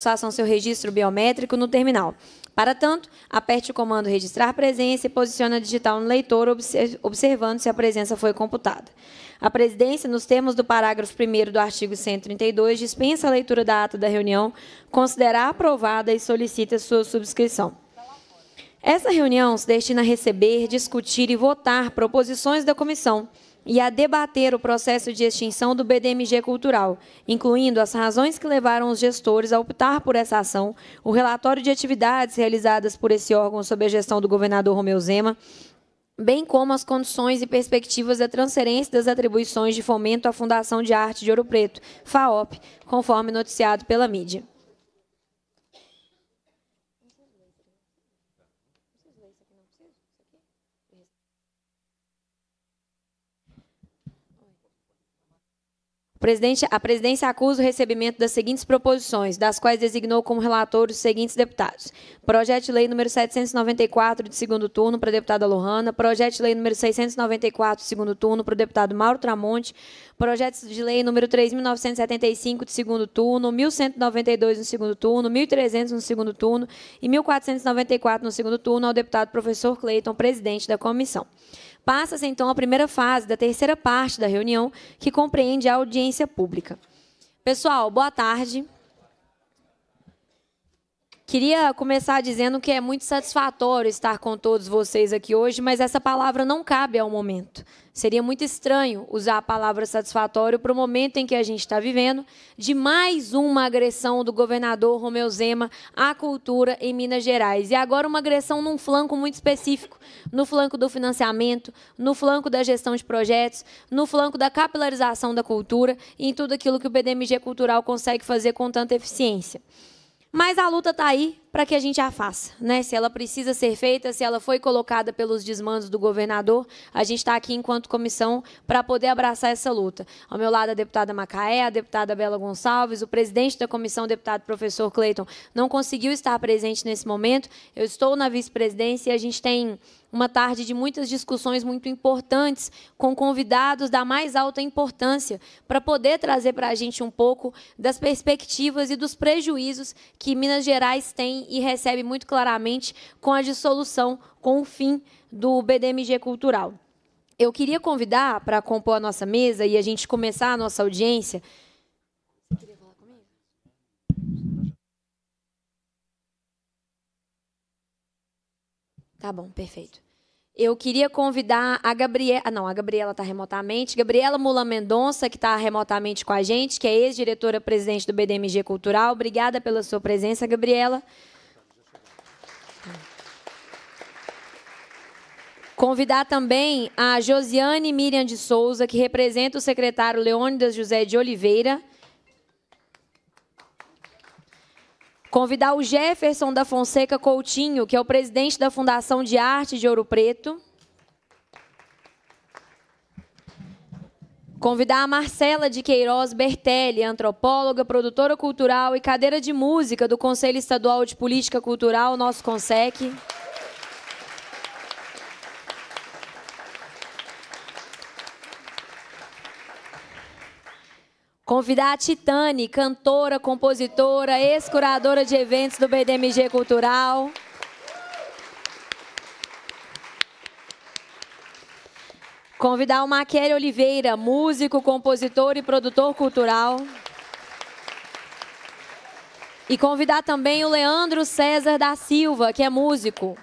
façam seu registro biométrico no terminal. Para tanto, aperte o comando Registrar Presença e posicione a digital no leitor, observando se a presença foi computada. A presidência, nos termos do parágrafo 1 do artigo 132, dispensa a leitura da ata da reunião, considera aprovada e solicita sua subscrição. Essa reunião se destina a receber, discutir e votar proposições da comissão e a debater o processo de extinção do BDMG Cultural, incluindo as razões que levaram os gestores a optar por essa ação, o relatório de atividades realizadas por esse órgão sob a gestão do governador Romeu Zema, bem como as condições e perspectivas da transferência das atribuições de fomento à Fundação de Arte de Ouro Preto, FAOP, conforme noticiado pela mídia. a presidência acusa o recebimento das seguintes proposições, das quais designou como relator os seguintes deputados. Projeto de lei número 794, de segundo turno, para a deputada Lohana. Projeto de lei número 694, de segundo turno, para o deputado Mauro Tramonte. Projeto de lei número 3.975, de segundo turno. 1.192, no segundo turno. 1.300, no segundo turno. E 1.494, no segundo turno, ao deputado professor Cleiton, presidente da comissão. Passa-se então a primeira fase da terceira parte da reunião, que compreende a audiência pública. Pessoal, boa tarde. Queria começar dizendo que é muito satisfatório estar com todos vocês aqui hoje, mas essa palavra não cabe ao momento. Seria muito estranho usar a palavra satisfatório para o momento em que a gente está vivendo de mais uma agressão do governador Romeu Zema à cultura em Minas Gerais. E agora uma agressão num flanco muito específico, no flanco do financiamento, no flanco da gestão de projetos, no flanco da capilarização da cultura e em tudo aquilo que o BDMG Cultural consegue fazer com tanta eficiência. Mas a luta está aí para que a gente a faça, né? Se ela precisa ser feita, se ela foi colocada pelos desmandos do governador, a gente está aqui enquanto comissão para poder abraçar essa luta. Ao meu lado a deputada Macaé, a deputada Bela Gonçalves, o presidente da comissão, deputado professor Cleiton, não conseguiu estar presente nesse momento. Eu estou na vice-presidência e a gente tem uma tarde de muitas discussões muito importantes, com convidados da mais alta importância, para poder trazer para a gente um pouco das perspectivas e dos prejuízos que Minas Gerais tem e recebe muito claramente com a dissolução, com o fim do BDMG Cultural. Eu queria convidar para compor a nossa mesa e a gente começar a nossa audiência. Tá bom, perfeito. Eu queria convidar a Gabriela. Ah, não, a Gabriela está remotamente. Gabriela Mula Mendonça, que está remotamente com a gente, que é ex-diretora-presidente do BDMG Cultural. Obrigada pela sua presença, Gabriela. Convidar também a Josiane Miriam de Souza, que representa o secretário Leônidas José de Oliveira, Convidar o Jefferson da Fonseca Coutinho, que é o presidente da Fundação de Arte de Ouro Preto. Convidar a Marcela de Queiroz Bertelli, antropóloga, produtora cultural e cadeira de música do Conselho Estadual de Política Cultural, nosso CONSEC. Convidar a Titane, cantora, compositora, ex-curadora de eventos do BDMG Cultural. Convidar o Maquele Oliveira, músico, compositor e produtor cultural. E convidar também o Leandro César da Silva, que é músico.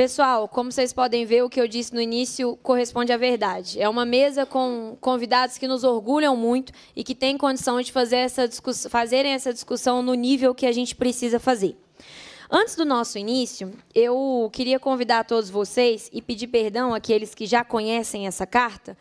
Pessoal, como vocês podem ver, o que eu disse no início corresponde à verdade. É uma mesa com convidados que nos orgulham muito e que têm condição de fazer essa fazerem essa discussão no nível que a gente precisa fazer. Antes do nosso início, eu queria convidar todos vocês e pedir perdão àqueles que já conhecem essa carta,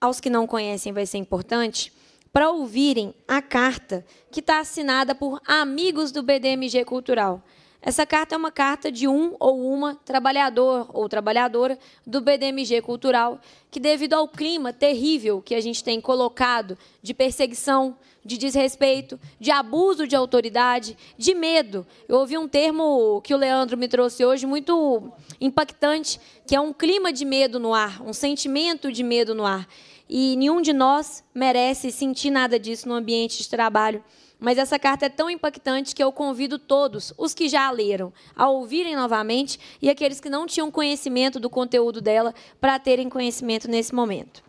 aos que não conhecem vai ser importante, para ouvirem a carta que está assinada por amigos do BDMG Cultural. Essa carta é uma carta de um ou uma trabalhador ou trabalhadora do BDMG Cultural, que, devido ao clima terrível que a gente tem colocado de perseguição, de desrespeito, de abuso de autoridade, de medo. Eu ouvi um termo que o Leandro me trouxe hoje muito impactante, que é um clima de medo no ar, um sentimento de medo no ar. E nenhum de nós merece sentir nada disso no ambiente de trabalho. Mas essa carta é tão impactante que eu convido todos, os que já a leram, a ouvirem novamente e aqueles que não tinham conhecimento do conteúdo dela, para terem conhecimento nesse momento.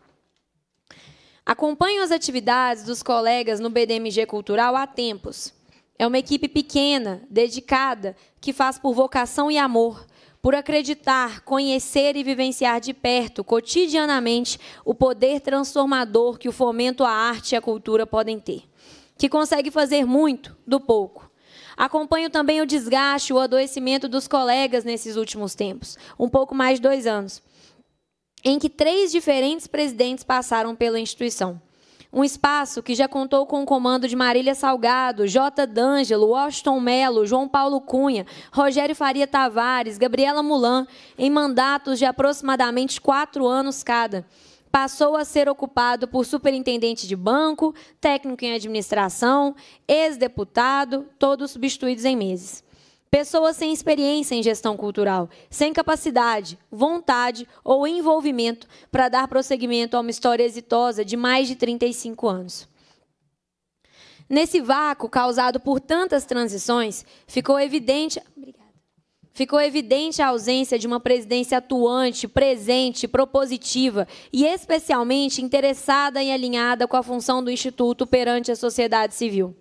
Acompanho as atividades dos colegas no BDMG Cultural há tempos. É uma equipe pequena, dedicada, que faz por vocação e amor, por acreditar, conhecer e vivenciar de perto, cotidianamente, o poder transformador que o fomento à arte e à cultura podem ter que consegue fazer muito do pouco. Acompanho também o desgaste, o adoecimento dos colegas nesses últimos tempos, um pouco mais de dois anos, em que três diferentes presidentes passaram pela instituição. Um espaço que já contou com o comando de Marília Salgado, J. D'Angelo, Washington Melo, João Paulo Cunha, Rogério Faria Tavares, Gabriela Mulan, em mandatos de aproximadamente quatro anos cada passou a ser ocupado por superintendente de banco, técnico em administração, ex-deputado, todos substituídos em meses. Pessoas sem experiência em gestão cultural, sem capacidade, vontade ou envolvimento para dar prosseguimento a uma história exitosa de mais de 35 anos. Nesse vácuo causado por tantas transições, ficou evidente. Obrigada ficou evidente a ausência de uma presidência atuante, presente, propositiva e especialmente interessada e alinhada com a função do Instituto perante a sociedade civil.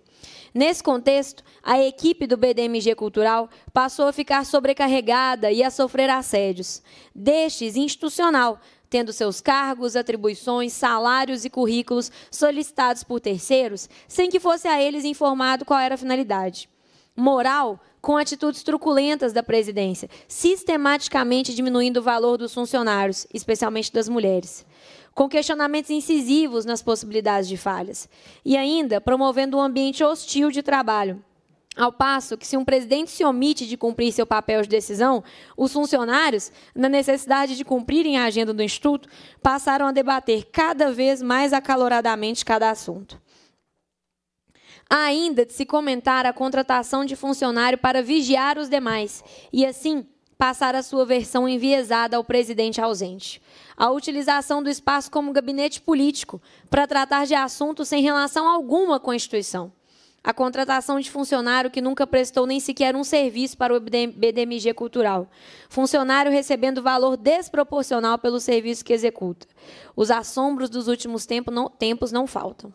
Nesse contexto, a equipe do BDMG Cultural passou a ficar sobrecarregada e a sofrer assédios, destes institucional, tendo seus cargos, atribuições, salários e currículos solicitados por terceiros, sem que fosse a eles informado qual era a finalidade. Moral, com atitudes truculentas da presidência, sistematicamente diminuindo o valor dos funcionários, especialmente das mulheres, com questionamentos incisivos nas possibilidades de falhas, e ainda promovendo um ambiente hostil de trabalho. Ao passo que, se um presidente se omite de cumprir seu papel de decisão, os funcionários, na necessidade de cumprirem a agenda do Instituto, passaram a debater cada vez mais acaloradamente cada assunto ainda de se comentar a contratação de funcionário para vigiar os demais e, assim, passar a sua versão enviesada ao presidente ausente. A utilização do espaço como gabinete político para tratar de assuntos sem relação alguma à Constituição. A contratação de funcionário que nunca prestou nem sequer um serviço para o BDMG Cultural. Funcionário recebendo valor desproporcional pelo serviço que executa. Os assombros dos últimos tempos não, tempos não faltam.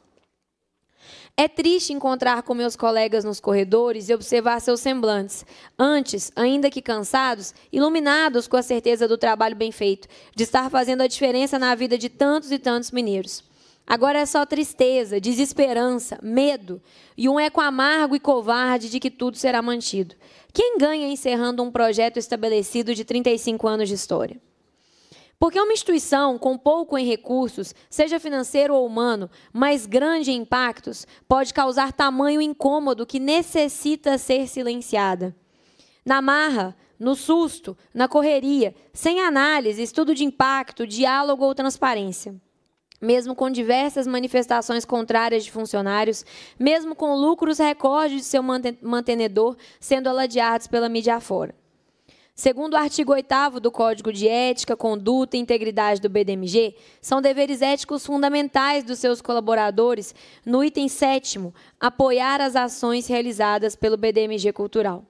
É triste encontrar com meus colegas nos corredores e observar seus semblantes, antes, ainda que cansados, iluminados com a certeza do trabalho bem feito, de estar fazendo a diferença na vida de tantos e tantos mineiros. Agora é só tristeza, desesperança, medo e um eco amargo e covarde de que tudo será mantido. Quem ganha encerrando um projeto estabelecido de 35 anos de história? Porque uma instituição com pouco em recursos, seja financeiro ou humano, mas grande em impactos, pode causar tamanho incômodo que necessita ser silenciada. Na marra, no susto, na correria, sem análise, estudo de impacto, diálogo ou transparência. Mesmo com diversas manifestações contrárias de funcionários, mesmo com lucros recordes de seu mantenedor sendo aladeados pela mídia afora. Segundo o artigo 8 do Código de Ética, Conduta e Integridade do BDMG, são deveres éticos fundamentais dos seus colaboradores, no item 7, apoiar as ações realizadas pelo BDMG Cultural.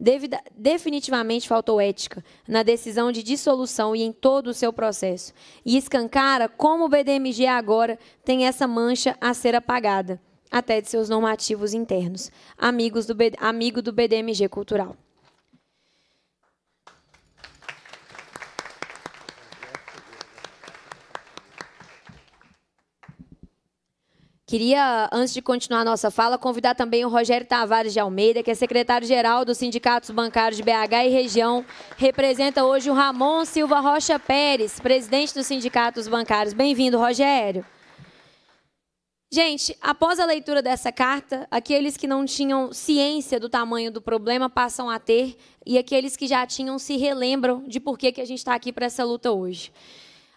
Devida, definitivamente faltou ética na decisão de dissolução e em todo o seu processo, e escancara como o BDMG agora tem essa mancha a ser apagada, até de seus normativos internos, amigos do, amigo do BDMG Cultural. Queria, antes de continuar a nossa fala, convidar também o Rogério Tavares de Almeida, que é secretário-geral dos Sindicatos Bancários de BH e região. Representa hoje o Ramon Silva Rocha Pérez, presidente dos Sindicatos Bancários. Bem-vindo, Rogério. Gente, após a leitura dessa carta, aqueles que não tinham ciência do tamanho do problema passam a ter, e aqueles que já tinham se relembram de por que, que a gente está aqui para essa luta hoje.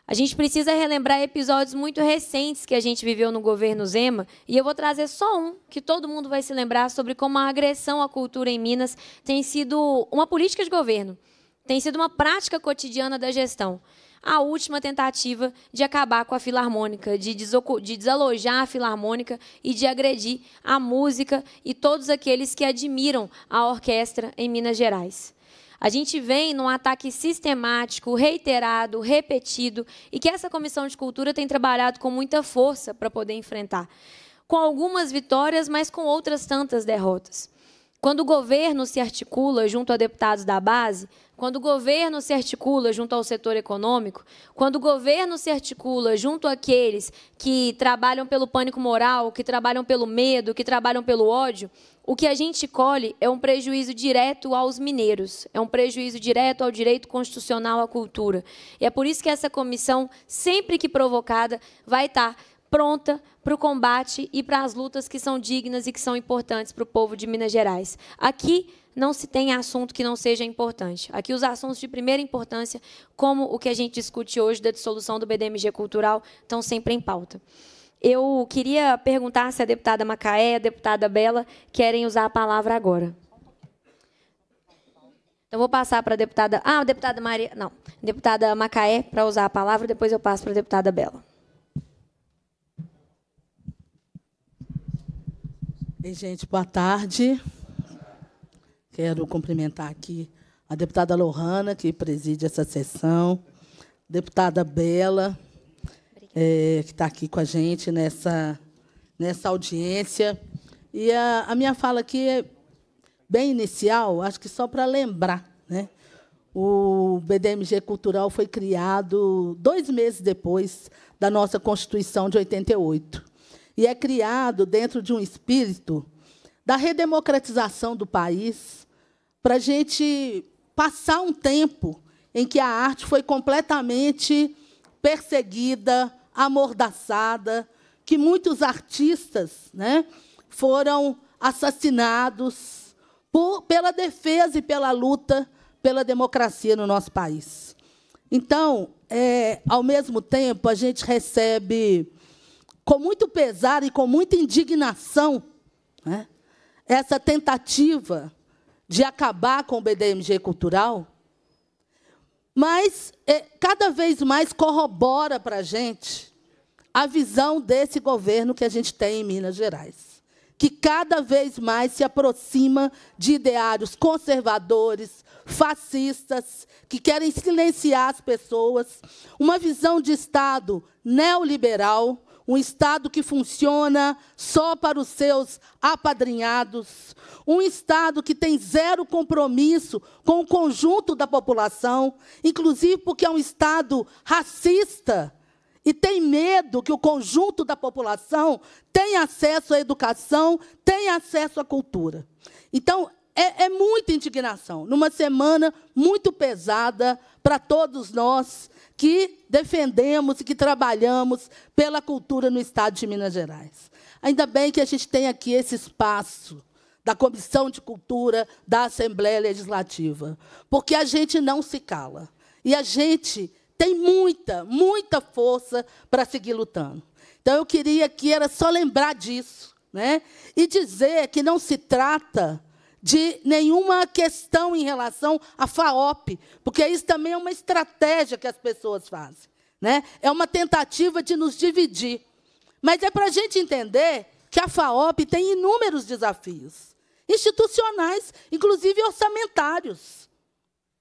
A gente precisa relembrar episódios muito recentes que a gente viveu no governo Zema, e eu vou trazer só um que todo mundo vai se lembrar sobre como a agressão à cultura em Minas tem sido uma política de governo, tem sido uma prática cotidiana da gestão a última tentativa de acabar com a filarmônica, de, de, desalojar a filarmônica e de agredir a música e todos aqueles que admiram a orquestra em Minas Gerais. A gente vem num ataque sistemático, reiterado, repetido e que essa comissão de cultura tem trabalhado com muita força para poder enfrentar. Com algumas vitórias, mas com outras tantas derrotas. Quando o governo se articula junto a deputados da base, quando o governo se articula junto ao setor econômico, quando o governo se articula junto àqueles que trabalham pelo pânico moral, que trabalham pelo medo, que trabalham pelo ódio, o que a gente colhe é um prejuízo direto aos mineiros, é um prejuízo direto ao direito constitucional à cultura. E é por isso que essa comissão, sempre que provocada, vai estar pronta para o combate e para as lutas que são dignas e que são importantes para o povo de Minas Gerais. Aqui não se tem assunto que não seja importante. Aqui os assuntos de primeira importância, como o que a gente discute hoje da dissolução do BDMG Cultural, estão sempre em pauta. Eu queria perguntar se a deputada Macaé e a deputada Bela querem usar a palavra agora. Então, vou passar para a deputada... Ah, a deputada Maria... Não, deputada Macaé para usar a palavra, depois eu passo para a deputada Bela. Ei, gente, boa tarde. Quero cumprimentar aqui a deputada Lohana, que preside essa sessão, deputada Bela, é, que está aqui com a gente nessa, nessa audiência. E a, a minha fala aqui é bem inicial, acho que só para lembrar. Né? O BDMG Cultural foi criado dois meses depois da nossa Constituição de 88. E é criado dentro de um espírito da redemocratização do país, para a gente passar um tempo em que a arte foi completamente perseguida, amordaçada, que muitos artistas né, foram assassinados por, pela defesa e pela luta pela democracia no nosso país. Então, é, ao mesmo tempo, a gente recebe com muito pesar e com muita indignação né, essa tentativa de acabar com o BDMG cultural, mas é, cada vez mais corrobora para a gente a visão desse governo que a gente tem em Minas Gerais, que cada vez mais se aproxima de ideários conservadores, fascistas, que querem silenciar as pessoas, uma visão de Estado neoliberal um Estado que funciona só para os seus apadrinhados, um Estado que tem zero compromisso com o conjunto da população, inclusive porque é um Estado racista e tem medo que o conjunto da população tenha acesso à educação, tenha acesso à cultura. Então, é, é muita indignação. Numa semana muito pesada para todos nós que defendemos e que trabalhamos pela cultura no Estado de Minas Gerais. Ainda bem que a gente tem aqui esse espaço da Comissão de Cultura da Assembleia Legislativa, porque a gente não se cala. E a gente tem muita, muita força para seguir lutando. Então, eu queria que era só lembrar disso né? e dizer que não se trata de nenhuma questão em relação à FAOP, porque isso também é uma estratégia que as pessoas fazem. Né? É uma tentativa de nos dividir. Mas é para a gente entender que a FAOP tem inúmeros desafios institucionais, inclusive orçamentários.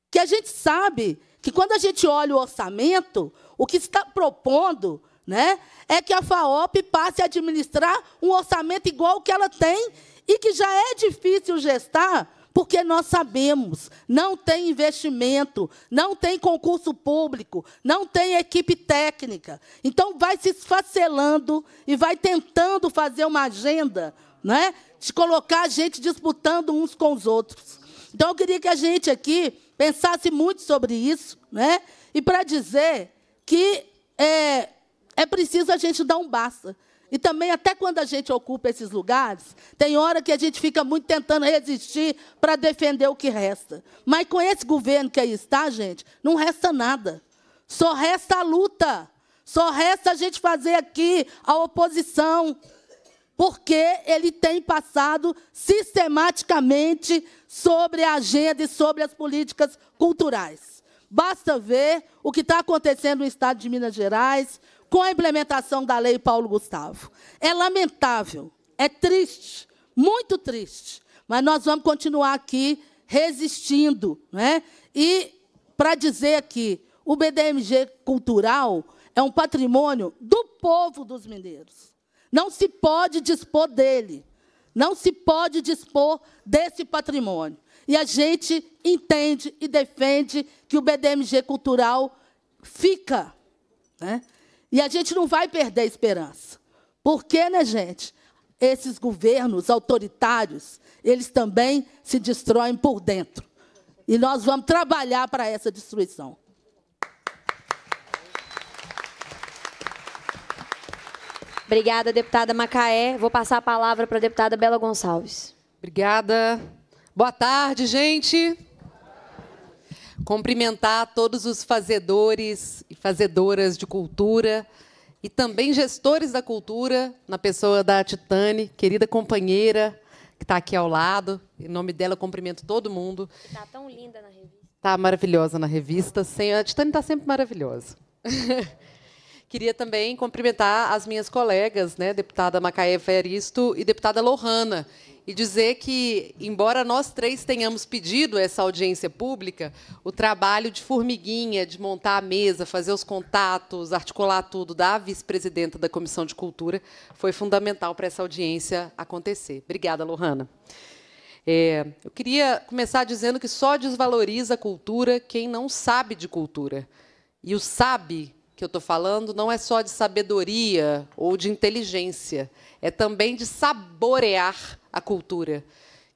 Que a gente sabe que, quando a gente olha o orçamento, o que está propondo né, é que a FAOP passe a administrar um orçamento igual que ela tem e que já é difícil gestar, porque nós sabemos, não tem investimento, não tem concurso público, não tem equipe técnica. Então vai se esfacelando e vai tentando fazer uma agenda, né, de colocar a gente disputando uns com os outros. Então eu queria que a gente aqui pensasse muito sobre isso, né? E para dizer que é, é preciso a gente dar um basta. E também, até quando a gente ocupa esses lugares, tem hora que a gente fica muito tentando resistir para defender o que resta. Mas com esse governo que aí está, gente, não resta nada. Só resta a luta. Só resta a gente fazer aqui a oposição. Porque ele tem passado sistematicamente sobre a agenda e sobre as políticas culturais. Basta ver o que está acontecendo no estado de Minas Gerais, com a implementação da lei Paulo Gustavo. É lamentável, é triste, muito triste, mas nós vamos continuar aqui resistindo. Né? E, para dizer aqui, o BDMG cultural é um patrimônio do povo dos mineiros. Não se pode dispor dele. Não se pode dispor desse patrimônio. E a gente entende e defende que o BDMG cultural fica. Né? E a gente não vai perder a esperança. Porque, né, gente? Esses governos autoritários, eles também se destroem por dentro. E nós vamos trabalhar para essa destruição. Obrigada, deputada Macaé. Vou passar a palavra para a deputada Bela Gonçalves. Obrigada. Boa tarde, gente cumprimentar todos os fazedores e fazedoras de cultura e também gestores da cultura, na pessoa da Titane, querida companheira, que está aqui ao lado. Em nome dela, cumprimento todo mundo. Está tão linda na revista. Está maravilhosa na revista. A Titane está sempre maravilhosa. Queria também cumprimentar as minhas colegas, né, deputada Macaé Feristo e deputada Lohana, e dizer que, embora nós três tenhamos pedido essa audiência pública, o trabalho de formiguinha, de montar a mesa, fazer os contatos, articular tudo da vice-presidenta da Comissão de Cultura foi fundamental para essa audiência acontecer. Obrigada, Lohana. É, eu queria começar dizendo que só desvaloriza a cultura quem não sabe de cultura. E o sabe que eu estou falando não é só de sabedoria ou de inteligência, é também de saborear a cultura.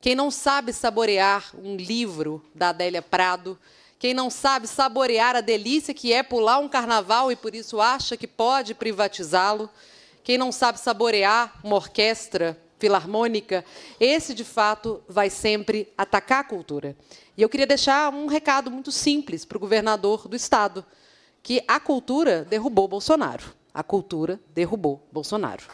Quem não sabe saborear um livro da Adélia Prado, quem não sabe saborear a delícia que é pular um carnaval e por isso acha que pode privatizá-lo, quem não sabe saborear uma orquestra filarmônica, esse de fato vai sempre atacar a cultura. E eu queria deixar um recado muito simples para o governador do estado, que a cultura derrubou Bolsonaro. A cultura derrubou Bolsonaro.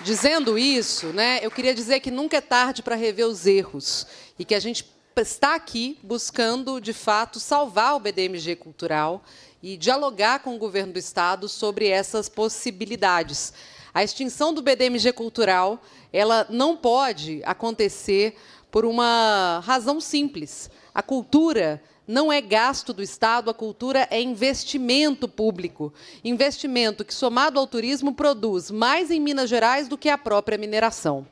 Dizendo isso, né, eu queria dizer que nunca é tarde para rever os erros e que a gente está aqui buscando, de fato, salvar o BDMG cultural e dialogar com o governo do Estado sobre essas possibilidades. A extinção do BDMG cultural ela não pode acontecer por uma razão simples. A cultura não é gasto do Estado, a cultura é investimento público. Investimento que, somado ao turismo, produz mais em Minas Gerais do que a própria mineração.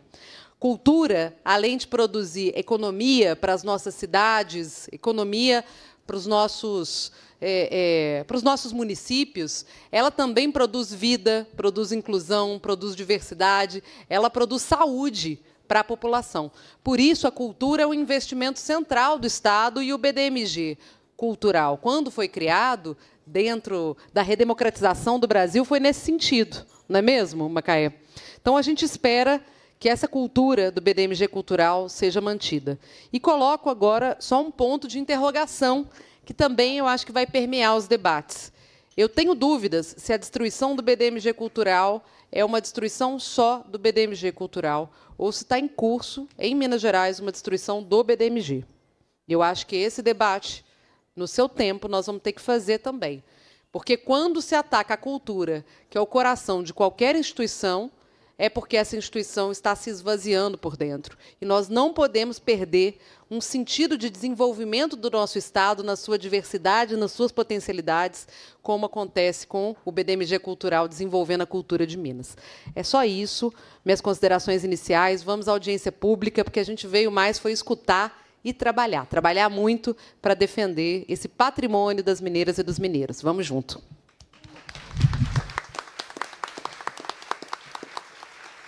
Cultura, além de produzir economia para as nossas cidades, economia para os nossos, é, é, para os nossos municípios, ela também produz vida, produz inclusão, produz diversidade, ela produz saúde para a população. Por isso, a cultura é um investimento central do Estado e o BDMG cultural, quando foi criado, dentro da redemocratização do Brasil, foi nesse sentido, não é mesmo, Macaé? Então, a gente espera que essa cultura do BDMG cultural seja mantida. E coloco agora só um ponto de interrogação, que também eu acho que vai permear os debates. Eu tenho dúvidas se a destruição do BDMG cultural é uma destruição só do BDMG cultural ou se está em curso, em Minas Gerais, uma destruição do BDMG. Eu acho que esse debate, no seu tempo, nós vamos ter que fazer também. Porque quando se ataca a cultura, que é o coração de qualquer instituição, é porque essa instituição está se esvaziando por dentro. E nós não podemos perder um sentido de desenvolvimento do nosso Estado na sua diversidade, nas suas potencialidades, como acontece com o BDMG Cultural desenvolvendo a cultura de Minas. É só isso, minhas considerações iniciais. Vamos à audiência pública, porque a gente veio mais foi escutar e trabalhar, trabalhar muito para defender esse patrimônio das mineiras e dos mineiros. Vamos junto.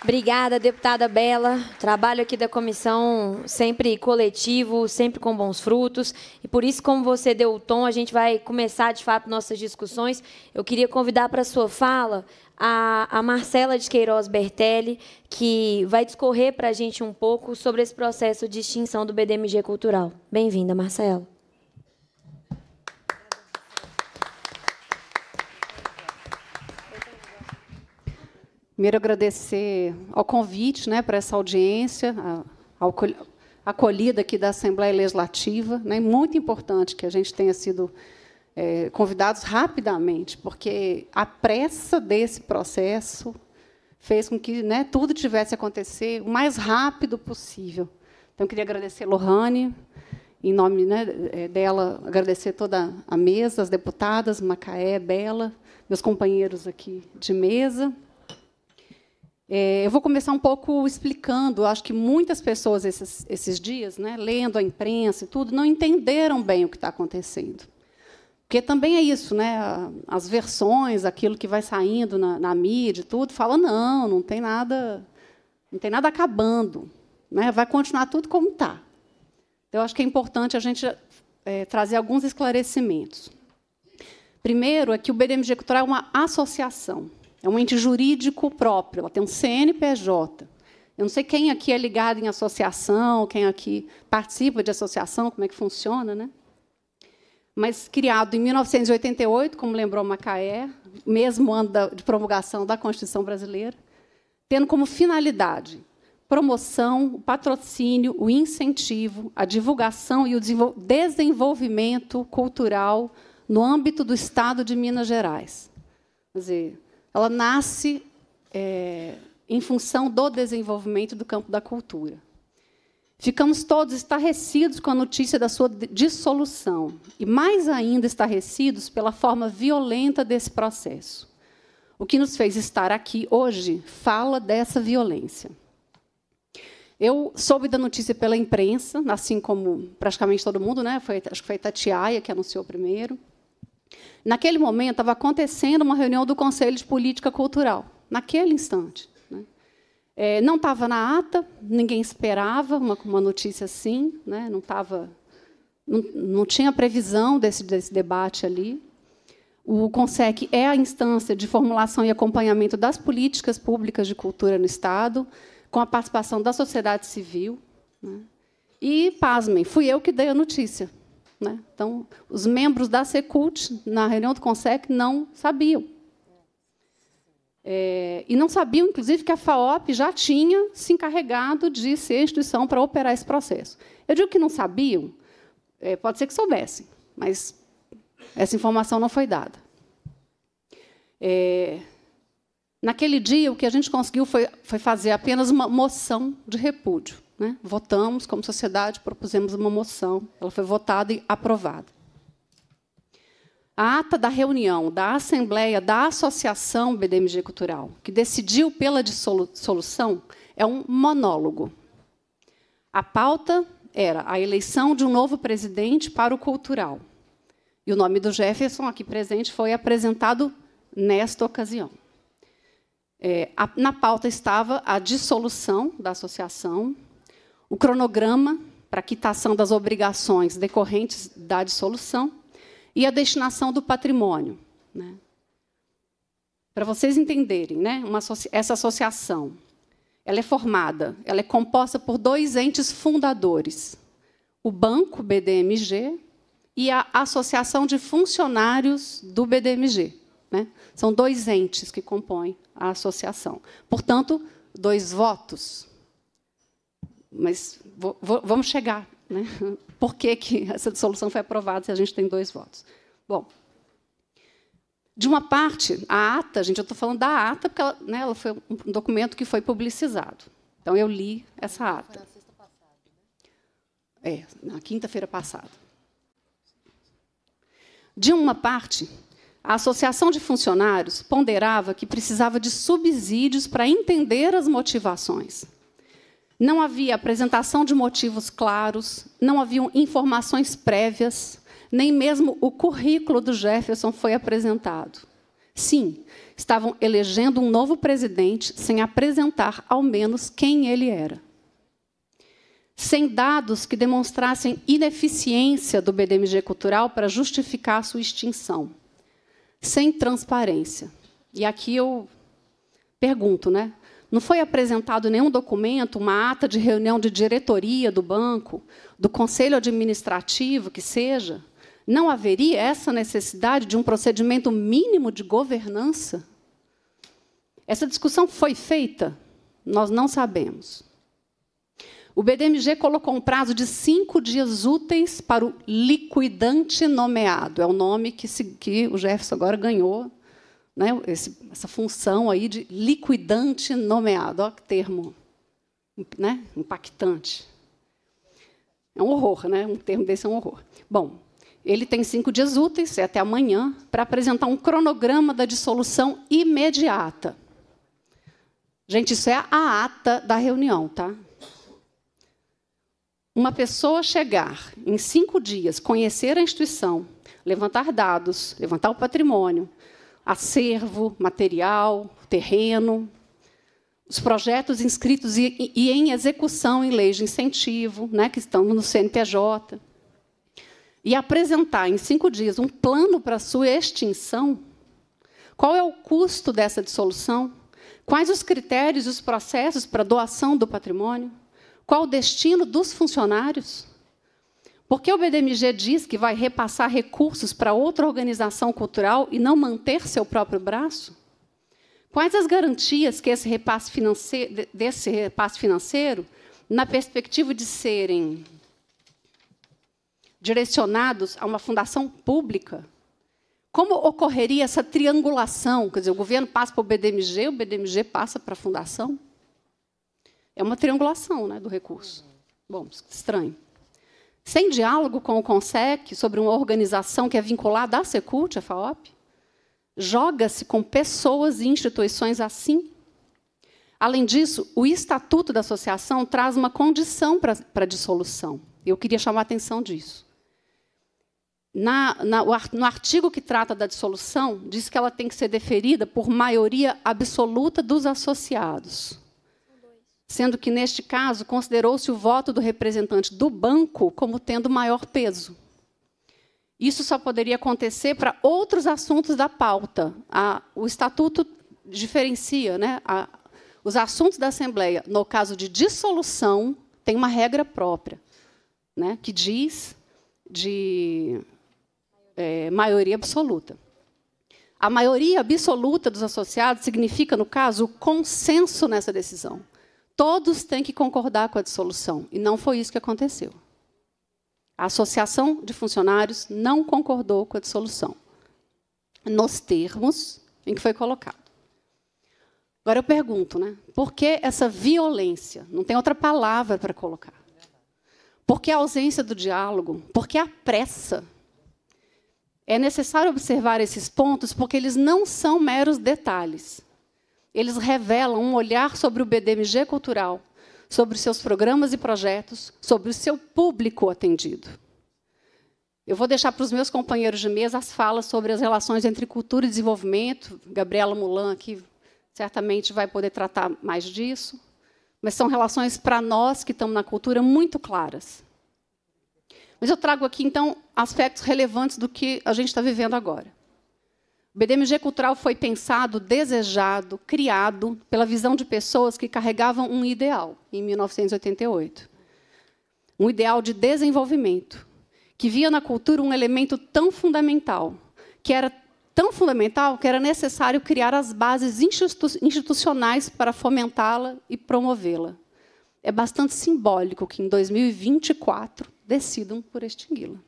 Obrigada, deputada Bela. Trabalho aqui da comissão sempre coletivo, sempre com bons frutos. E por isso, como você deu o tom, a gente vai começar, de fato, nossas discussões. Eu queria convidar para a sua fala a, Marcela de Queiroz Bertelli, que vai discorrer para a gente um pouco sobre esse processo de extinção do BDMG Cultural. Bem-vinda, Marcela. Primeiro, agradecer ao convite né, para essa audiência, a, a acolhida aqui da Assembleia Legislativa. É né, muito importante que a gente tenha sido é, convidados rapidamente, porque a pressa desse processo fez com que né, tudo tivesse acontecer o mais rápido possível. Então, queria agradecer a Lohane, em nome né, é, dela, agradecer toda a mesa, as deputadas, Macaé, Bela, meus companheiros aqui de mesa. É, eu vou começar um pouco explicando. Acho que muitas pessoas esses, esses dias, né, lendo a imprensa e tudo, não entenderam bem o que está acontecendo. Porque também é isso, né? As versões, aquilo que vai saindo na, na mídia, tudo, fala não, não tem nada, não tem nada acabando, né? Vai continuar tudo como está. Então, acho que é importante a gente é, trazer alguns esclarecimentos. Primeiro é que o BDMG Cultural é uma associação. É um ente jurídico próprio, ela tem um CNPJ. Eu não sei quem aqui é ligado em associação, quem aqui participa de associação, como é que funciona, né? Mas criado em 1988, como lembrou Macaé, mesmo ano de promulgação da Constituição Brasileira, tendo como finalidade promoção, patrocínio, o incentivo, a divulgação e o desenvolvimento cultural no âmbito do Estado de Minas Gerais. Quer dizer, ela nasce é, em função do desenvolvimento do campo da cultura. Ficamos todos estarrecidos com a notícia da sua dissolução e, mais ainda, estarrecidos pela forma violenta desse processo. O que nos fez estar aqui hoje fala dessa violência. Eu soube da notícia pela imprensa, assim como praticamente todo mundo, né? Foi, acho que foi Tatiaia que anunciou primeiro. Naquele momento, estava acontecendo uma reunião do Conselho de Política Cultural, naquele instante. Né? É, não estava na ata, ninguém esperava uma, uma notícia assim, né? não, tava, não, não tinha previsão desse, desse debate ali. O CONSEC é a instância de formulação e acompanhamento das políticas públicas de cultura no Estado, com a participação da sociedade civil. Né? E, pasmem, fui eu que dei a notícia. Né? Então, os membros da Secult, na reunião do CONSEC, não sabiam. É, e não sabiam, inclusive, que a FAOP já tinha se encarregado de ser a instituição para operar esse processo. Eu digo que não sabiam, é, pode ser que soubessem, mas essa informação não foi dada. É, naquele dia, o que a gente conseguiu foi, foi fazer apenas uma moção de repúdio. Né? Votamos, como sociedade, propusemos uma moção. Ela foi votada e aprovada. A ata da reunião da Assembleia da Associação BDMG Cultural, que decidiu pela dissolução, é um monólogo. A pauta era a eleição de um novo presidente para o cultural. E o nome do Jefferson, aqui presente, foi apresentado nesta ocasião. É, a, na pauta estava a dissolução da associação, o cronograma para quitação das obrigações decorrentes da dissolução e a destinação do patrimônio. Né? Para vocês entenderem, né, uma, essa associação ela é formada, ela é composta por dois entes fundadores, o Banco BDMG e a Associação de Funcionários do BDMG. Né? São dois entes que compõem a associação. Portanto, dois votos mas vamos chegar. Né? Por que, que essa dissolução foi aprovada se a gente tem dois votos? Bom, de uma parte, a ata, gente, eu estou falando da ata, porque ela, né, ela, foi um documento que foi publicizado. Então, eu li essa ata. Foi na sexta passada, né? É, na quinta-feira passada. De uma parte, a Associação de Funcionários ponderava que precisava de subsídios para entender as motivações. Não havia apresentação de motivos claros, não haviam informações prévias, nem mesmo o currículo do Jefferson foi apresentado. Sim, estavam elegendo um novo presidente sem apresentar ao menos quem ele era. Sem dados que demonstrassem ineficiência do BDMG cultural para justificar sua extinção. Sem transparência. E aqui eu pergunto, né? Não foi apresentado nenhum documento, uma ata de reunião de diretoria do banco, do conselho administrativo, que seja? Não haveria essa necessidade de um procedimento mínimo de governança? Essa discussão foi feita? Nós não sabemos. O BDMG colocou um prazo de cinco dias úteis para o liquidante nomeado. É o nome que, se, que o Jefferson agora ganhou né, esse, essa função aí de liquidante nomeado. Olha que termo né, impactante. É um horror, né? um termo desse é um horror. Bom, ele tem cinco dias úteis, é até amanhã, para apresentar um cronograma da dissolução imediata. Gente, isso é a ata da reunião, tá? Uma pessoa chegar em cinco dias, conhecer a instituição, levantar dados, levantar o patrimônio, acervo, material, terreno, os projetos inscritos e, e, em execução em leis de incentivo, né, que estão no CNPJ, e apresentar em cinco dias um plano para sua extinção, qual é o custo dessa dissolução? Quais os critérios e os processos para doação do patrimônio? Qual o destino dos funcionários? Porque o BDMG diz que vai repassar recursos para outra organização cultural e não manter seu próprio braço? Quais as garantias que esse repasse financeiro, desse repasse financeiro, na perspectiva de serem direcionados a uma fundação pública? Como ocorreria essa triangulação? Quer dizer, o governo passa para o BDMG, o BDMG passa para a fundação? É uma triangulação né, do recurso. Bom, estranho sem diálogo com o CONSEC sobre uma organização que é vinculada à Secult, a FAOP, joga-se com pessoas e instituições assim. Além disso, o Estatuto da Associação traz uma condição para a dissolução. Eu queria chamar a atenção disso. Na, na, no artigo que trata da dissolução, diz que ela tem que ser deferida por maioria absoluta dos associados sendo que, neste caso, considerou-se o voto do representante do banco como tendo maior peso. Isso só poderia acontecer para outros assuntos da pauta. A, o estatuto diferencia né, a, os assuntos da Assembleia. No caso de dissolução, tem uma regra própria, né, que diz de é, maioria absoluta. A maioria absoluta dos associados significa, no caso, o consenso nessa decisão todos têm que concordar com a dissolução. E não foi isso que aconteceu. A associação de funcionários não concordou com a dissolução, nos termos em que foi colocado. Agora eu pergunto, né? Por que essa violência? Não tem outra palavra para colocar. Por que a ausência do diálogo? Por que a pressa? É necessário observar esses pontos porque eles não são meros detalhes eles revelam um olhar sobre o BDMG cultural, sobre seus programas e projetos, sobre o seu público atendido. Eu vou deixar para os meus companheiros de mesa as falas sobre as relações entre cultura e desenvolvimento. Gabriela Mulan aqui certamente vai poder tratar mais disso. Mas são relações para nós que estamos na cultura muito claras. Mas eu trago aqui, então, aspectos relevantes do que a gente está vivendo agora. O BDMG cultural foi pensado, desejado, criado pela visão de pessoas que carregavam um ideal em 1988. Um ideal de desenvolvimento, que via na cultura um elemento tão fundamental, que era tão fundamental que era necessário criar as bases institucionais para fomentá-la e promovê-la. É bastante simbólico que em 2024 decidam por extingui-la.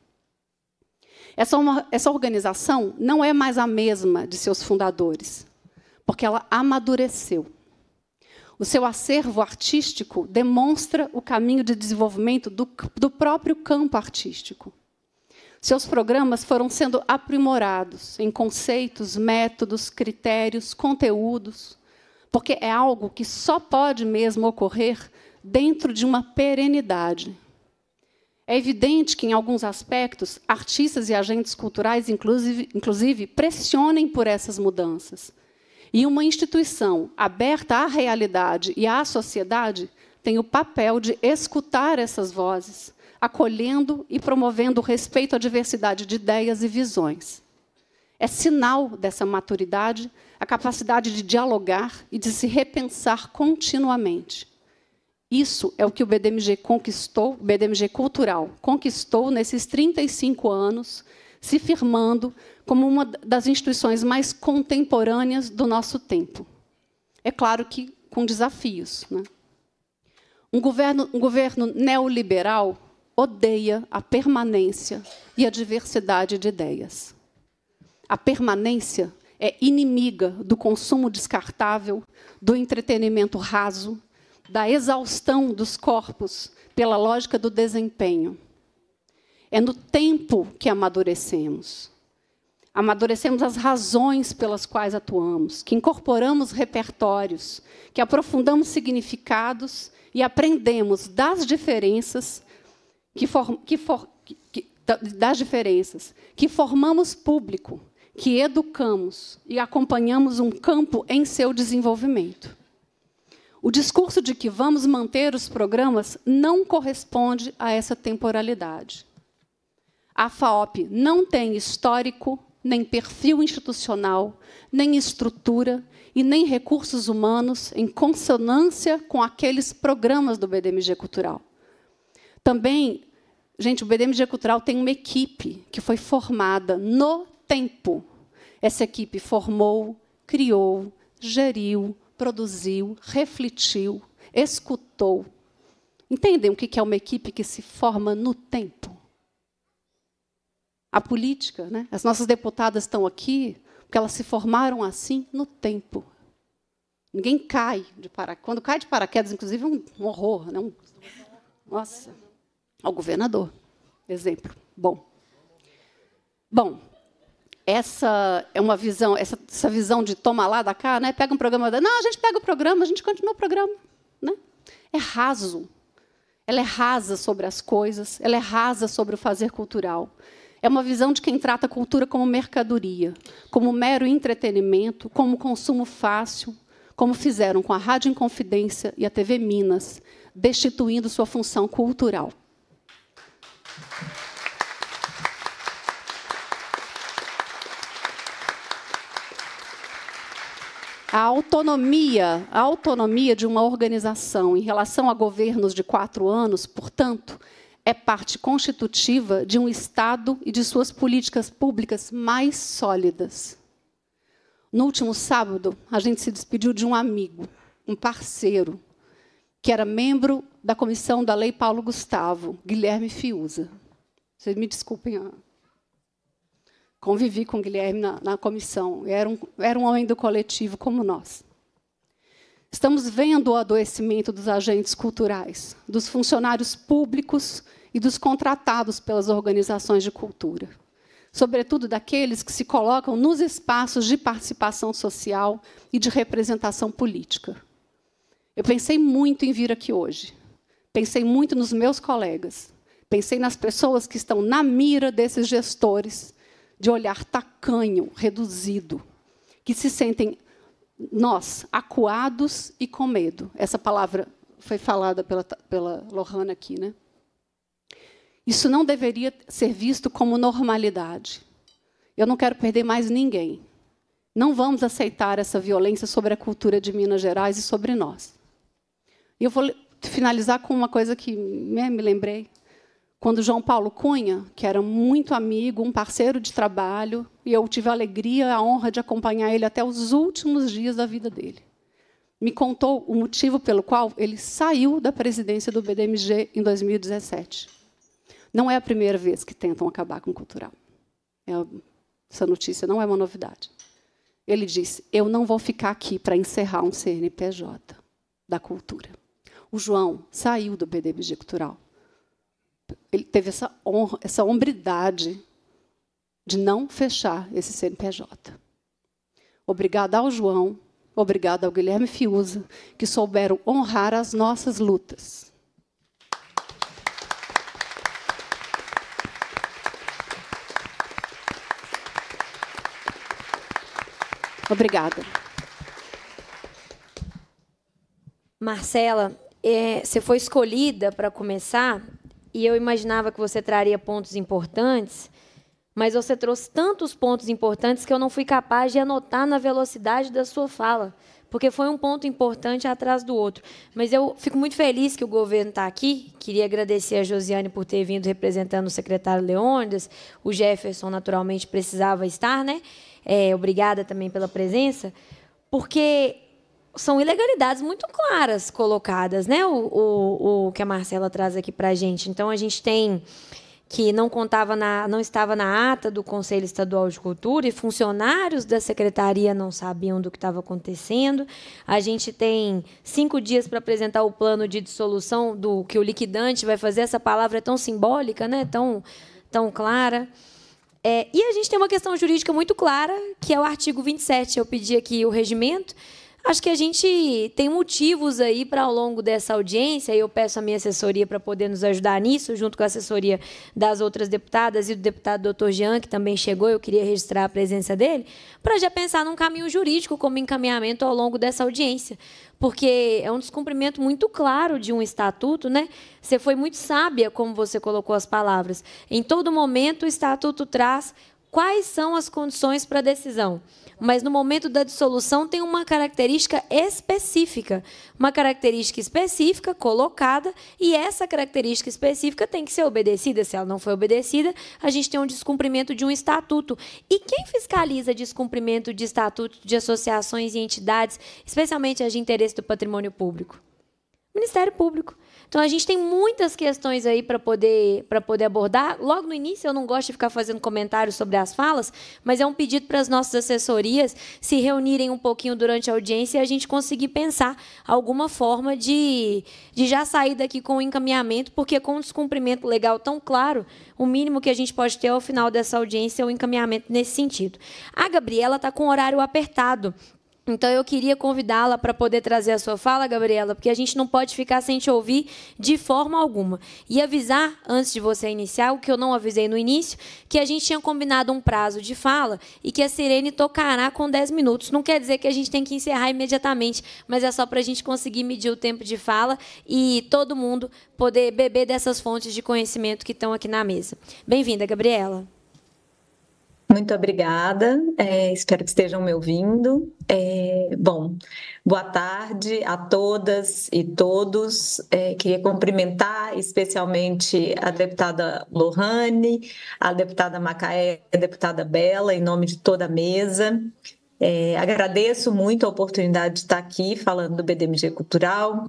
Essa, uma, essa organização não é mais a mesma de seus fundadores, porque ela amadureceu. O seu acervo artístico demonstra o caminho de desenvolvimento do, do próprio campo artístico. Seus programas foram sendo aprimorados em conceitos, métodos, critérios, conteúdos, porque é algo que só pode mesmo ocorrer dentro de uma perenidade, é evidente que, em alguns aspectos, artistas e agentes culturais, inclusive, inclusive pressionem por essas mudanças. E uma instituição aberta à realidade e à sociedade tem o papel de escutar essas vozes, acolhendo e promovendo o respeito à diversidade de ideias e visões. É sinal dessa maturidade a capacidade de dialogar e de se repensar continuamente. Isso é o que o BDMG conquistou, o BDMG cultural conquistou nesses 35 anos, se firmando como uma das instituições mais contemporâneas do nosso tempo. É claro que com desafios. Né? Um, governo, um governo neoliberal odeia a permanência e a diversidade de ideias. A permanência é inimiga do consumo descartável, do entretenimento raso da exaustão dos corpos pela lógica do desempenho. É no tempo que amadurecemos. Amadurecemos as razões pelas quais atuamos, que incorporamos repertórios, que aprofundamos significados e aprendemos das diferenças que, for, que, for, que das diferenças, que formamos público, que educamos e acompanhamos um campo em seu desenvolvimento. O discurso de que vamos manter os programas não corresponde a essa temporalidade. A FAOP não tem histórico, nem perfil institucional, nem estrutura e nem recursos humanos em consonância com aqueles programas do BDMG Cultural. Também, gente, o BDMG Cultural tem uma equipe que foi formada no tempo. Essa equipe formou, criou, geriu, produziu, refletiu, escutou. Entendem o que é uma equipe que se forma no tempo? A política, né? as nossas deputadas estão aqui porque elas se formaram assim no tempo. Ninguém cai de paraquedas. Quando cai de paraquedas, inclusive, é um, um horror. Né? Um... Nossa. O governador. Exemplo. Bom. Bom, essa é uma visão, essa, essa visão de toma lá da cá, né? Pega um programa da, não, a gente pega o programa, a gente continua o programa, né? É raso. Ela é rasa sobre as coisas, ela é rasa sobre o fazer cultural. É uma visão de quem trata a cultura como mercadoria, como mero entretenimento, como consumo fácil, como fizeram com a Rádio Inconfidência e a TV Minas, destituindo sua função cultural. a autonomia, a autonomia de uma organização em relação a governos de quatro anos, portanto, é parte constitutiva de um Estado e de suas políticas públicas mais sólidas. No último sábado, a gente se despediu de um amigo, um parceiro, que era membro da comissão da Lei Paulo Gustavo, Guilherme Fiuza. Vocês me desculpem a ah, convivi com o Guilherme na, na comissão, era um, era um homem do coletivo como nós. Estamos vendo o adoecimento dos agentes culturais, dos funcionários públicos e dos contratados pelas organizações de cultura, sobretudo daqueles que se colocam nos espaços de participação social e de representação política. Eu pensei muito em vir aqui hoje, pensei muito nos meus colegas, pensei nas pessoas que estão na mira desses gestores de olhar tacanho, reduzido, que se sentem nós acuados e com medo. Essa palavra foi falada pela, pela Lohana aqui, né? Isso não deveria ser visto como normalidade. Eu não quero perder mais ninguém. Não vamos aceitar essa violência sobre a cultura de Minas Gerais e sobre nós. E eu vou finalizar com uma coisa que me lembrei quando João Paulo Cunha, que era muito amigo, um parceiro de trabalho, e eu tive a alegria, a honra de acompanhar ele até os últimos dias da vida dele, me contou o motivo pelo qual ele saiu da presidência do BDMG em 2017. Não é a primeira vez que tentam acabar com o cultural. É essa notícia não é uma novidade. Ele disse: Eu não vou ficar aqui para encerrar um CNPJ da cultura. O João saiu do BDMG Cultural ele teve essa honra, essa hombridade de não fechar esse CNPJ. Obrigada ao João, obrigada ao Guilherme Fiuza, que souberam honrar as nossas lutas. Obrigada. Marcela, é, você foi escolhida para começar e eu imaginava que você traria pontos importantes, mas você trouxe tantos pontos importantes que eu não fui capaz de anotar na velocidade da sua fala, porque foi um ponto importante atrás do outro. Mas eu fico muito feliz que o governo está aqui. Queria agradecer a Josiane por ter vindo representando o secretário Leondas, O Jefferson, naturalmente, precisava estar, né? É, obrigada também pela presença, porque são ilegalidades muito claras colocadas, né? O, o, o que a Marcela traz aqui para a gente. Então a gente tem que não contava na, não estava na ata do Conselho Estadual de Cultura e funcionários da secretaria não sabiam do que estava acontecendo. A gente tem cinco dias para apresentar o plano de dissolução do que o liquidante vai fazer. Essa palavra é tão simbólica, né? Tão tão clara. É, e a gente tem uma questão jurídica muito clara, que é o artigo 27. Eu pedi aqui o regimento Acho que a gente tem motivos aí para ao longo dessa audiência, e eu peço a minha assessoria para poder nos ajudar nisso, junto com a assessoria das outras deputadas e do deputado doutor Jean, que também chegou, eu queria registrar a presença dele, para já pensar num caminho jurídico como encaminhamento ao longo dessa audiência. Porque é um descumprimento muito claro de um estatuto, né? Você foi muito sábia como você colocou as palavras. Em todo momento, o estatuto traz quais são as condições para a decisão mas no momento da dissolução tem uma característica específica, uma característica específica colocada e essa característica específica tem que ser obedecida. Se ela não foi obedecida, a gente tem um descumprimento de um estatuto. E quem fiscaliza descumprimento de estatuto de associações e entidades, especialmente as de interesse do patrimônio público? Ministério Público. Então a gente tem muitas questões aí para poder para poder abordar. Logo no início eu não gosto de ficar fazendo comentários sobre as falas, mas é um pedido para as nossas assessorias se reunirem um pouquinho durante a audiência e a gente conseguir pensar alguma forma de, de já sair daqui com o encaminhamento, porque com um descumprimento legal tão claro, o mínimo que a gente pode ter ao final dessa audiência é o um encaminhamento nesse sentido. A Gabriela está com o horário apertado. Então eu queria convidá-la para poder trazer a sua fala, Gabriela, porque a gente não pode ficar sem te ouvir de forma alguma. E avisar, antes de você iniciar, o que eu não avisei no início, que a gente tinha combinado um prazo de fala e que a Sirene tocará com 10 minutos. Não quer dizer que a gente tem que encerrar imediatamente, mas é só para a gente conseguir medir o tempo de fala e todo mundo poder beber dessas fontes de conhecimento que estão aqui na mesa. Bem-vinda, Gabriela. Muito obrigada, é, espero que estejam me ouvindo. É, bom, boa tarde a todas e todos. É, queria cumprimentar especialmente a deputada Lohane, a deputada Macaé, a deputada Bela, em nome de toda a mesa. É, agradeço muito a oportunidade de estar aqui falando do BDMG Cultural,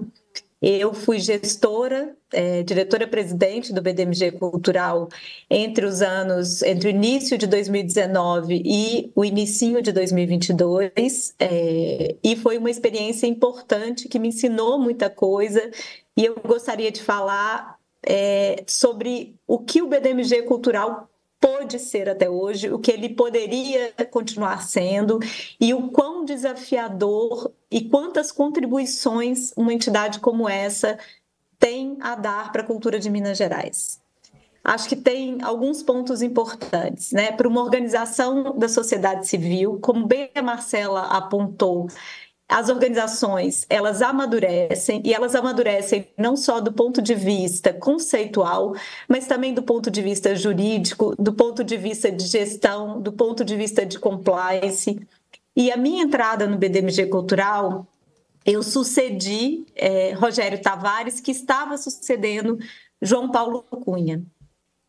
eu fui gestora, é, diretora-presidente do BDMG Cultural entre os anos, entre o início de 2019 e o início de 2022, é, e foi uma experiência importante que me ensinou muita coisa. E eu gostaria de falar é, sobre o que o BDMG Cultural pôde ser até hoje, o que ele poderia continuar sendo e o quão desafiador e quantas contribuições uma entidade como essa tem a dar para a cultura de Minas Gerais. Acho que tem alguns pontos importantes, né? Para uma organização da sociedade civil, como bem a Marcela apontou, as organizações elas amadurecem e elas amadurecem não só do ponto de vista conceitual, mas também do ponto de vista jurídico, do ponto de vista de gestão, do ponto de vista de compliance. E a minha entrada no BDMG Cultural, eu sucedi é, Rogério Tavares, que estava sucedendo João Paulo Cunha.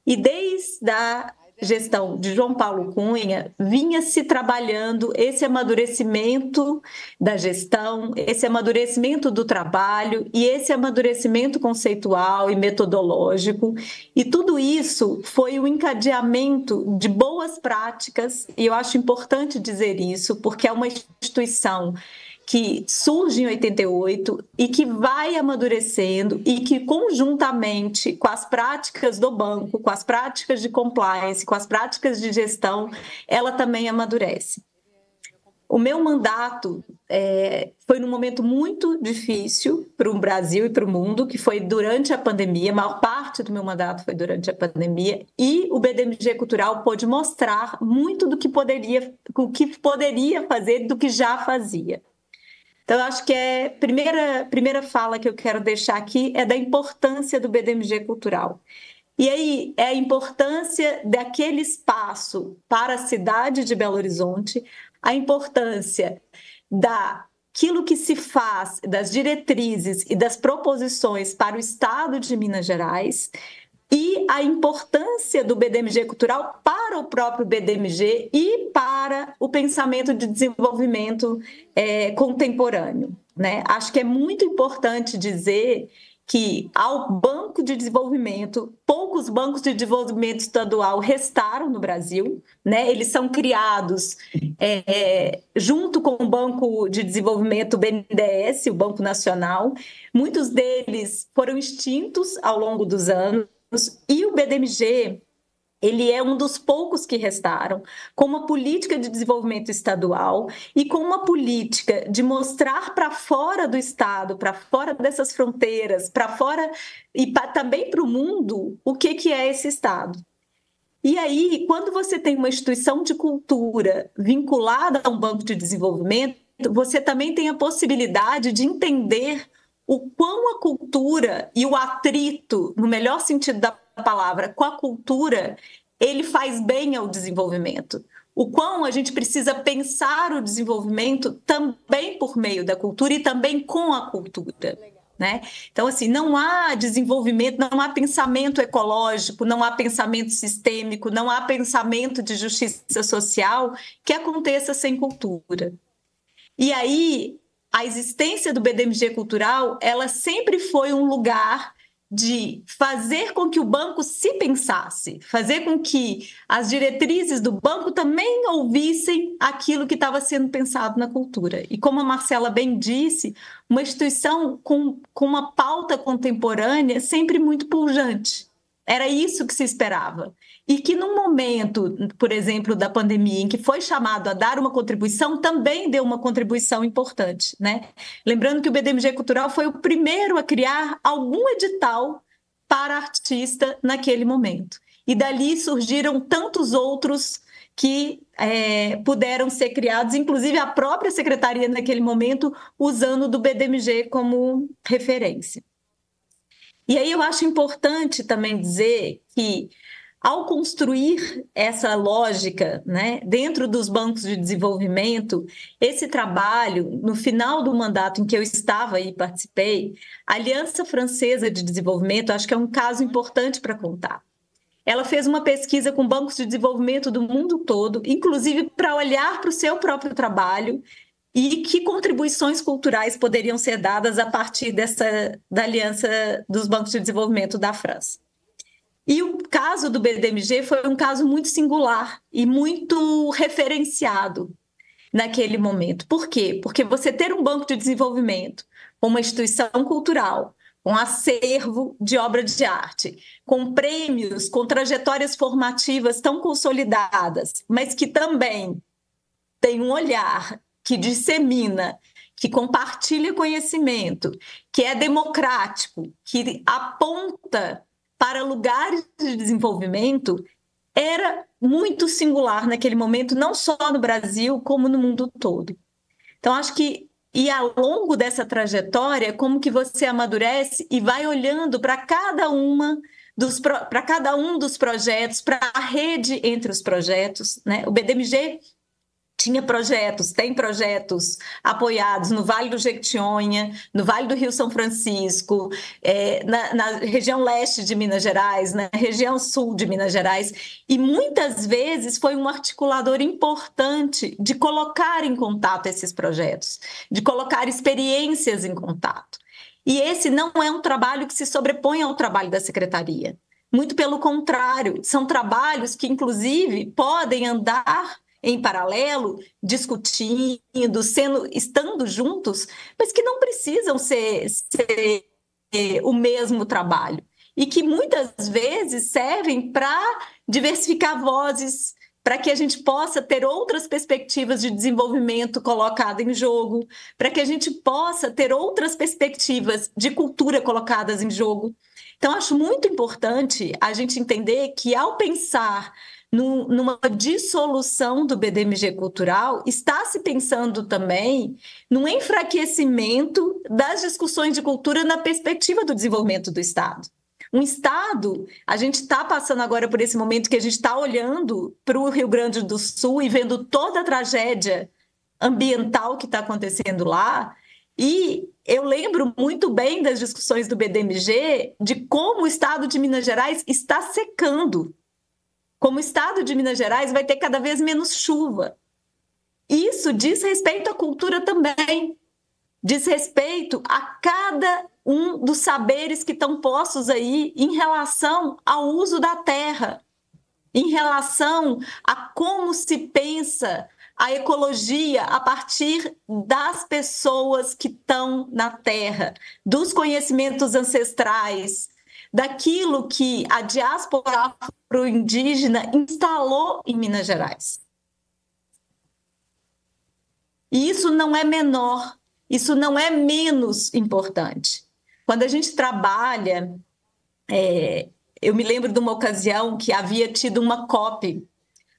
E desde a gestão de João Paulo Cunha, vinha se trabalhando esse amadurecimento da gestão, esse amadurecimento do trabalho e esse amadurecimento conceitual e metodológico. E tudo isso foi o um encadeamento de boas práticas, e eu acho importante dizer isso, porque é uma instituição que surge em 88 e que vai amadurecendo e que conjuntamente com as práticas do banco, com as práticas de compliance, com as práticas de gestão, ela também amadurece. O meu mandato é, foi num momento muito difícil para o Brasil e para o mundo, que foi durante a pandemia. A maior parte do meu mandato foi durante a pandemia e o BDMG Cultural pôde mostrar muito do que poderia, o que poderia fazer, do que já fazia. Então, eu acho que é primeira primeira fala que eu quero deixar aqui é da importância do BDMG cultural. E aí é a importância daquele espaço para a cidade de Belo Horizonte, a importância daquilo que se faz das diretrizes e das proposições para o estado de Minas Gerais e a importância do BDMG cultural para o próprio BDMG e para o pensamento de desenvolvimento é, contemporâneo. Né? Acho que é muito importante dizer que ao Banco de Desenvolvimento, poucos bancos de desenvolvimento estadual restaram no Brasil, né? Eles são criados é, é junto com o Banco de Desenvolvimento BNDES, o Banco Nacional. Muitos deles foram extintos ao longo dos anos e o BDMG ele é um dos poucos que restaram, com uma política de desenvolvimento estadual e com uma política de mostrar para fora do Estado, para fora dessas fronteiras, para fora e pra, também para o mundo, o que, que é esse Estado. E aí, quando você tem uma instituição de cultura vinculada a um banco de desenvolvimento, você também tem a possibilidade de entender o quão a cultura e o atrito, no melhor sentido da palavra, com a cultura, ele faz bem ao desenvolvimento. O quão a gente precisa pensar o desenvolvimento também por meio da cultura e também com a cultura. Né? Então, assim, não há desenvolvimento, não há pensamento ecológico, não há pensamento sistêmico, não há pensamento de justiça social que aconteça sem cultura. E aí, a existência do BDMG Cultural, ela sempre foi um lugar de fazer com que o banco se pensasse, fazer com que as diretrizes do banco também ouvissem aquilo que estava sendo pensado na cultura. E como a Marcela bem disse, uma instituição com, com uma pauta contemporânea sempre muito pujante. Era isso que se esperava e que num momento, por exemplo, da pandemia, em que foi chamado a dar uma contribuição, também deu uma contribuição importante, né? Lembrando que o BDMG Cultural foi o primeiro a criar algum edital para artista naquele momento. E dali surgiram tantos outros que é, puderam ser criados, inclusive a própria secretaria naquele momento, usando do BDMG como referência. E aí eu acho importante também dizer que ao construir essa lógica né, dentro dos bancos de desenvolvimento, esse trabalho, no final do mandato em que eu estava e participei, a Aliança Francesa de Desenvolvimento, acho que é um caso importante para contar. Ela fez uma pesquisa com bancos de desenvolvimento do mundo todo, inclusive para olhar para o seu próprio trabalho e que contribuições culturais poderiam ser dadas a partir dessa da aliança dos bancos de desenvolvimento da França. E o caso do BDMG foi um caso muito singular e muito referenciado naquele momento. Por quê? Porque você ter um banco de desenvolvimento, uma instituição cultural, um acervo de obra de arte, com prêmios, com trajetórias formativas tão consolidadas, mas que também tem um olhar que dissemina, que compartilha conhecimento, que é democrático, que aponta para lugares de desenvolvimento era muito singular naquele momento, não só no Brasil, como no mundo todo. Então, acho que, e ao longo dessa trajetória, como que você amadurece e vai olhando para cada uma para cada um dos projetos, para a rede entre os projetos. Né? O BDMG tinha projetos, tem projetos apoiados no Vale do Jequitinhonha, no Vale do Rio São Francisco, é, na, na, região leste de Minas Gerais, na região sul de Minas Gerais, e muitas vezes foi um articulador importante de colocar em contato esses projetos, de colocar experiências em contato. E esse não é um trabalho que se sobrepõe ao trabalho da secretaria. Muito pelo contrário, são trabalhos que, inclusive, podem andar em paralelo, discutindo, sendo, estando juntos, mas que não precisam ser, ser eh, o mesmo trabalho e que muitas vezes servem para diversificar vozes, para que a gente possa ter outras perspectivas de desenvolvimento colocadas em jogo, para que a gente possa ter outras perspectivas de cultura colocadas em jogo. Então, acho muito importante a gente entender que ao pensar num, numa dissolução do BDMG cultural, está se pensando também num enfraquecimento das discussões de cultura na perspectiva do desenvolvimento do Estado. Um Estado, a gente está passando agora por esse momento que a gente está olhando para o Rio Grande do Sul e vendo toda a tragédia ambiental que está acontecendo lá. E eu lembro muito bem das discussões do BDMG de como o Estado de Minas Gerais está secando como o estado de Minas Gerais vai ter cada vez menos chuva. Isso diz respeito à cultura também, diz respeito a cada um dos saberes que estão postos aí em relação ao uso da terra, em relação a como se pensa a ecologia a partir das pessoas que estão na terra, dos conhecimentos ancestrais, daquilo que a diáspora afro-indígena instalou em Minas Gerais. E isso não é menor, isso não é menos importante. Quando a gente trabalha, é, eu me lembro de uma ocasião que havia tido uma COP,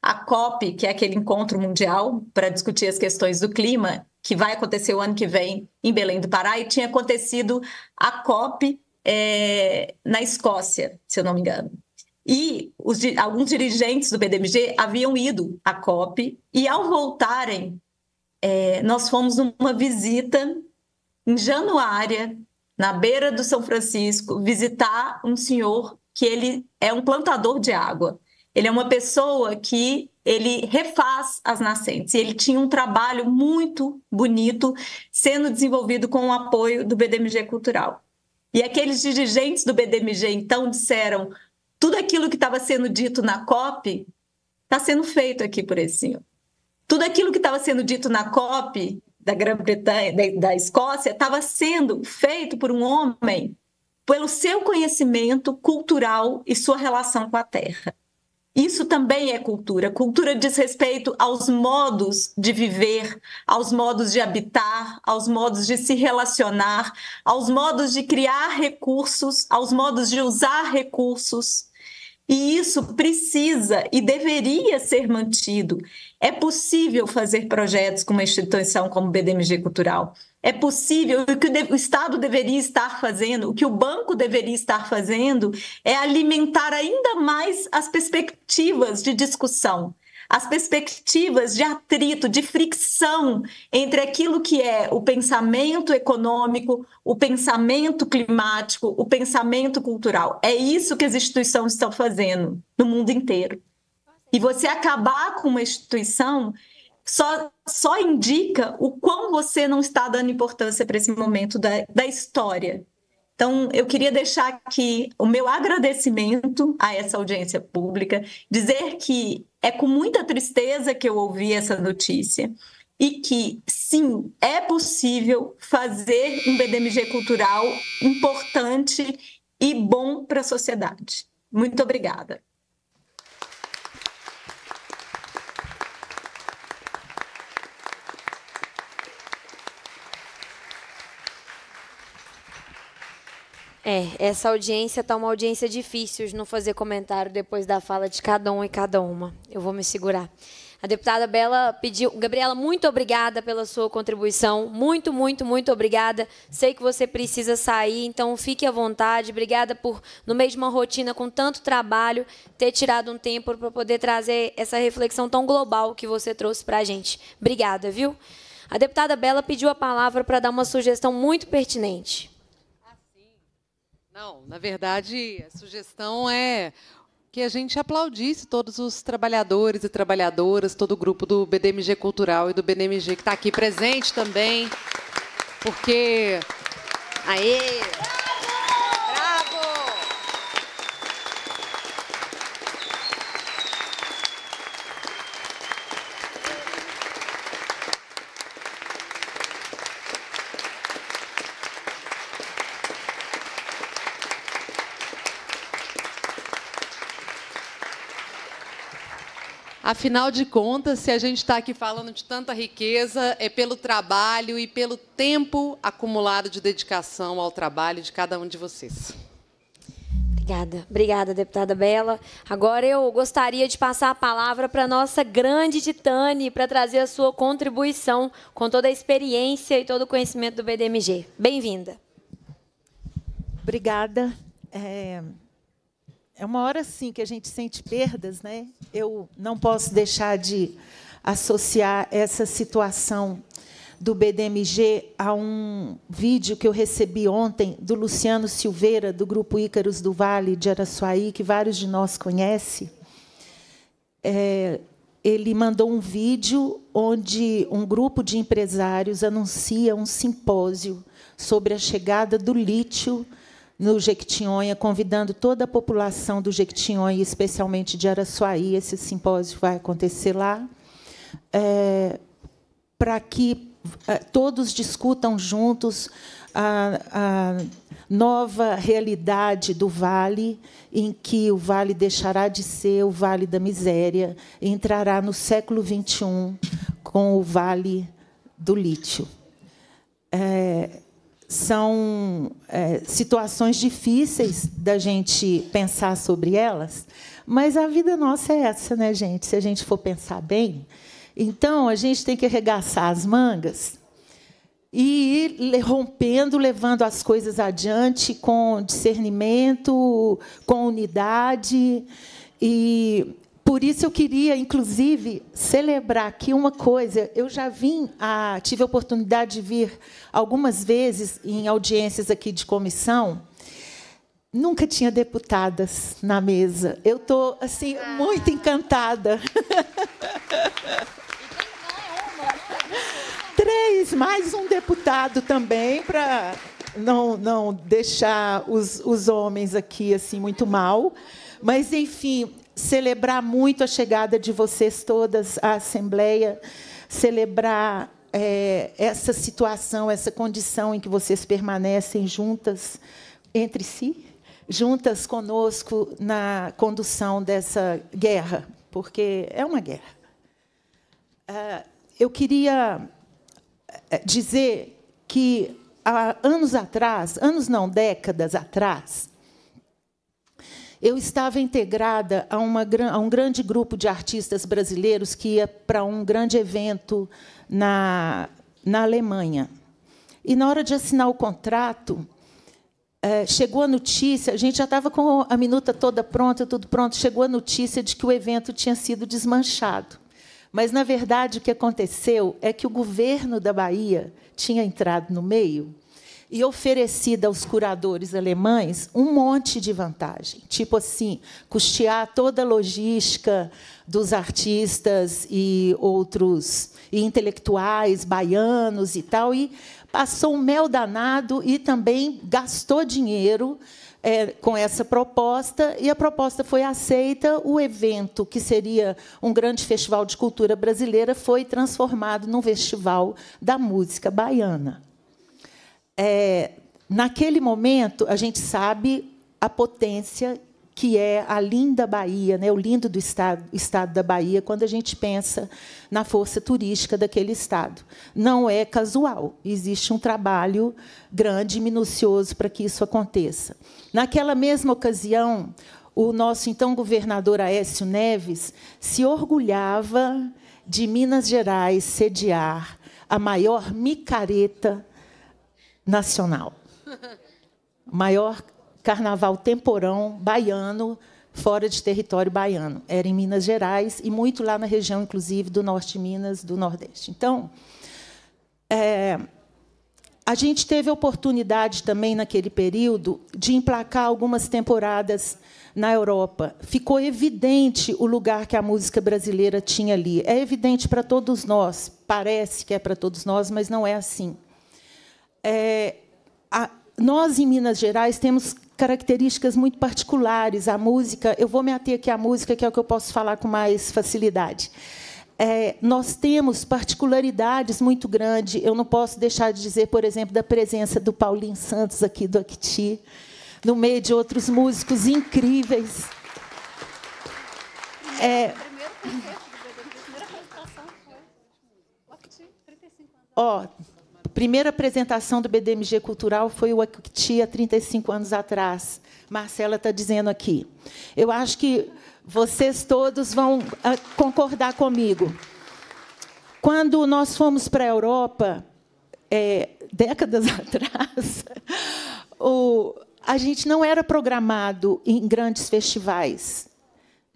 a COP, que é aquele encontro mundial para discutir as questões do clima, que vai acontecer o ano que vem em Belém do Pará, e tinha acontecido a COP é, na Escócia, se eu não me engano. E os, alguns dirigentes do PDMG haviam ido à COP, e ao voltarem, é, nós fomos numa visita em Januária, na beira do São Francisco, visitar um senhor que ele é um plantador de água. Ele é uma pessoa que ele refaz as nascentes. E ele tinha um trabalho muito bonito sendo desenvolvido com o apoio do BDMG Cultural. E aqueles dirigentes do BDMG então disseram: tudo aquilo que estava sendo dito na COP está sendo feito aqui por esse senhor. Tudo aquilo que estava sendo dito na COP da Grã-Bretanha, da, da Escócia, estava sendo feito por um homem pelo seu conhecimento cultural e sua relação com a terra. Isso também é cultura. Cultura diz respeito aos modos de viver, aos modos de habitar, aos modos de se relacionar, aos modos de criar recursos, aos modos de usar recursos. E isso precisa e deveria ser mantido. É possível fazer projetos com uma instituição como o BDMG Cultural é possível, o que o Estado deveria estar fazendo, o que o banco deveria estar fazendo, é alimentar ainda mais as perspectivas de discussão as perspectivas de atrito, de fricção entre aquilo que é o pensamento econômico, o pensamento climático, o pensamento cultural. É isso que as instituições estão fazendo no mundo inteiro. E você acabar com uma instituição só, só indica o quão você não está dando importância para esse momento da, da história. Então, eu queria deixar aqui o meu agradecimento a essa audiência pública, dizer que é com muita tristeza que eu ouvi essa notícia e que, sim, é possível fazer um BDMG cultural importante e bom para a sociedade. Muito obrigada. É, essa audiência tá uma audiência difícil de não fazer comentário depois da fala de cada um e cada uma. Eu vou me segurar. A deputada Bela pediu. Gabriela, muito obrigada pela sua contribuição. Muito, muito, muito obrigada. Sei que você precisa sair, então fique à vontade. Obrigada por, no meio de uma rotina com tanto trabalho, ter tirado um tempo para poder trazer essa reflexão tão global que você trouxe para a gente. Obrigada, viu? A deputada Bela pediu a palavra para dar uma sugestão muito pertinente. Não, na verdade, a sugestão é que a gente aplaudisse todos os trabalhadores e trabalhadoras, todo o grupo do BDMG Cultural e do BDMG que está aqui presente também, porque. Aê! Afinal de contas, se a gente está aqui falando de tanta riqueza, é pelo trabalho e pelo tempo acumulado de dedicação ao trabalho de cada um de vocês. Obrigada, obrigada, deputada Bela. Agora eu gostaria de passar a palavra para a nossa grande Titane, para trazer a sua contribuição com toda a experiência e todo o conhecimento do BDMG. Bem-vinda. Obrigada. É é uma hora sim que a gente sente perdas, né? Eu não posso deixar de associar essa situação do BDMG a um vídeo que eu recebi ontem do Luciano Silveira do grupo Ícaros do Vale de Araçuaí, que vários de nós conhecem. É, ele mandou um vídeo onde um grupo de empresários anuncia um simpósio sobre a chegada do lítio no Jequitinhonha, convidando toda a população do Jequitinhonha, especialmente de Araçuaí, esse simpósio vai acontecer lá, é, para que é, todos discutam juntos a, a, nova realidade do vale, em que o vale deixará de ser o vale da miséria, e entrará no século XXI com o vale do lítio. É, são é, situações difíceis da gente pensar sobre elas, mas a vida nossa é essa, né, gente? Se a gente for pensar bem, então a gente tem que arregaçar as mangas e ir rompendo, levando as coisas adiante com discernimento, com unidade. E por isso eu queria, inclusive, celebrar aqui uma coisa. Eu já vim, a, tive a oportunidade de vir algumas vezes em audiências aqui de comissão. Nunca tinha deputadas na mesa. Eu estou assim ah. muito encantada. Três, mais um deputado também para não, não deixar os, os homens aqui assim muito mal. Mas, enfim, celebrar muito a chegada de vocês todas à Assembleia, celebrar é, essa situação, essa condição em que vocês permanecem juntas entre si, juntas conosco na condução dessa guerra, porque é uma guerra. Ah, eu queria eh, dizer que há anos atrás, anos não, décadas atrás, eu estava integrada a, uma, a, um grande grupo de artistas brasileiros que ia para um grande evento na, na Alemanha. E, na hora de assinar o contrato, é, chegou a notícia, a gente já estava com a minuta toda pronta, tudo pronto, chegou a notícia de que o evento tinha sido desmanchado. Mas, na verdade, o que aconteceu é que o governo da Bahia tinha entrado no meio e oferecida aos curadores alemães um monte de vantagem, tipo assim, custear toda a logística dos artistas e outros e intelectuais baianos e tal, e passou um mel danado e também gastou dinheiro é, com essa proposta, e a proposta foi aceita. O evento, que seria um grande festival de cultura brasileira, foi transformado num festival da música baiana é, naquele momento, a gente sabe a potência que é a linda Bahia, né, o lindo do estado, estado da Bahia, quando a gente pensa na força turística daquele estado. Não é casual, existe um trabalho grande e minucioso para que isso aconteça. Naquela mesma ocasião, o nosso então governador Aécio Neves se orgulhava de Minas Gerais sediar a maior micareta nacional. Maior carnaval temporão baiano fora de território baiano. Era em Minas Gerais e muito lá na região, inclusive, do norte de Minas, do Nordeste. Então, é, a gente teve a oportunidade também, naquele período, de emplacar algumas temporadas na Europa. Ficou evidente o lugar que a música brasileira tinha ali. É evidente para todos nós, parece que é para todos nós, mas não é assim é, a, nós em Minas Gerais temos características muito particulares. A música, eu vou me ater aqui à música, que é o que eu posso falar com mais facilidade. É, nós temos particularidades muito grandes. Eu não posso deixar de dizer, por exemplo, da presença do Paulinho Santos aqui do Acti, no meio de outros músicos incríveis. É, Ó, oh, primeira apresentação do BDMG Cultural foi o Acti há 35 anos atrás. Marcela está dizendo aqui. Eu acho que vocês todos vão ah, concordar comigo. Quando nós fomos para a Europa, é, décadas atrás, o, a gente não era programado em grandes festivais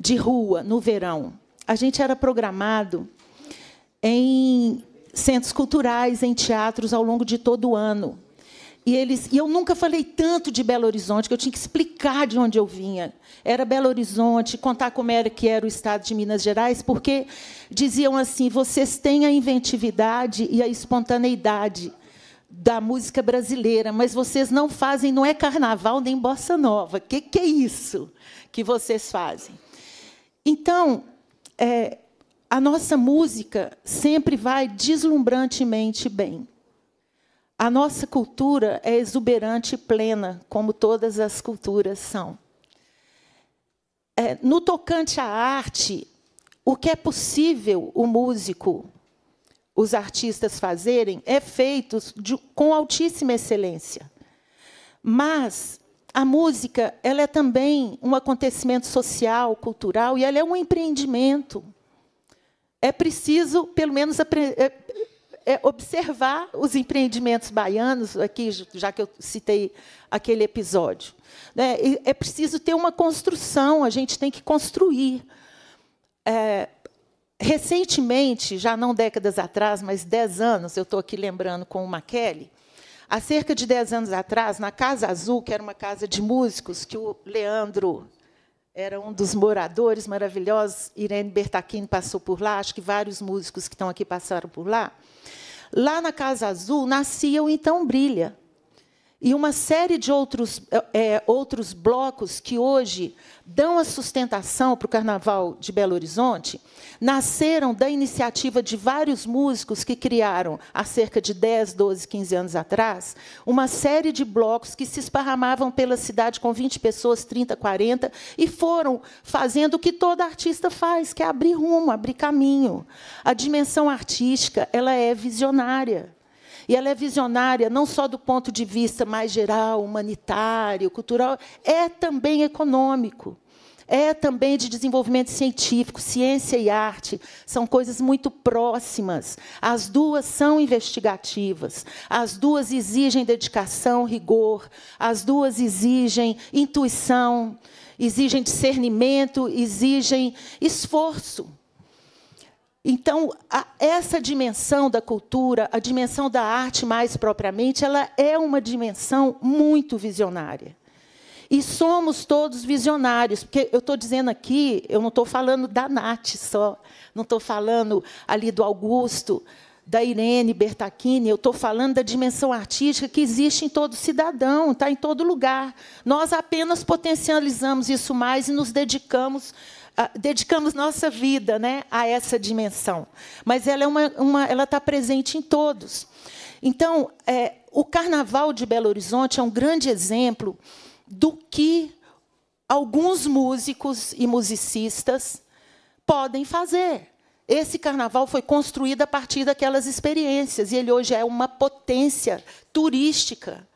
de rua no verão. A gente era programado em centros culturais, em teatros ao longo de todo o ano. E, eles, e eu nunca falei tanto de Belo Horizonte que eu tinha que explicar de onde eu vinha. Era Belo Horizonte, contar como era que era o estado de Minas Gerais, porque diziam assim: vocês têm a inventividade e a espontaneidade da música brasileira, mas vocês não fazem, não é carnaval nem bossa nova. O que, que, é isso que vocês fazem? Então, é, a nossa música sempre vai deslumbrantemente bem. A nossa cultura é exuberante e plena, como todas as culturas são. É, no tocante à arte, o que é possível o músico, os artistas fazerem, é feito de, com altíssima excelência. Mas a música ela é também um acontecimento social, cultural, e ela é um empreendimento é preciso, pelo menos, é, é, observar os empreendimentos baianos, aqui, já que eu citei aquele episódio. Né? É preciso ter uma construção, a gente tem que construir. É, recentemente, já não décadas atrás, mas dez anos, eu estou aqui lembrando com o Maquelli, há cerca de dez anos atrás, na Casa Azul, que era uma casa de músicos, que o Leandro era um dos moradores maravilhosos. Irene Bertacchini passou por lá, acho que vários músicos que estão aqui passaram por lá. Lá na Casa Azul nascia o Então Brilha, e uma série de outros, é, é, outros blocos que hoje dão a sustentação para o Carnaval de Belo Horizonte, nasceram da iniciativa de vários músicos que criaram, há cerca de 10, 12, 15 anos atrás, uma série de blocos que se esparramavam pela cidade com 20 pessoas, 30, 40, e foram fazendo o que todo artista faz, que é abrir rumo, abrir caminho. A dimensão artística ela é visionária. E ela é visionária não só do ponto de vista mais geral, humanitário, cultural, é também econômico. É também de desenvolvimento científico, ciência e arte são coisas muito próximas. As duas são investigativas, as duas exigem dedicação, rigor, as duas exigem intuição, exigem discernimento, exigem esforço. Então, a, essa dimensão da cultura, a dimensão da arte mais propriamente, ela é uma dimensão muito visionária. E somos todos visionários, porque eu estou dizendo aqui, eu não estou falando da Nath só, não estou falando ali do Augusto, da Irene Bertachini, eu estou falando da dimensão artística que existe em todo cidadão, está em todo lugar. Nós apenas potencializamos isso mais e nos dedicamos dedicamos nossa vida né, a essa dimensão. Mas ela é uma, uma está presente em todos. Então, é, o Carnaval de Belo Horizonte é um grande exemplo do que alguns músicos e musicistas podem fazer. Esse carnaval foi construído a partir daquelas experiências e ele hoje é uma potência turística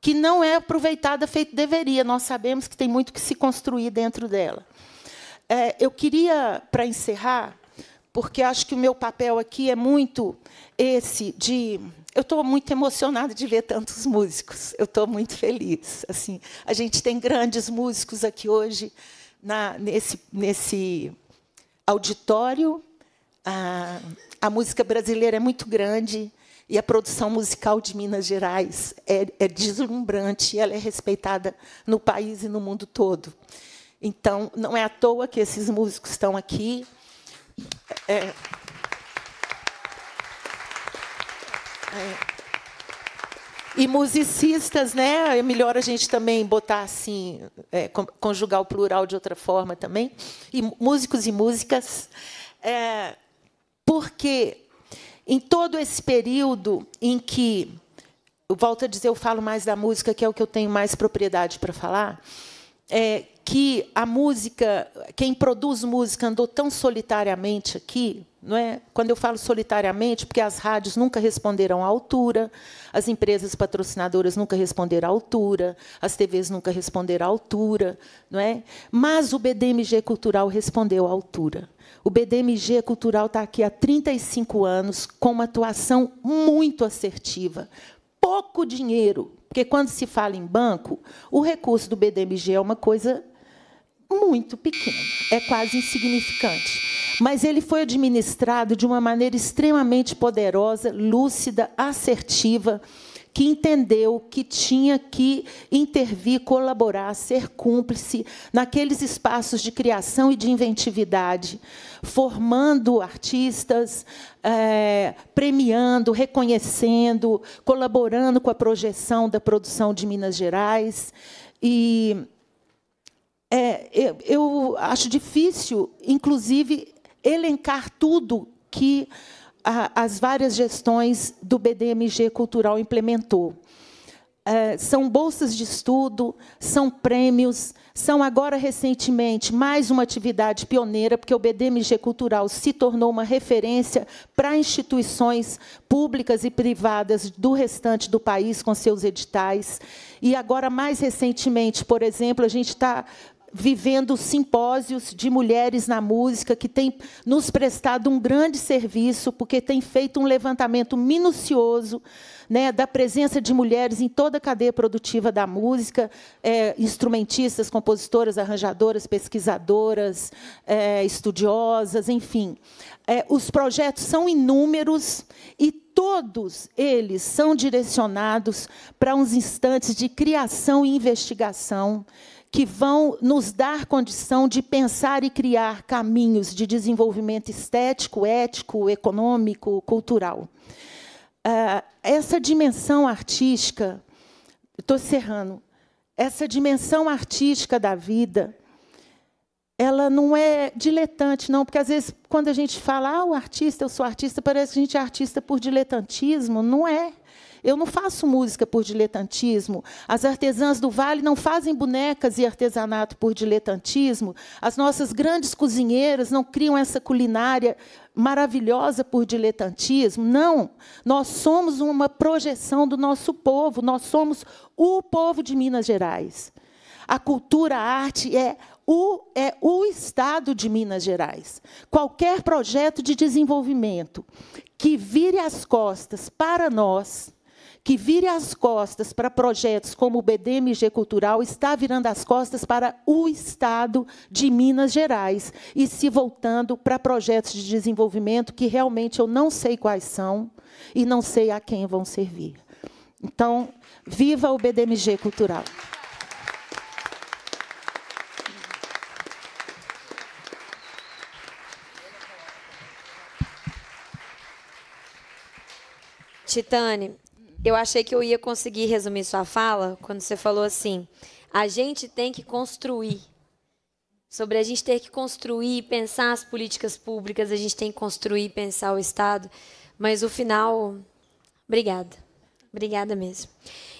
que não é aproveitada feito deveria. Nós sabemos que tem muito que se construir dentro dela. É, eu queria, para encerrar, porque acho que o meu papel aqui é muito esse de eu estou muito emocionada de ver tantos músicos. Eu estou muito feliz. Assim, a gente tem grandes músicos aqui hoje na, nesse, nesse auditório. A, a, música brasileira é muito grande e a produção musical de Minas Gerais é, é deslumbrante. E ela é respeitada no país e no mundo todo. Então, não é à toa que esses músicos estão aqui. É... É... E musicistas, né? É melhor a gente também botar assim, é, conjugar o plural de outra forma também. E músicos e músicas, é, porque em todo esse período em que, volto a dizer, eu falo mais da música, que é o que eu tenho mais propriedade para falar, é, que a música, quem produz música andou tão solitariamente aqui, não é? Quando eu falo solitariamente, porque as rádios nunca responderam à altura, as empresas patrocinadoras nunca responderam à altura, as TVs nunca responderam à altura, não é? Mas o BDMG Cultural respondeu à altura. O BDMG Cultural está aqui há 35 anos com uma atuação muito assertiva, pouco dinheiro, porque quando se fala em banco, o recurso do BDMG é uma coisa muito pequeno, é quase insignificante. Mas ele foi administrado de uma maneira extremamente poderosa, lúcida, assertiva, que entendeu que tinha que intervir, colaborar, ser cúmplice naqueles espaços de criação e de inventividade, formando artistas, é, premiando, reconhecendo, colaborando com a projeção da produção de Minas Gerais. E é, eu, eu acho difícil, inclusive, elencar tudo que a, as várias gestões do BDMG Cultural implementou. É, são bolsas de estudo, são prêmios, são agora recentemente mais uma atividade pioneira, porque o BDMG Cultural se tornou uma referência para instituições públicas e privadas do restante do país com seus editais. E agora, mais recentemente, por exemplo, a gente está vivendo simpósios de mulheres na música, que tem nos prestado um grande serviço, porque tem feito um levantamento minucioso né, da presença de mulheres em toda a cadeia produtiva da música, é, instrumentistas, compositoras, arranjadoras, pesquisadoras, é, estudiosas, enfim. É, os projetos são inúmeros e todos eles são direcionados para uns instantes de criação e investigação que vão nos dar condição de pensar e criar caminhos de desenvolvimento estético, ético, econômico, cultural. Uh, essa dimensão artística, estou cerrando, essa dimensão artística da vida, ela não é diletante, não, porque às vezes quando a gente fala, ah, o artista, eu sou artista, parece que a gente é artista por diletantismo. Não é. Eu não faço música por diletantismo. As artesãs do Vale não fazem bonecas e artesanato por diletantismo. As nossas grandes cozinheiras não criam essa culinária maravilhosa por diletantismo. Não. Nós somos uma projeção do nosso povo. Nós somos o povo de Minas Gerais. A cultura, a arte é o, é o Estado de Minas Gerais. Qualquer projeto de desenvolvimento que vire as costas para nós que vire as costas para projetos como o BDMG Cultural está virando as costas para o Estado de Minas Gerais e se voltando para projetos de desenvolvimento que realmente eu não sei quais são e não sei a quem vão servir. Então, viva o BDMG Cultural! Titane, eu achei que eu ia conseguir resumir sua fala quando você falou assim: a gente tem que construir. Sobre a gente ter que construir, pensar as políticas públicas, a gente tem que construir, pensar o Estado. Mas o final. Obrigada. Obrigada mesmo.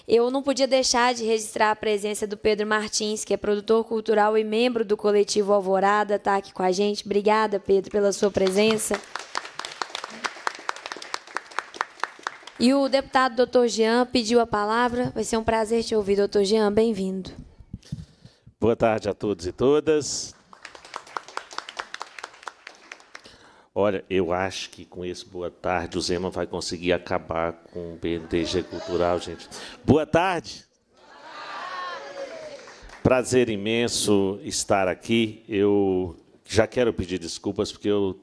Eu não podia deixar de registrar a presença do Pedro Martins, que é produtor cultural e membro do coletivo Alvorada, está aqui com a gente. Obrigada, Pedro, pela sua presença. E o deputado doutor Jean pediu a palavra. Vai ser um prazer te ouvir, doutor Jean. Bem-vindo. Boa tarde a todos e todas. Olha, eu acho que com esse boa tarde o Zema vai conseguir acabar com o BNDG Cultural, gente. Boa tarde. Prazer imenso estar aqui. Eu já quero pedir desculpas porque eu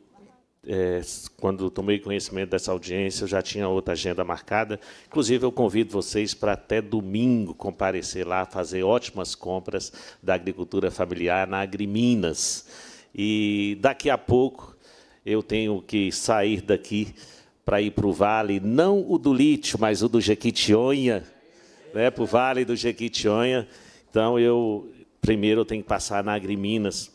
é, quando tomei conhecimento dessa audiência, eu já tinha outra agenda marcada. Inclusive, eu convido vocês para até domingo comparecer lá, fazer ótimas compras da agricultura familiar na Agriminas. E daqui a pouco eu tenho que sair daqui para ir para o vale, não o do lítio, mas o do Jequitinhonha, né, para o vale do Jequitinhonha. Então, eu primeiro eu tenho que passar na Agriminas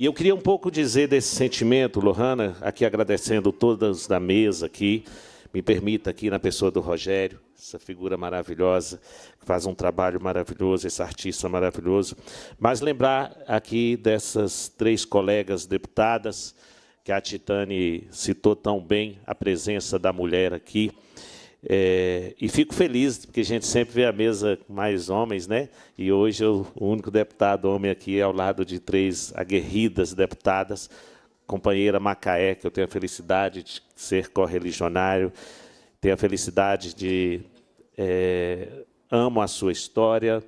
e eu queria um pouco dizer desse sentimento, Lohana, aqui agradecendo todas da mesa aqui, me permita aqui na pessoa do Rogério, essa figura maravilhosa, que faz um trabalho maravilhoso, esse artista maravilhoso, mas lembrar aqui dessas três colegas deputadas, que a Titane citou tão bem, a presença da mulher aqui, é, e fico feliz, porque a gente sempre vê a mesa mais homens, né? E hoje eu, o único deputado homem aqui é ao lado de três aguerridas deputadas, companheira Macaé, que eu tenho a felicidade de ser correligionário, tenho a felicidade de. É, amo a sua história,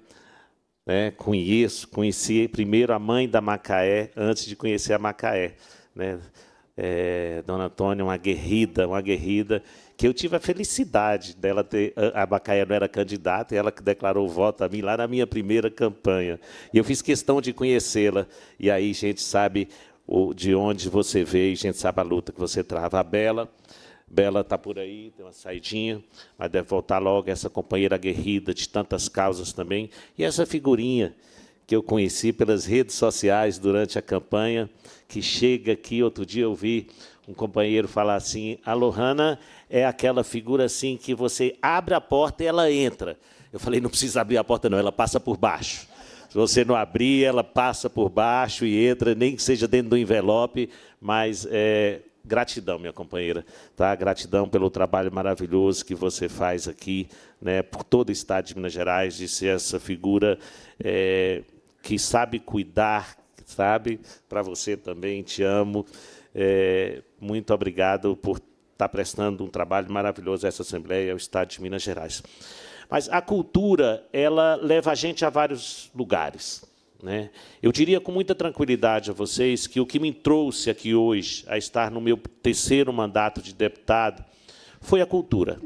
né? conheço, conheci primeiro a mãe da Macaé antes de conhecer a Macaé. Né? É, Dona Antônia, uma guerrida, uma guerrida que eu tive a felicidade dela ter. A Bacaia não era candidata, e ela que declarou voto a mim lá na minha primeira campanha. E eu fiz questão de conhecê-la. E aí a gente sabe de onde você veio, a gente sabe a luta que você trava. A Bela. Bela está por aí, tem uma saidinha, mas deve voltar logo. Essa companheira aguerrida de tantas causas também. E essa figurinha que eu conheci pelas redes sociais durante a campanha, que chega aqui. Outro dia eu vi um companheiro falar assim: Alohana é aquela figura assim que você abre a porta e ela entra. Eu falei, não precisa abrir a porta, não, ela passa por baixo. Se você não abrir, ela passa por baixo e entra, nem que seja dentro do envelope, mas é, gratidão, minha companheira, tá? Gratidão pelo trabalho maravilhoso que você faz aqui, né? Por todo o estado de Minas Gerais, de ser essa figura é, que sabe cuidar, sabe? Para você também, te amo. É, muito obrigado por está prestando um trabalho maravilhoso a essa Assembleia, ao Estado de Minas Gerais. Mas a cultura, ela leva a gente a vários lugares. Né? Eu diria com muita tranquilidade a vocês que o que me trouxe aqui hoje a estar no meu terceiro mandato de deputado foi a cultura.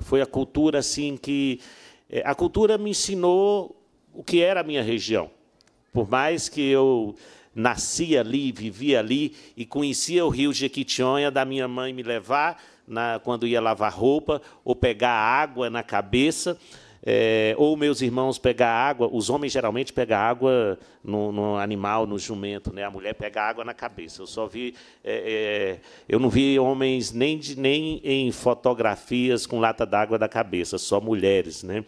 Foi a cultura assim que eh, a cultura me ensinou o que era a minha região. Por mais que eu nasci ali, vivia ali e conhecia o rio Jequitinhonha da minha mãe me levar na, quando ia lavar roupa ou pegar água na cabeça. É, ou meus irmãos pegar água, os homens geralmente pegam água no, no, animal, no jumento, né? a mulher pega água na cabeça. Eu só vi, é, é, eu não vi homens nem, de, nem em fotografias com lata d'água da cabeça, só mulheres. Né?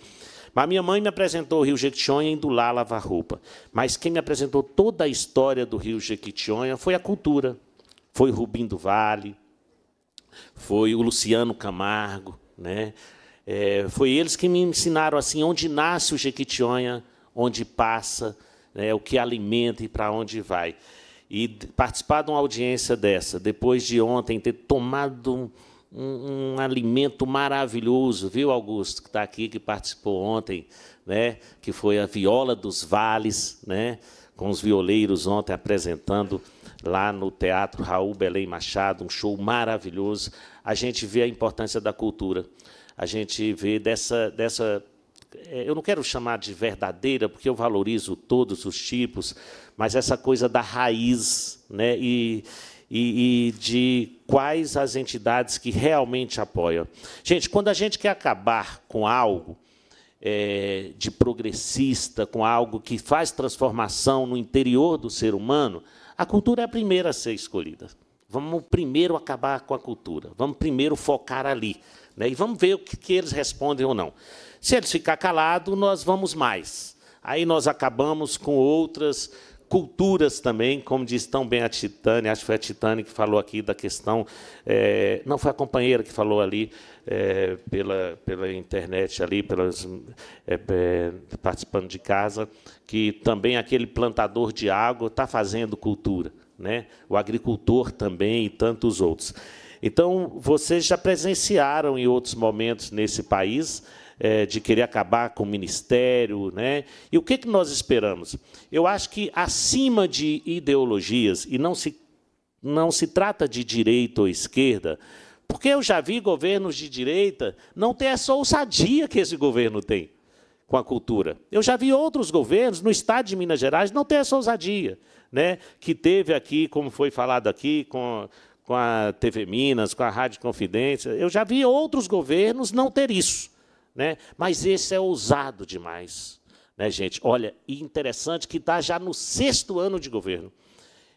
Mas minha mãe me apresentou o Rio Jequitinhonha indo lá lavar roupa. Mas quem me apresentou toda a história do Rio Jequitinhonha foi a cultura. Foi Rubim do Vale, foi o Luciano Camargo, né? É, foi eles que me ensinaram assim onde nasce o Jequitinhonha, onde passa, né, o que alimenta e para onde vai. E participar de uma audiência dessa, depois de ontem ter tomado um, um alimento maravilhoso, viu, Augusto, que está aqui, que participou ontem, né? Que foi a Viola dos Vales, né? Com os violeiros ontem apresentando lá no Teatro Raul Belém Machado, um show maravilhoso. A gente vê a importância da cultura, a gente vê dessa, dessa é, eu não quero chamar de verdadeira, porque eu valorizo todos os tipos, mas essa coisa da raiz, né? E, e, e de quais as entidades que realmente apoiam. Gente, quando a gente quer acabar com algo, é, de progressista, com algo que faz transformação no interior do ser humano, a cultura é a primeira a ser escolhida. Vamos primeiro acabar com a cultura, vamos primeiro focar ali. Né? E vamos ver o que, que eles respondem ou não. Se eles ficar calado, nós vamos mais. Aí nós acabamos com outras culturas também, como diz tão bem a Titânia, acho que foi a Titânia que falou aqui da questão, é, não foi a companheira que falou ali é, pela, pela internet ali, pelas, é, é participando de casa, que também aquele plantador de água está fazendo cultura, né? o agricultor também e tantos outros. Então, vocês já presenciaram em outros momentos nesse país é, de querer acabar com o ministério. Né? E o que, que nós esperamos? Eu acho que, acima de ideologias, e não se, não se trata de direita ou esquerda, porque eu já vi governos de direita não ter essa ousadia que esse governo tem com a cultura. Eu já vi outros governos no estado de Minas Gerais não ter essa ousadia, né? que teve aqui, como foi falado aqui, com, com a TV Minas, com a Rádio Confidência. Eu já vi outros governos não ter isso. Né? Mas esse é ousado demais. Né, gente? Olha, e interessante que está já no sexto ano de governo.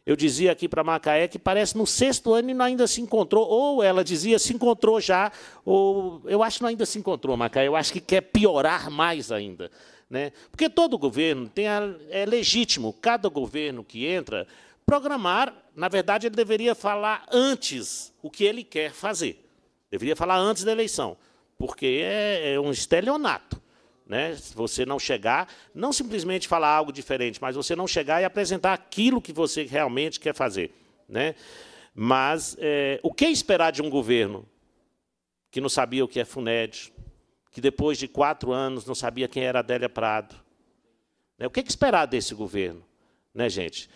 Eu dizia aqui para Macaé que parece no sexto ano e ainda se encontrou, ou ela dizia se encontrou já, ou eu acho que ainda se encontrou, Macaé, eu acho que quer piorar mais ainda. Né? Porque todo governo tem a, é legítimo, cada governo que entra, programar, na verdade, ele deveria falar antes o que ele quer fazer. Deveria falar antes da eleição porque é, é um estelionato. Né? você não chegar, não simplesmente falar algo diferente, mas você não chegar e apresentar aquilo que você realmente quer fazer. Né? Mas é, o que esperar de um governo que não sabia o que é FUNED, que depois de quatro anos não sabia quem era Adélia Prado? Né? O que, é que esperar desse governo, né, gente?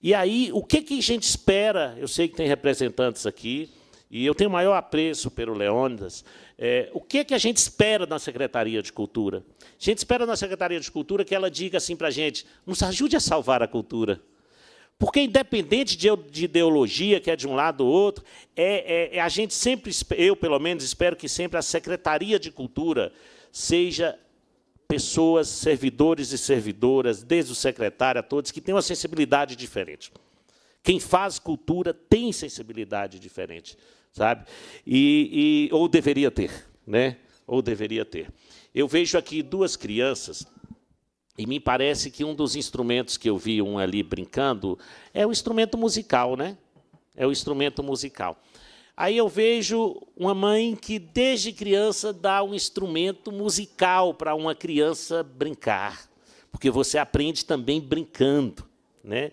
E aí, o que, que a gente espera? Eu sei que tem representantes aqui, e eu tenho maior apreço pelo Leônidas, é, o que, é que a gente espera da Secretaria de Cultura? A gente espera da Secretaria de Cultura que ela diga assim para a gente: nos ajude a salvar a cultura. Porque, independente de ideologia, que é de um lado ou outro, é, é, é, a gente sempre, eu pelo menos espero que sempre a Secretaria de Cultura seja pessoas, servidores e servidoras, desde o secretário a todos, que tenham uma sensibilidade diferente. Quem faz cultura tem sensibilidade diferente sabe? E, e, ou deveria ter, né? Ou deveria ter. Eu vejo aqui duas crianças e me parece que um dos instrumentos que eu vi um ali brincando é o instrumento musical, né? É o instrumento musical. Aí eu vejo uma mãe que desde criança dá um instrumento musical para uma criança brincar, porque você aprende também brincando, né?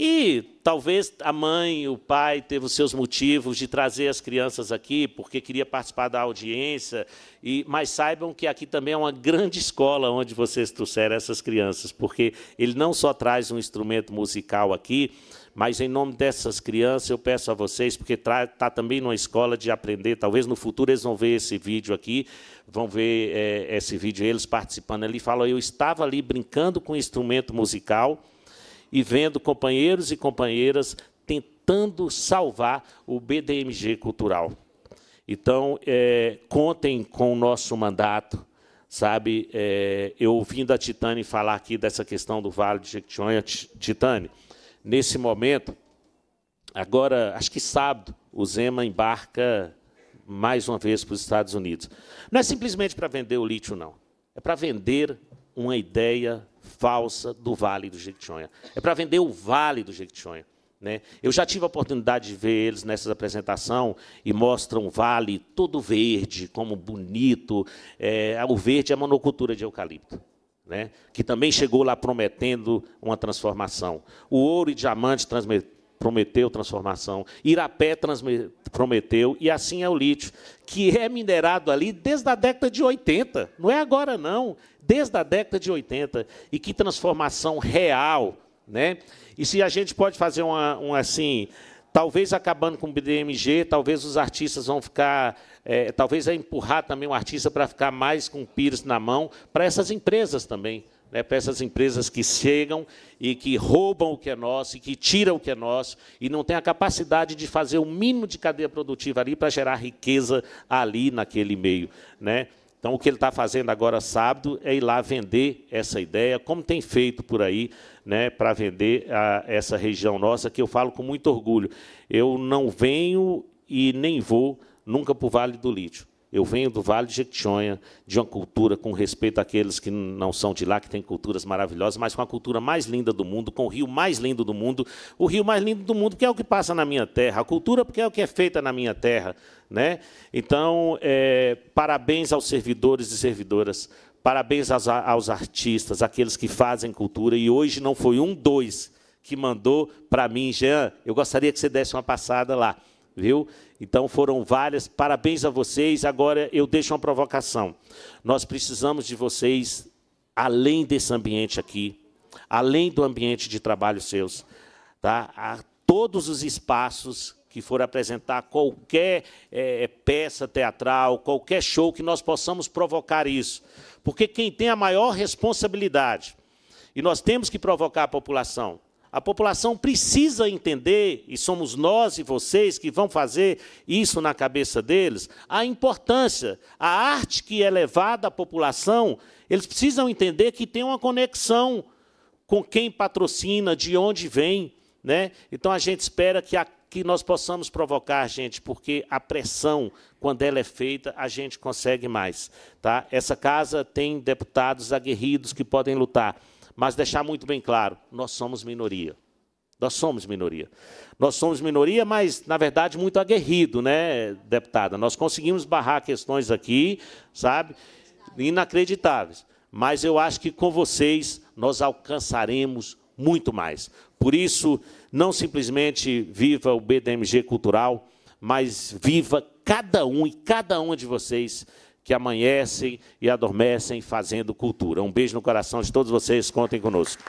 E talvez a mãe, o pai teve os seus motivos de trazer as crianças aqui, porque queria participar da audiência, e, mas saibam que aqui também é uma grande escola onde vocês trouxeram essas crianças, porque ele não só traz um instrumento musical aqui, mas em nome dessas crianças eu peço a vocês, porque está também numa escola de aprender, talvez no futuro eles vão ver esse vídeo aqui, vão ver é, esse vídeo eles participando ali, falam, eu estava ali brincando com instrumento musical, e vendo companheiros e companheiras tentando salvar o BDMG cultural. Então, é, contem com o nosso mandato, sabe? É, eu ouvindo a Titane falar aqui dessa questão do Vale de Jequitinhonha, Titane, nesse momento, agora, acho que sábado, o Zema embarca mais uma vez para os Estados Unidos. Não é simplesmente para vender o lítio, não. É para vender uma ideia falsa do Vale do Jequitinhonha. É para vender o Vale do Jequitinhonha. Né? Eu já tive a oportunidade de ver eles nessas apresentação e mostram o vale todo verde, como bonito. É, o verde é a monocultura de eucalipto. Né? que também chegou lá prometendo uma transformação. O ouro e diamante prometeu transformação, Irapé prometeu, e assim é o lítio, que é minerado ali desde a década de 80, não é agora não, desde a década de 80. E que transformação real, né? E se a gente pode fazer uma, uma assim, talvez acabando com o BDMG, talvez os artistas vão ficar, é, talvez é empurrar também o artista para ficar mais com o pires na mão, para essas empresas também. Né, para essas empresas que chegam e que roubam o que é nosso e que tiram o que é nosso e não têm a capacidade de fazer o mínimo de cadeia produtiva ali para gerar riqueza ali naquele meio. Né? Então, o que ele está fazendo agora sábado é ir lá vender essa ideia, como tem feito por aí, né, para vender a, essa região nossa, que eu falo com muito orgulho. Eu não venho e nem vou nunca para o Vale do Lítio. Eu venho do Vale de Jequitinhonha, de uma cultura com respeito àqueles que não são de lá, que têm culturas maravilhosas, mas com a cultura mais linda do mundo, com o rio mais lindo do mundo, o rio mais lindo do mundo, porque é o que passa na minha terra, a cultura, porque é o que é feita na minha terra. Né? Então, é, parabéns aos servidores e servidoras, parabéns aos, aos artistas, aqueles que fazem cultura, e hoje não foi um, dois que mandou para mim, Jean, eu gostaria que você desse uma passada lá viu? Então foram várias. Parabéns a vocês. Agora eu deixo uma provocação. Nós precisamos de vocês além desse ambiente aqui, além do ambiente de trabalho seus, tá? A todos os espaços que for apresentar qualquer é, peça teatral, qualquer show que nós possamos provocar isso, porque quem tem a maior responsabilidade e nós temos que provocar a população a população precisa entender, e somos nós e vocês que vão fazer isso na cabeça deles, a importância, a arte que é levada à população, eles precisam entender que tem uma conexão com quem patrocina, de onde vem. Né? Então a gente espera que, a, que nós possamos provocar a gente, porque a pressão, quando ela é feita, a gente consegue mais. Tá? Essa casa tem deputados aguerridos que podem lutar mas deixar muito bem claro: nós somos minoria. Nós somos minoria. Nós somos minoria, mas, na verdade, muito aguerrido, né, deputada? Nós conseguimos barrar questões aqui, sabe? Inacreditáveis. Mas eu acho que com vocês nós alcançaremos muito mais. Por isso, não simplesmente viva o BDMG Cultural, mas viva cada um e cada uma de vocês que amanhecem e adormecem fazendo cultura. Um beijo no coração de todos vocês, contem conosco.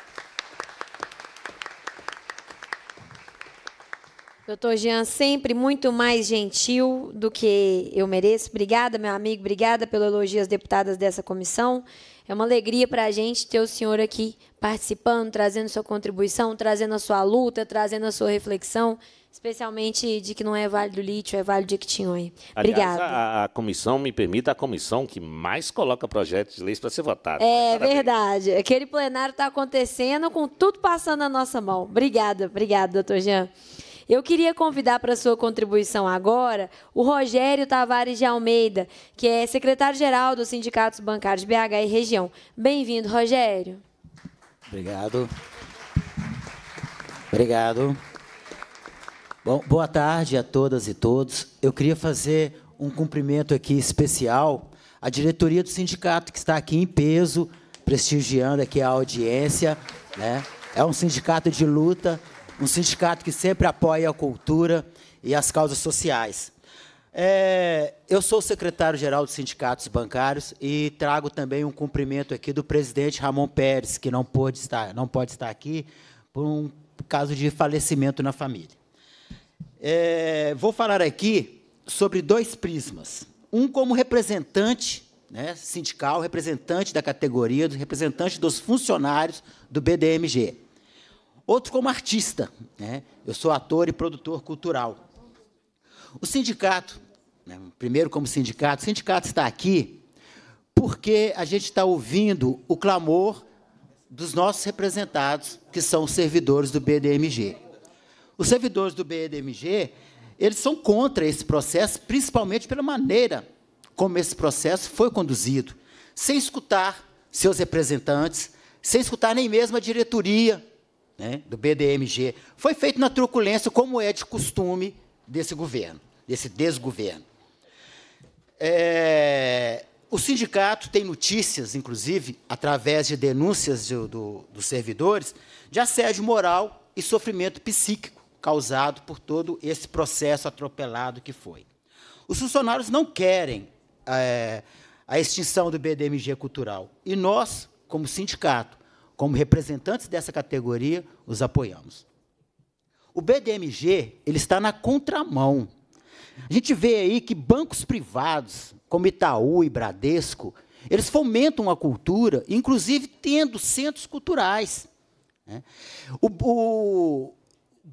Doutor Jean, sempre muito mais gentil do que eu mereço. Obrigada, meu amigo, obrigada pelo elogio às deputadas dessa comissão. É uma alegria para a gente ter o senhor aqui participando, trazendo sua contribuição, trazendo a sua luta, trazendo a sua reflexão especialmente de que não é Vale do Lítio, é Vale de Equitinhonha. Obrigada. A, a, comissão, me permita, a comissão que mais coloca projetos de leis para ser votado. É Parabéns. verdade. Aquele plenário está acontecendo com tudo passando na nossa mão. Obrigada, obrigada, doutor Jean. Eu queria convidar para sua contribuição agora o Rogério Tavares de Almeida, que é secretário-geral dos Sindicatos Bancários BH e Região. Bem-vindo, Rogério. Obrigado. Obrigado. Bom, boa tarde a todas e todos. Eu queria fazer um cumprimento aqui especial à diretoria do sindicato, que está aqui em peso, prestigiando aqui a audiência. Né? É um sindicato de luta, um sindicato que sempre apoia a cultura e as causas sociais. É, eu sou o secretário-geral dos sindicatos bancários e trago também um cumprimento aqui do presidente Ramon Pérez, que não, pôde estar, não pode estar aqui por um caso de falecimento na família é, vou falar aqui sobre dois prismas. Um como representante né, sindical, representante da categoria, representante dos funcionários do BDMG. Outro como artista. Né, eu sou ator e produtor cultural. O sindicato, né, primeiro como sindicato, o sindicato está aqui porque a gente está ouvindo o clamor dos nossos representados, que são os servidores do BDMG. Os servidores do BDMG, eles são contra esse processo, principalmente pela maneira como esse processo foi conduzido, sem escutar seus representantes, sem escutar nem mesmo a diretoria né, do BDMG. Foi feito na truculência, como é de costume desse governo, desse desgoverno. É, o sindicato tem notícias, inclusive, através de denúncias do, dos servidores, de assédio moral e sofrimento psíquico causado por todo esse processo atropelado que foi. Os funcionários não querem é, a extinção do BDMG cultural. E nós, como sindicato, como representantes dessa categoria, os apoiamos. O BDMG ele está na contramão. A gente vê aí que bancos privados, como Itaú e Bradesco, eles fomentam a cultura, inclusive tendo centros culturais. Né? O, o,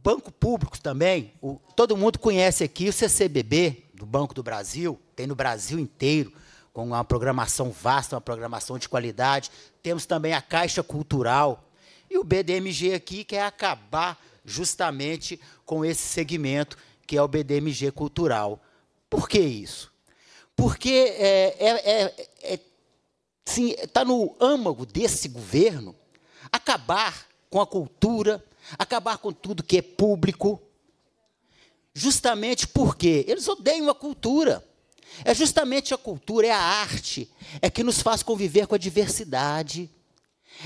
banco público também, o, todo mundo conhece aqui o CCBB, do Banco do Brasil, tem no Brasil inteiro, com uma programação vasta, uma programação de qualidade. Temos também a Caixa Cultural e o BDMG aqui quer é acabar justamente com esse segmento que é o BDMG Cultural. Por que isso? Porque é, é, é, está é, no âmago desse governo acabar com a cultura, acabar com tudo que é público. Justamente porque eles odeiam a cultura. É justamente a cultura, é a arte, é que nos faz conviver com a diversidade.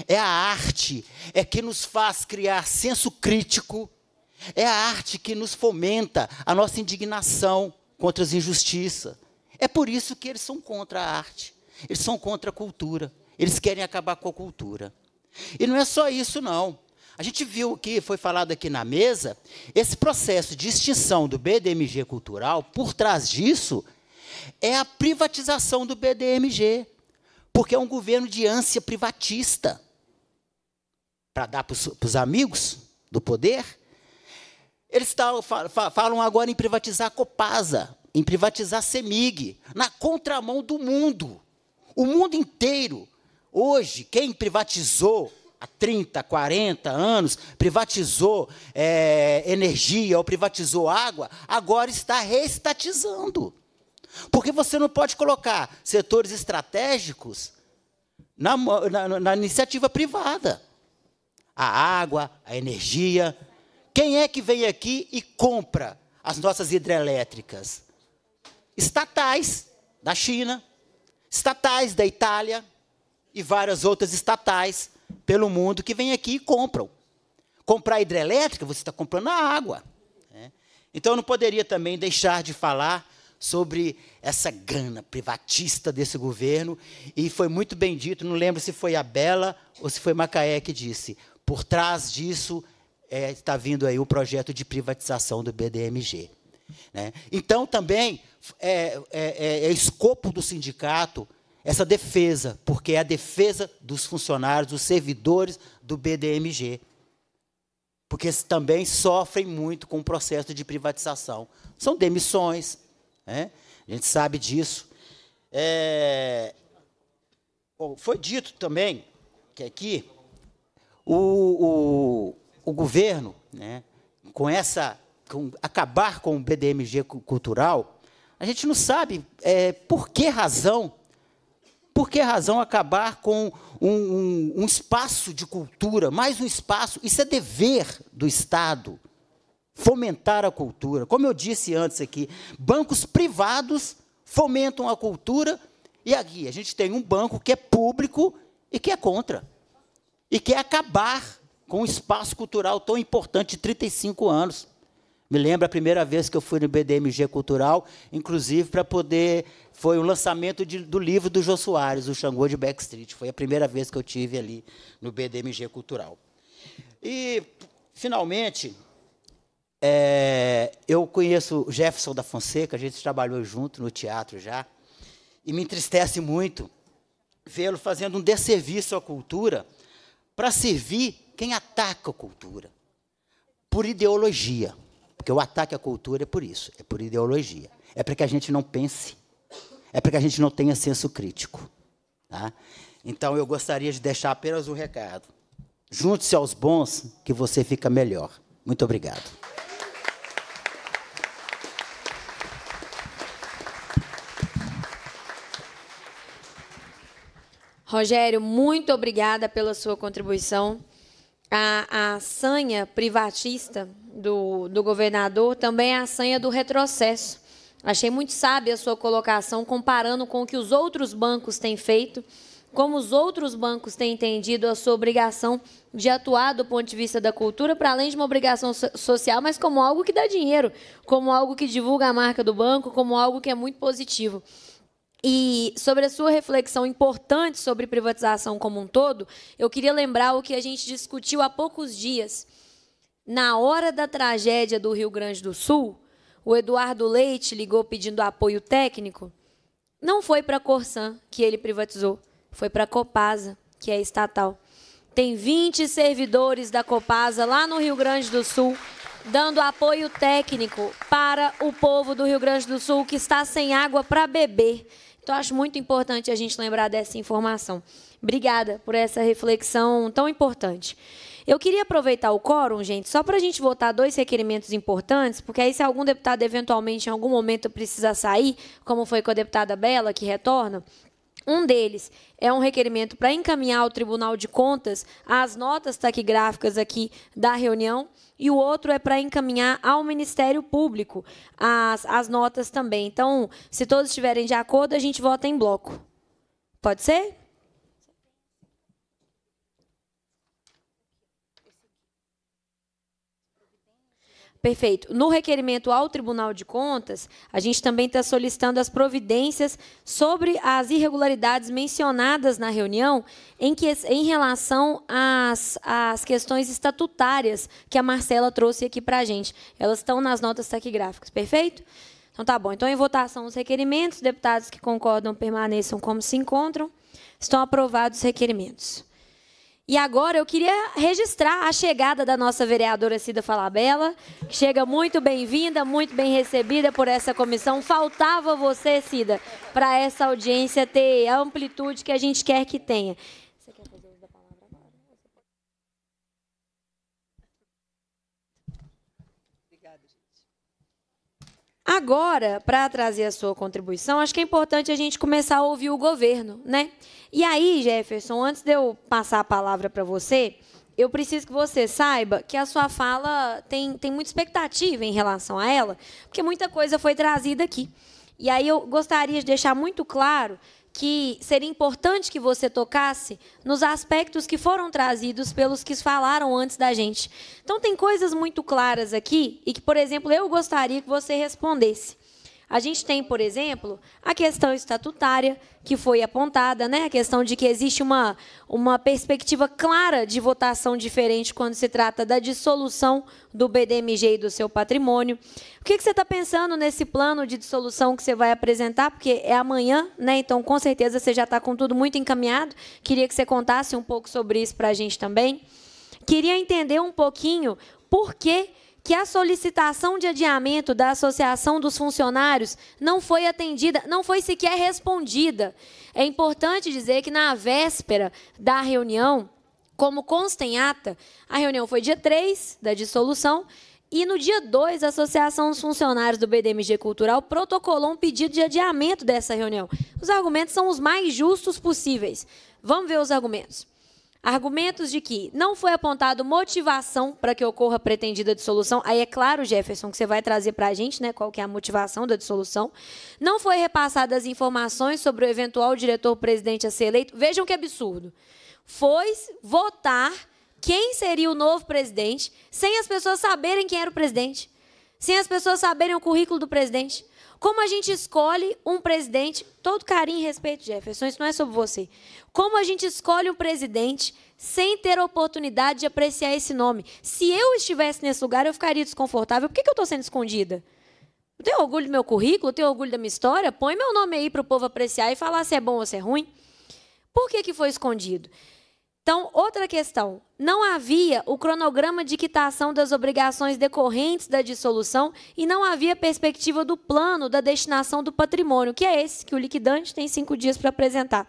É a arte, é que nos faz criar senso crítico. É a arte que nos fomenta a nossa indignação contra as injustiças. É por isso que eles são contra a arte, eles são contra a cultura, eles querem acabar com a cultura. E não é só isso, não. A gente viu o que foi falado aqui na mesa, esse processo de extinção do BDMG cultural, por trás disso, é a privatização do BDMG, porque é um governo de ânsia privatista. Para dar para os amigos do poder, eles tavam, falam agora em privatizar a Copasa, em privatizar a CEMIG, na contramão do mundo. O mundo inteiro, hoje, quem privatizou há 30, 40 anos, privatizou é, energia ou privatizou água, agora está reestatizando. Porque você não pode colocar setores estratégicos na, na, na iniciativa privada. A água, a energia. Quem é que vem aqui e compra as nossas hidrelétricas? Estatais da China, estatais da Itália e várias outras estatais pelo mundo que vêm aqui e compram. Comprar hidrelétrica, você está comprando a água. Né? Então, eu não poderia também deixar de falar sobre essa gana privatista desse governo, e foi muito bem dito, não lembro se foi a Bela ou se foi Macaé que disse, por trás disso é, está vindo aí o projeto de privatização do BDMG. Né? Então, também, é, é, é, é escopo do sindicato essa defesa, porque é a defesa dos funcionários, dos servidores do BDMG. Porque também sofrem muito com o processo de privatização. São demissões, né? a gente sabe disso. É... Bom, foi dito também que aqui o, o, o governo, né, com essa, com acabar com o BDMG cultural, a gente não sabe é, por que razão por que razão acabar com um, um, um espaço de cultura, mais um espaço? Isso é dever do Estado fomentar a cultura. Como eu disse antes aqui, bancos privados fomentam a cultura e aqui a gente tem um banco que é público e que é contra. E quer acabar com um espaço cultural tão importante de 35 anos. Me lembro a primeira vez que eu fui no BDMG Cultural, inclusive para poder. Foi o um lançamento de, do livro do Jô Soares, O Xangô de Backstreet. Foi a primeira vez que eu tive ali no BDMG Cultural. E, finalmente, é, eu conheço o Jefferson da Fonseca, a gente trabalhou junto no teatro já, e me entristece muito vê-lo fazendo um desserviço à cultura para servir quem ataca a cultura por ideologia. Porque o ataque à cultura é por isso, é por ideologia. É para que a gente não pense, é para que a gente não tenha senso crítico. Tá? Então, eu gostaria de deixar apenas um recado. Junte-se aos bons, que você fica melhor. Muito obrigado. Rogério, muito obrigada pela sua contribuição. A, a sanha privatista do, do governador também é a sanha do retrocesso. Achei muito sábia a sua colocação, comparando com o que os outros bancos têm feito, como os outros bancos têm entendido a sua obrigação de atuar do ponto de vista da cultura, para além de uma obrigação so social, mas como algo que dá dinheiro, como algo que divulga a marca do banco, como algo que é muito positivo. E sobre a sua reflexão importante sobre privatização como um todo, eu queria lembrar o que a gente discutiu há poucos dias na hora da tragédia do Rio Grande do Sul, o Eduardo Leite ligou pedindo apoio técnico. Não foi para a Corsan que ele privatizou, foi para a Copasa, que é estatal. Tem 20 servidores da Copasa lá no Rio Grande do Sul dando apoio técnico para o povo do Rio Grande do Sul que está sem água para beber. Então, acho muito importante a gente lembrar dessa informação. Obrigada por essa reflexão tão importante. Eu queria aproveitar o quórum, gente, só para a gente votar dois requerimentos importantes, porque aí se algum deputado eventualmente em algum momento precisa sair, como foi com a deputada Bela, que retorna, um deles é um requerimento para encaminhar ao Tribunal de Contas as notas taquigráficas aqui da reunião e o outro é para encaminhar ao Ministério Público as, as notas também. Então, se todos estiverem de acordo, a gente vota em bloco. Pode ser? Perfeito. No requerimento ao Tribunal de Contas, a gente também está solicitando as providências sobre as irregularidades mencionadas na reunião em, que, em relação às, às questões estatutárias que a Marcela trouxe aqui para a gente. Elas estão nas notas taquigráficas, perfeito? Então tá bom. Então, em votação os requerimentos, deputados que concordam permaneçam como se encontram. Estão aprovados os requerimentos. E agora eu queria registrar a chegada da nossa vereadora Cida Falabella, que chega muito bem-vinda, muito bem recebida por essa comissão. Faltava você, Cida, para essa audiência ter a amplitude que a gente quer que tenha. Agora, para trazer a sua contribuição, acho que é importante a gente começar a ouvir o governo, né? E aí, Jefferson, antes de eu passar a palavra para você, eu preciso que você saiba que a sua fala tem, tem muita expectativa em relação a ela, porque muita coisa foi trazida aqui. E aí eu gostaria de deixar muito claro que seria importante que você tocasse nos aspectos que foram trazidos pelos que falaram antes da gente. Então, tem coisas muito claras aqui e que, por exemplo, eu gostaria que você respondesse. A gente tem, por exemplo, a questão estatutária que foi apontada, né? a questão de que existe uma, uma perspectiva clara de votação diferente quando se trata da dissolução do BDMG e do seu patrimônio. O que, que você está pensando nesse plano de dissolução que você vai apresentar? Porque é amanhã, né? então com certeza você já está com tudo muito encaminhado. Queria que você contasse um pouco sobre isso para a gente também. Queria entender um pouquinho por que que a solicitação de adiamento da Associação dos Funcionários não foi atendida, não foi sequer respondida. É importante dizer que na véspera da reunião, como consta em ata, a reunião foi dia 3 da dissolução e no dia 2 a Associação dos Funcionários do BDMG Cultural protocolou um pedido de adiamento dessa reunião. Os argumentos são os mais justos possíveis. Vamos ver os argumentos. Argumentos de que não foi apontado motivação para que ocorra a pretendida dissolução. Aí é claro, Jefferson, que você vai trazer para a gente né, qual que é a motivação da dissolução. Não foi repassadas informações sobre o eventual diretor-presidente a ser eleito. Vejam que absurdo. Foi votar quem seria o novo presidente sem as pessoas saberem quem era o presidente, sem as pessoas saberem o currículo do presidente. Como a gente escolhe um presidente, todo carinho e respeito, Jefferson, isso não é sobre você. Como a gente escolhe um presidente sem ter a oportunidade de apreciar esse nome? Se eu estivesse nesse lugar, eu ficaria desconfortável. Por que, que eu estou sendo escondida? Eu tenho orgulho do meu currículo, eu tenho orgulho da minha história. Põe meu nome aí para o povo apreciar e falar se é bom ou se é ruim. Por que, que foi escondido? Então, outra questão: não havia o cronograma de quitação das obrigações decorrentes da dissolução e não havia perspectiva do plano da destinação do patrimônio, que é esse que o liquidante tem cinco dias para apresentar.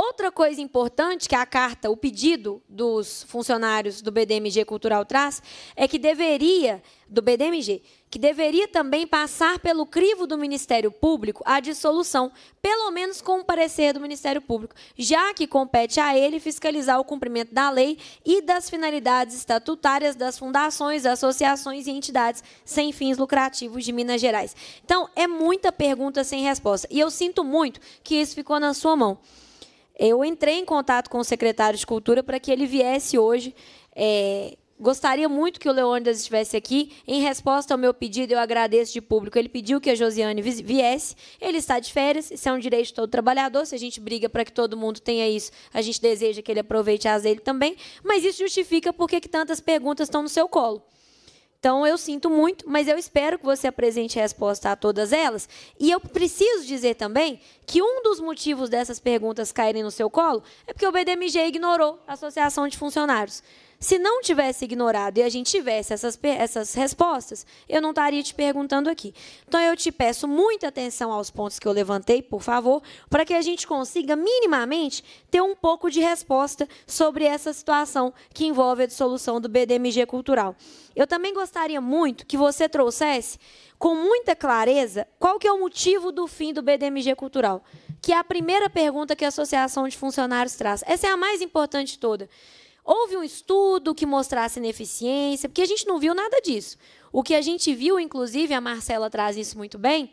Outra coisa importante que a carta, o pedido dos funcionários do BDMG Cultural traz, é que deveria, do BDMG, que deveria também passar pelo crivo do Ministério Público a dissolução, pelo menos com o parecer do Ministério Público, já que compete a ele fiscalizar o cumprimento da lei e das finalidades estatutárias das fundações, associações e entidades sem fins lucrativos de Minas Gerais. Então, é muita pergunta sem resposta. E eu sinto muito que isso ficou na sua mão. Eu entrei em contato com o secretário de Cultura para que ele viesse hoje. É, gostaria muito que o Leônidas estivesse aqui. Em resposta ao meu pedido, eu agradeço de público. Ele pediu que a Josiane viesse. Ele está de férias, isso é um direito de todo trabalhador. Se a gente briga para que todo mundo tenha isso, a gente deseja que ele aproveite as dele também. Mas isso justifica por que tantas perguntas estão no seu colo. Então eu sinto muito, mas eu espero que você apresente a resposta a todas elas. E eu preciso dizer também que um dos motivos dessas perguntas caírem no seu colo é porque o BDMG ignorou a Associação de Funcionários. Se não tivesse ignorado e a gente tivesse essas, essas respostas, eu não estaria te perguntando aqui. Então, eu te peço muita atenção aos pontos que eu levantei, por favor, para que a gente consiga, minimamente, ter um pouco de resposta sobre essa situação que envolve a dissolução do BDMG cultural. Eu também gostaria muito que você trouxesse com muita clareza qual que é o motivo do fim do BDMG cultural, que é a primeira pergunta que a Associação de Funcionários traz. Essa é a mais importante de toda. Houve um estudo que mostrasse ineficiência, porque a gente não viu nada disso. O que a gente viu, inclusive, a Marcela traz isso muito bem,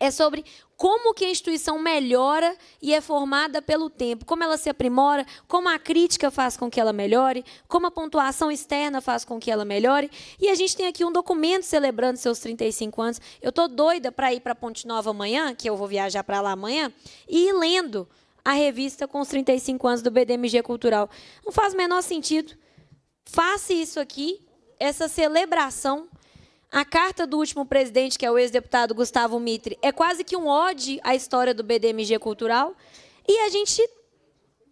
é sobre como que a instituição melhora e é formada pelo tempo, como ela se aprimora, como a crítica faz com que ela melhore, como a pontuação externa faz com que ela melhore. E a gente tem aqui um documento celebrando seus 35 anos. Eu estou doida para ir para Ponte Nova amanhã, que eu vou viajar para lá amanhã, e ir lendo a revista com os 35 anos do BDMG Cultural. Não faz o menor sentido. Faça isso aqui, essa celebração. A carta do último presidente, que é o ex-deputado Gustavo Mitre, é quase que um ode à história do BDMG Cultural. E a gente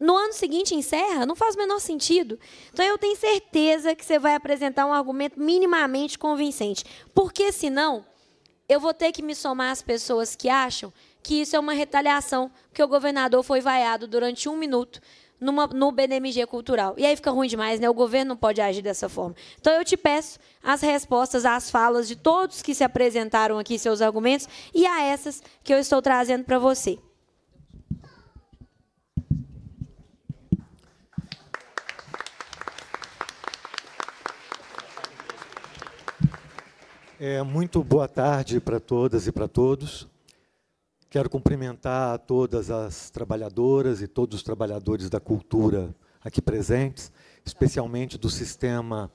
no ano seguinte encerra, não faz o menor sentido. Então eu tenho certeza que você vai apresentar um argumento minimamente convincente. Porque senão eu vou ter que me somar às pessoas que acham que isso é uma retaliação, porque o governador foi vaiado durante um minuto numa, no BDMG cultural. E aí fica ruim demais, né? O governo não pode agir dessa forma. Então eu te peço as respostas às falas de todos que se apresentaram aqui, seus argumentos, e a essas que eu estou trazendo para você. É, muito boa tarde para todas e para todos. Quero cumprimentar todas as trabalhadoras e todos os trabalhadores da cultura aqui presentes, especialmente do Sistema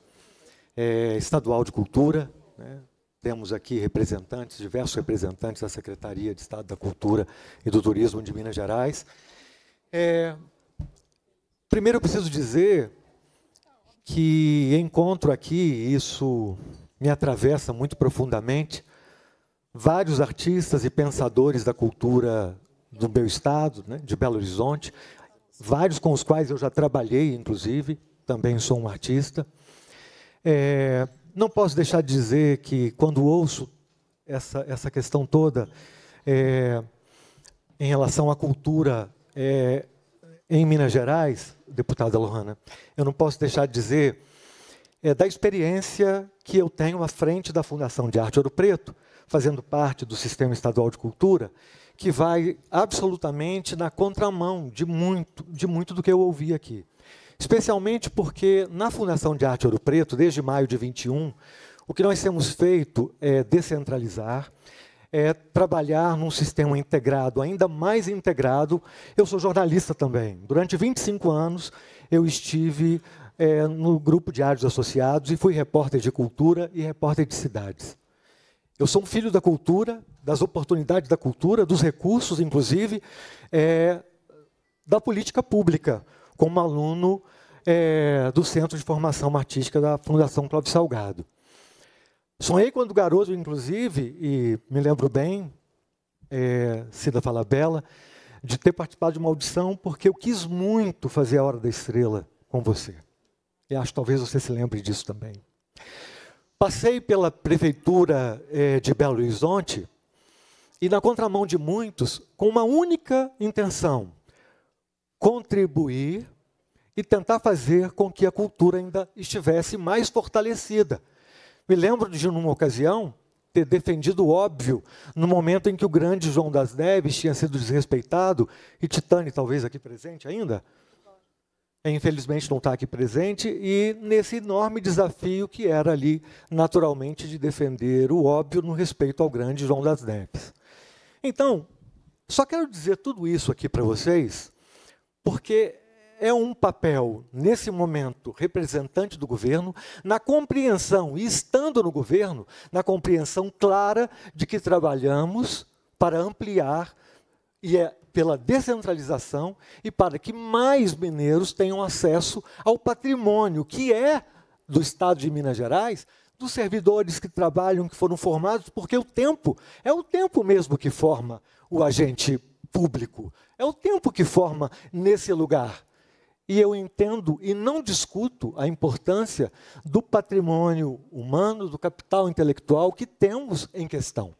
é, Estadual de Cultura. Né? Temos aqui representantes, diversos representantes da Secretaria de Estado da Cultura e do Turismo de Minas Gerais. É, primeiro, eu preciso dizer que encontro aqui, isso me atravessa muito profundamente, vários artistas e pensadores da cultura do meu estado, né, de Belo Horizonte, vários com os quais eu já trabalhei, inclusive, também sou um artista. É, não posso deixar de dizer que, quando ouço essa, essa questão toda é, em relação à cultura é, em Minas Gerais, deputada Lohana, eu não posso deixar de dizer é da experiência que eu tenho à frente da Fundação de Arte Ouro Preto, fazendo parte do sistema estadual de cultura, que vai absolutamente na contramão de muito, de muito do que eu ouvi aqui. Especialmente porque na Fundação de Arte Ouro Preto, desde maio de 21, o que nós temos feito é descentralizar, é trabalhar num sistema integrado, ainda mais integrado. Eu sou jornalista também. Durante 25 anos, eu estive é, no grupo de áreas associados e fui repórter de cultura e repórter de cidades. Eu sou um filho da cultura, das oportunidades da cultura, dos recursos, inclusive, é, da política pública, como aluno é, do Centro de Formação Artística da Fundação Cláudio Salgado. Sonhei quando garoto, inclusive, e me lembro bem, é, Cida Falabella, de ter participado de uma audição, porque eu quis muito fazer A Hora da Estrela com você. E acho que talvez você se lembre disso também. Passei pela prefeitura eh, de Belo Horizonte e, na contramão de muitos, com uma única intenção: contribuir e tentar fazer com que a cultura ainda estivesse mais fortalecida. Me lembro de, numa ocasião, ter defendido o óbvio, no momento em que o grande João das Neves tinha sido desrespeitado, e Titane, talvez aqui presente ainda, é, infelizmente não está aqui presente, e nesse enorme desafio que era ali, naturalmente, de defender o óbvio no respeito ao grande João das Neves. Então, só quero dizer tudo isso aqui para vocês, porque é um papel, nesse momento, representante do governo, na compreensão, e estando no governo, na compreensão clara de que trabalhamos para ampliar e é pela descentralização e para que mais mineiros tenham acesso ao patrimônio que é do Estado de Minas Gerais, dos servidores que trabalham, que foram formados, porque o tempo é o tempo mesmo que forma o agente público, é o tempo que forma nesse lugar. E eu entendo e não discuto a importância do patrimônio humano, do capital intelectual que temos em questão.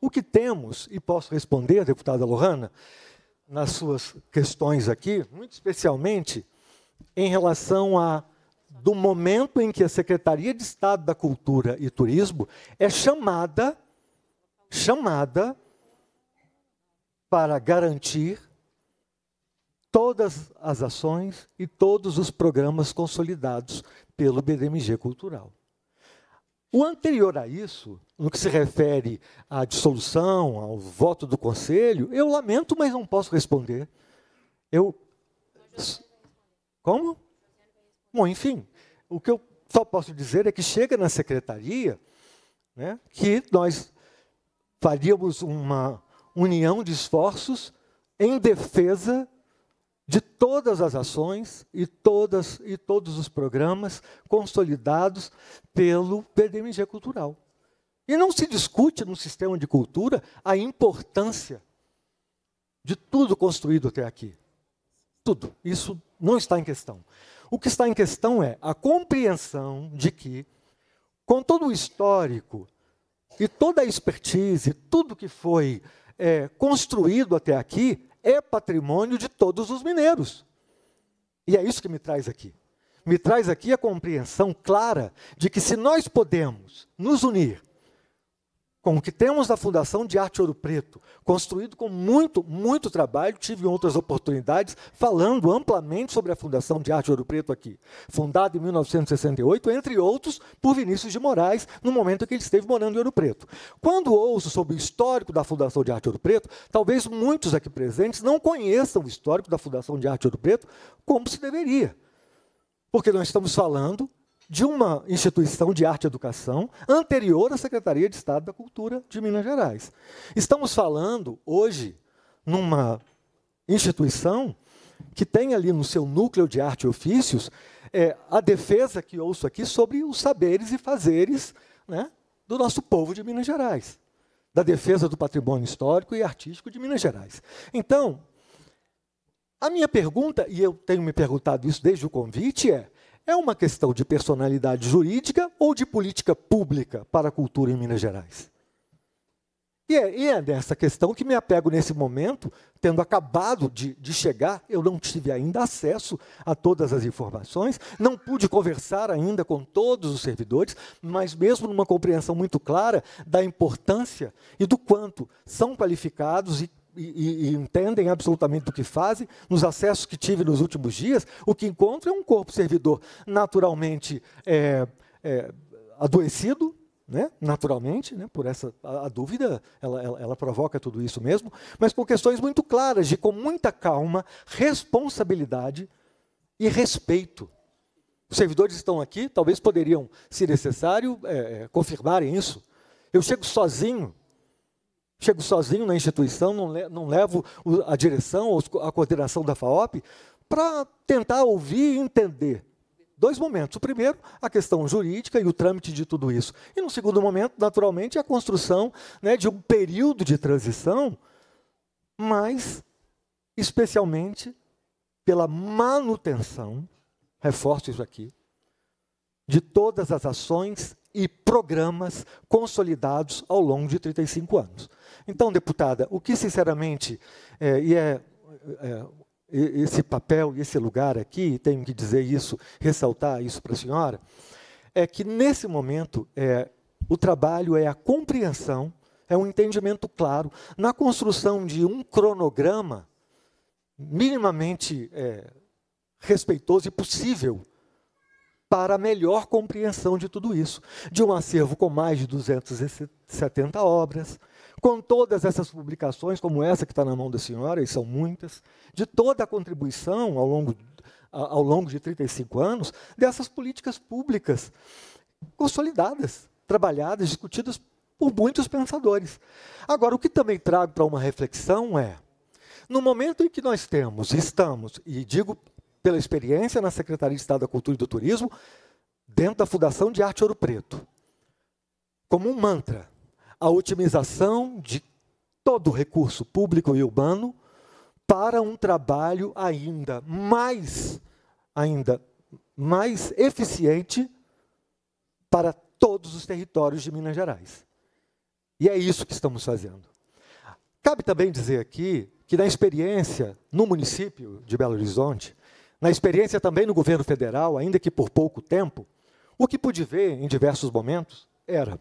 O que temos, e posso responder, deputada Lohana, nas suas questões aqui, muito especialmente em relação a do momento em que a Secretaria de Estado da Cultura e Turismo é chamada chamada para garantir todas as ações e todos os programas consolidados pelo BDMG Cultural. O anterior a isso, no que se refere à dissolução, ao voto do conselho, eu lamento, mas não posso responder. Eu. Como? Bom, enfim, o que eu só posso dizer é que chega na secretaria né, que nós faríamos uma união de esforços em defesa de todas as ações e todas e todos os programas consolidados pelo PDMG Cultural. E não se discute no sistema de cultura a importância de tudo construído até aqui. Tudo. Isso não está em questão. O que está em questão é a compreensão de que, com todo o histórico e toda a expertise, tudo que foi é, construído até aqui, é patrimônio de todos os mineiros. E é isso que me traz aqui. Me traz aqui a compreensão clara de que se nós podemos nos unir com o que temos da Fundação de Arte Ouro Preto, construído com muito, muito trabalho, tive outras oportunidades falando amplamente sobre a Fundação de Arte Ouro Preto aqui, fundada em 1968, entre outros, por Vinícius de Moraes, no momento em que ele esteve morando em Ouro Preto. Quando ouço sobre o histórico da Fundação de Arte Ouro Preto, talvez muitos aqui presentes não conheçam o histórico da Fundação de Arte Ouro Preto como se deveria. Porque nós estamos falando de uma instituição de arte e educação anterior à Secretaria de Estado da Cultura de Minas Gerais. Estamos falando hoje numa instituição que tem ali no seu núcleo de arte e ofícios é, a defesa que ouço aqui sobre os saberes e fazeres né, do nosso povo de Minas Gerais, da defesa do patrimônio histórico e artístico de Minas Gerais. Então, a minha pergunta, e eu tenho me perguntado isso desde o convite, é é uma questão de personalidade jurídica ou de política pública para a cultura em Minas Gerais? E é, e é dessa questão que me apego nesse momento, tendo acabado de, de chegar, eu não tive ainda acesso a todas as informações, não pude conversar ainda com todos os servidores, mas mesmo numa compreensão muito clara da importância e do quanto são qualificados e e, e, entendem absolutamente do que fazem, nos acessos que tive nos últimos dias, o que encontro é um corpo servidor naturalmente é, é, adoecido, né? naturalmente, né? por essa a, a dúvida, ela, ela, ela, provoca tudo isso mesmo, mas com questões muito claras, de com muita calma, responsabilidade e respeito. Os servidores estão aqui, talvez poderiam, se necessário, é, é confirmarem isso. Eu chego sozinho Chego sozinho na instituição, não, le não levo a direção ou a coordenação da FAOP para tentar ouvir e entender. Dois momentos. O primeiro, a questão jurídica e o trâmite de tudo isso. E no segundo momento, naturalmente, a construção né, de um período de transição, mas especialmente pela manutenção, reforço isso aqui, de todas as ações e programas consolidados ao longo de 35 anos. Então, deputada, o que sinceramente, é, e é, é esse papel e esse lugar aqui, tenho que dizer isso, ressaltar isso para a senhora, é que nesse momento é, o trabalho é a compreensão, é um entendimento claro na construção de um cronograma minimamente é, respeitoso e possível para a melhor compreensão de tudo isso, de um acervo com mais de 270 obras, com todas essas publicações, como essa que está na mão da senhora, e são muitas, de toda a contribuição ao longo, ao longo de 35 anos dessas políticas públicas consolidadas, trabalhadas, discutidas por muitos pensadores. Agora, o que também trago para uma reflexão é: no momento em que nós temos, estamos, e digo pela experiência na Secretaria de Estado da Cultura e do Turismo, dentro da Fundação de Arte Ouro Preto, como um mantra, a otimização de todo o recurso público e urbano para um trabalho ainda mais ainda mais eficiente para todos os territórios de Minas Gerais. E é isso que estamos fazendo. Cabe também dizer aqui que na experiência no município de Belo Horizonte, na experiência também no governo federal, ainda que por pouco tempo, o que pude ver em diversos momentos era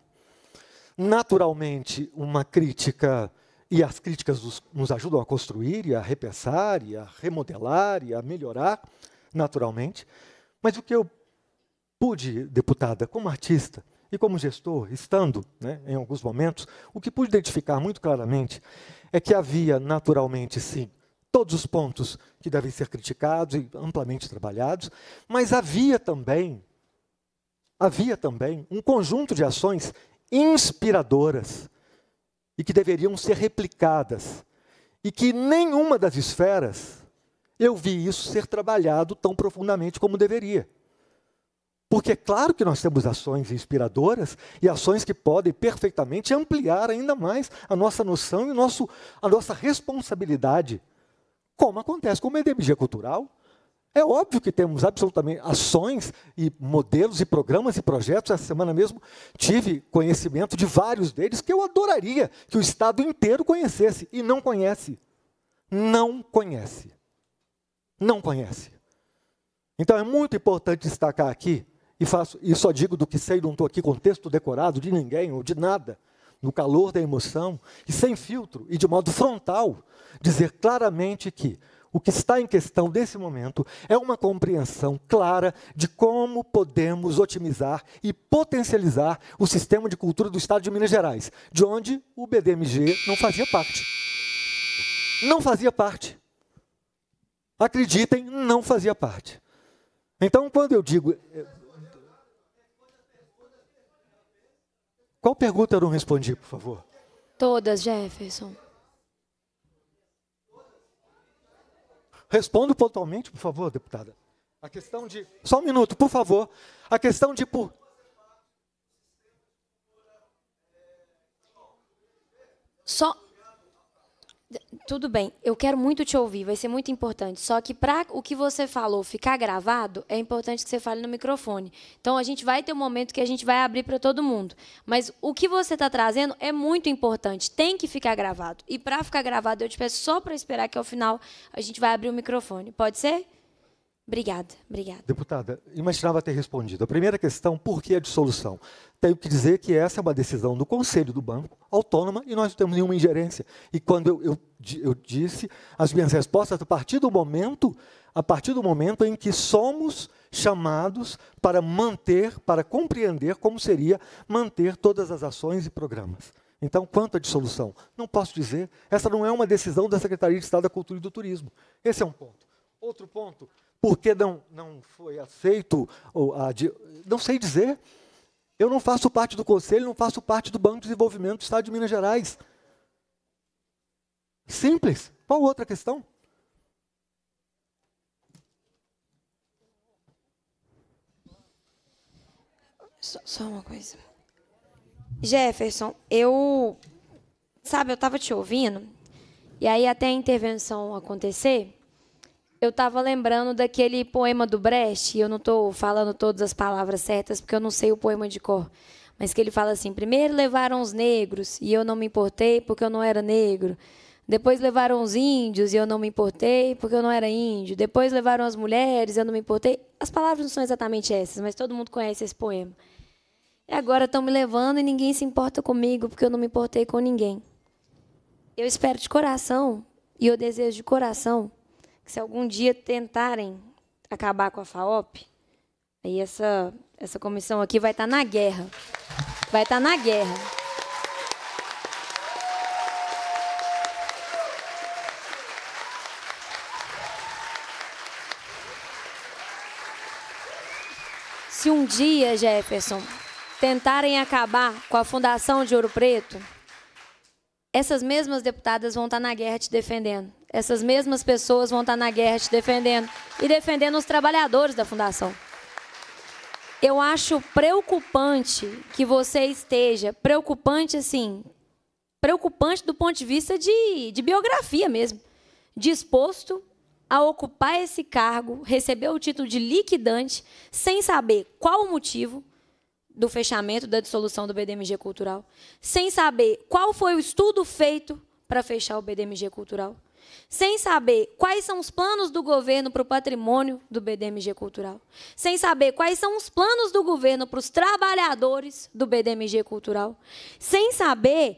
naturalmente uma crítica, e as críticas nos, nos ajudam a construir, e a repensar, e a remodelar, e a melhorar, naturalmente. Mas o que eu pude, deputada, como artista e como gestor, estando né, em alguns momentos, o que pude identificar muito claramente é que havia, naturalmente, sim, todos os pontos que devem ser criticados e amplamente trabalhados, mas havia também havia também um conjunto de ações inspiradoras e que deveriam ser replicadas. E que nenhuma das esferas eu vi isso ser trabalhado tão profundamente como deveria. Porque é claro que nós temos ações inspiradoras e ações que podem perfeitamente ampliar ainda mais a nossa noção e nosso, a nossa responsabilidade, como acontece com o EDMG Cultural, é óbvio que temos absolutamente ações e modelos e programas e projetos. Essa semana mesmo tive conhecimento de vários deles que eu adoraria que o Estado inteiro conhecesse e não conhece. Não conhece. Não conhece. Então é muito importante destacar aqui, e, faço, e só digo do que sei, não estou aqui com texto decorado de ninguém ou de nada, no calor da emoção e sem filtro e de modo frontal, dizer claramente que o que está em questão nesse momento é uma compreensão clara de como podemos otimizar e potencializar o sistema de cultura do Estado de Minas Gerais, de onde o BDMG não fazia parte. Não fazia parte. Acreditem, não fazia parte. Então, quando eu digo. Eh, qual pergunta eu não respondi, por favor? Todas, Jefferson. Respondo pontualmente, por favor, deputada. A questão de. Só um minuto, por favor. A questão de. Por... Só, tudo bem, eu quero muito te ouvir, vai ser muito importante. Só que para o que você falou ficar gravado, é importante que você fale no microfone. Então a gente vai ter um momento que a gente vai abrir para todo mundo. Mas o que você está trazendo é muito importante, tem que ficar gravado. E para ficar gravado, eu te peço só para esperar que ao final a gente vai abrir o microfone. Pode ser? Obrigada, obrigada. Deputada, imaginava ter respondido. A primeira questão, por que a dissolução? Tenho que dizer que essa é uma decisão do Conselho do Banco, autônoma, e nós não temos nenhuma ingerência. E quando eu, eu, eu disse, as minhas respostas, a partir do momento, a partir do momento em que somos chamados para manter, para compreender como seria manter todas as ações e programas. Então, quanto à dissolução? Não posso dizer. Essa não é uma decisão da Secretaria de Estado da Cultura e do Turismo. Esse é um ponto. Outro ponto, por que não, não foi aceito? Ou, a, ah, não sei dizer. Eu não faço parte do conselho, não faço parte do Banco de Desenvolvimento do Estado de Minas Gerais. Simples. Qual outra questão? Só, só uma coisa. Jefferson, eu. Sabe, eu estava te ouvindo, e aí até a intervenção acontecer, eu estava lembrando daquele poema do Brecht, e eu não estou falando todas as palavras certas, porque eu não sei o poema de cor, mas que ele fala assim: primeiro levaram os negros, e eu não me importei porque eu não era negro. Depois levaram os índios, e eu não me importei porque eu não era índio. Depois levaram as mulheres, e eu não me importei. As palavras não são exatamente essas, mas todo mundo conhece esse poema. E agora estão me levando e ninguém se importa comigo porque eu não me importei com ninguém. Eu espero de coração, e eu desejo de coração que se algum dia tentarem acabar com a FAOP, aí essa, essa comissão aqui vai estar tá na guerra. Vai estar tá na guerra. Se um dia, Jefferson, tentarem acabar com a Fundação de Ouro Preto, essas mesmas deputadas vão estar tá na guerra te defendendo essas mesmas pessoas vão estar na guerra te defendendo e defendendo os trabalhadores da fundação. Eu acho preocupante que você esteja preocupante assim, preocupante do ponto de vista de, de biografia mesmo, disposto a ocupar esse cargo, receber o título de liquidante, sem saber qual o motivo do fechamento, da dissolução do BDMG Cultural, sem saber qual foi o estudo feito para fechar o BDMG Cultural sem saber quais são os planos do governo para o patrimônio do BDMG Cultural, sem saber quais são os planos do governo para os trabalhadores do BDMG Cultural, sem saber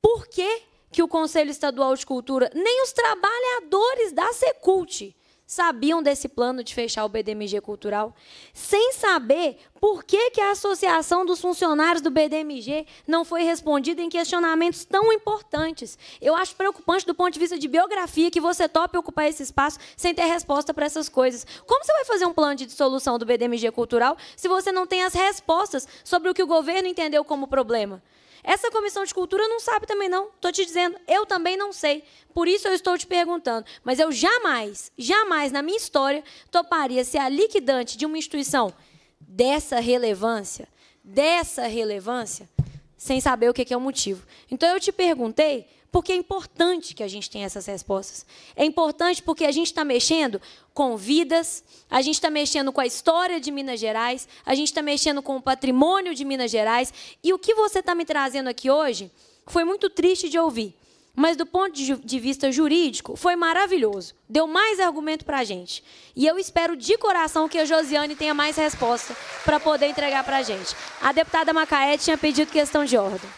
por que, que o Conselho Estadual de Cultura, nem os trabalhadores da Secult sabiam desse plano de fechar o BDMG cultural, sem saber por que, que a Associação dos Funcionários do BDMG não foi respondida em questionamentos tão importantes. Eu acho preocupante do ponto de vista de biografia que você tope ocupar esse espaço sem ter resposta para essas coisas. Como você vai fazer um plano de dissolução do BDMG cultural se você não tem as respostas sobre o que o governo entendeu como problema? Essa comissão de cultura não sabe também não. Estou te dizendo, eu também não sei. Por isso eu estou te perguntando. Mas eu jamais, jamais na minha história toparia ser a liquidante de uma instituição dessa relevância, dessa relevância, sem saber o que é o motivo. Então eu te perguntei porque é importante que a gente tenha essas respostas. É importante porque a gente está mexendo com vidas, a gente está mexendo com a história de Minas Gerais, a gente está mexendo com o patrimônio de Minas Gerais. E o que você está me trazendo aqui hoje foi muito triste de ouvir. Mas do ponto de vista jurídico, foi maravilhoso. Deu mais argumento para a gente. E eu espero de coração que a Josiane tenha mais resposta para poder entregar para a gente. A deputada Macaé tinha pedido questão de ordem.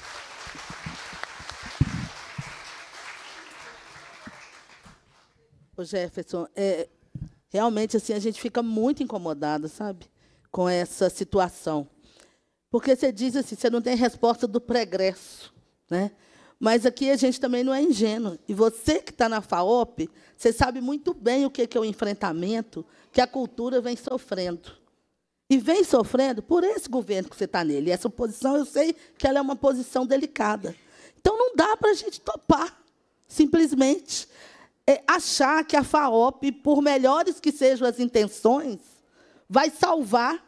Jefferson, é, realmente assim a gente fica muito incomodado, sabe, com essa situação, porque você diz assim, você não tem resposta do progresso, né? Mas aqui a gente também não é ingênuo. E você que está na FAOP, você sabe muito bem o que é o enfrentamento que a cultura vem sofrendo. E vem sofrendo por esse governo que você está nele. E essa posição, eu sei que ela é uma posição delicada. Então, não dá para a gente topar, simplesmente é achar que a FAOP, por melhores que sejam as intenções, vai salvar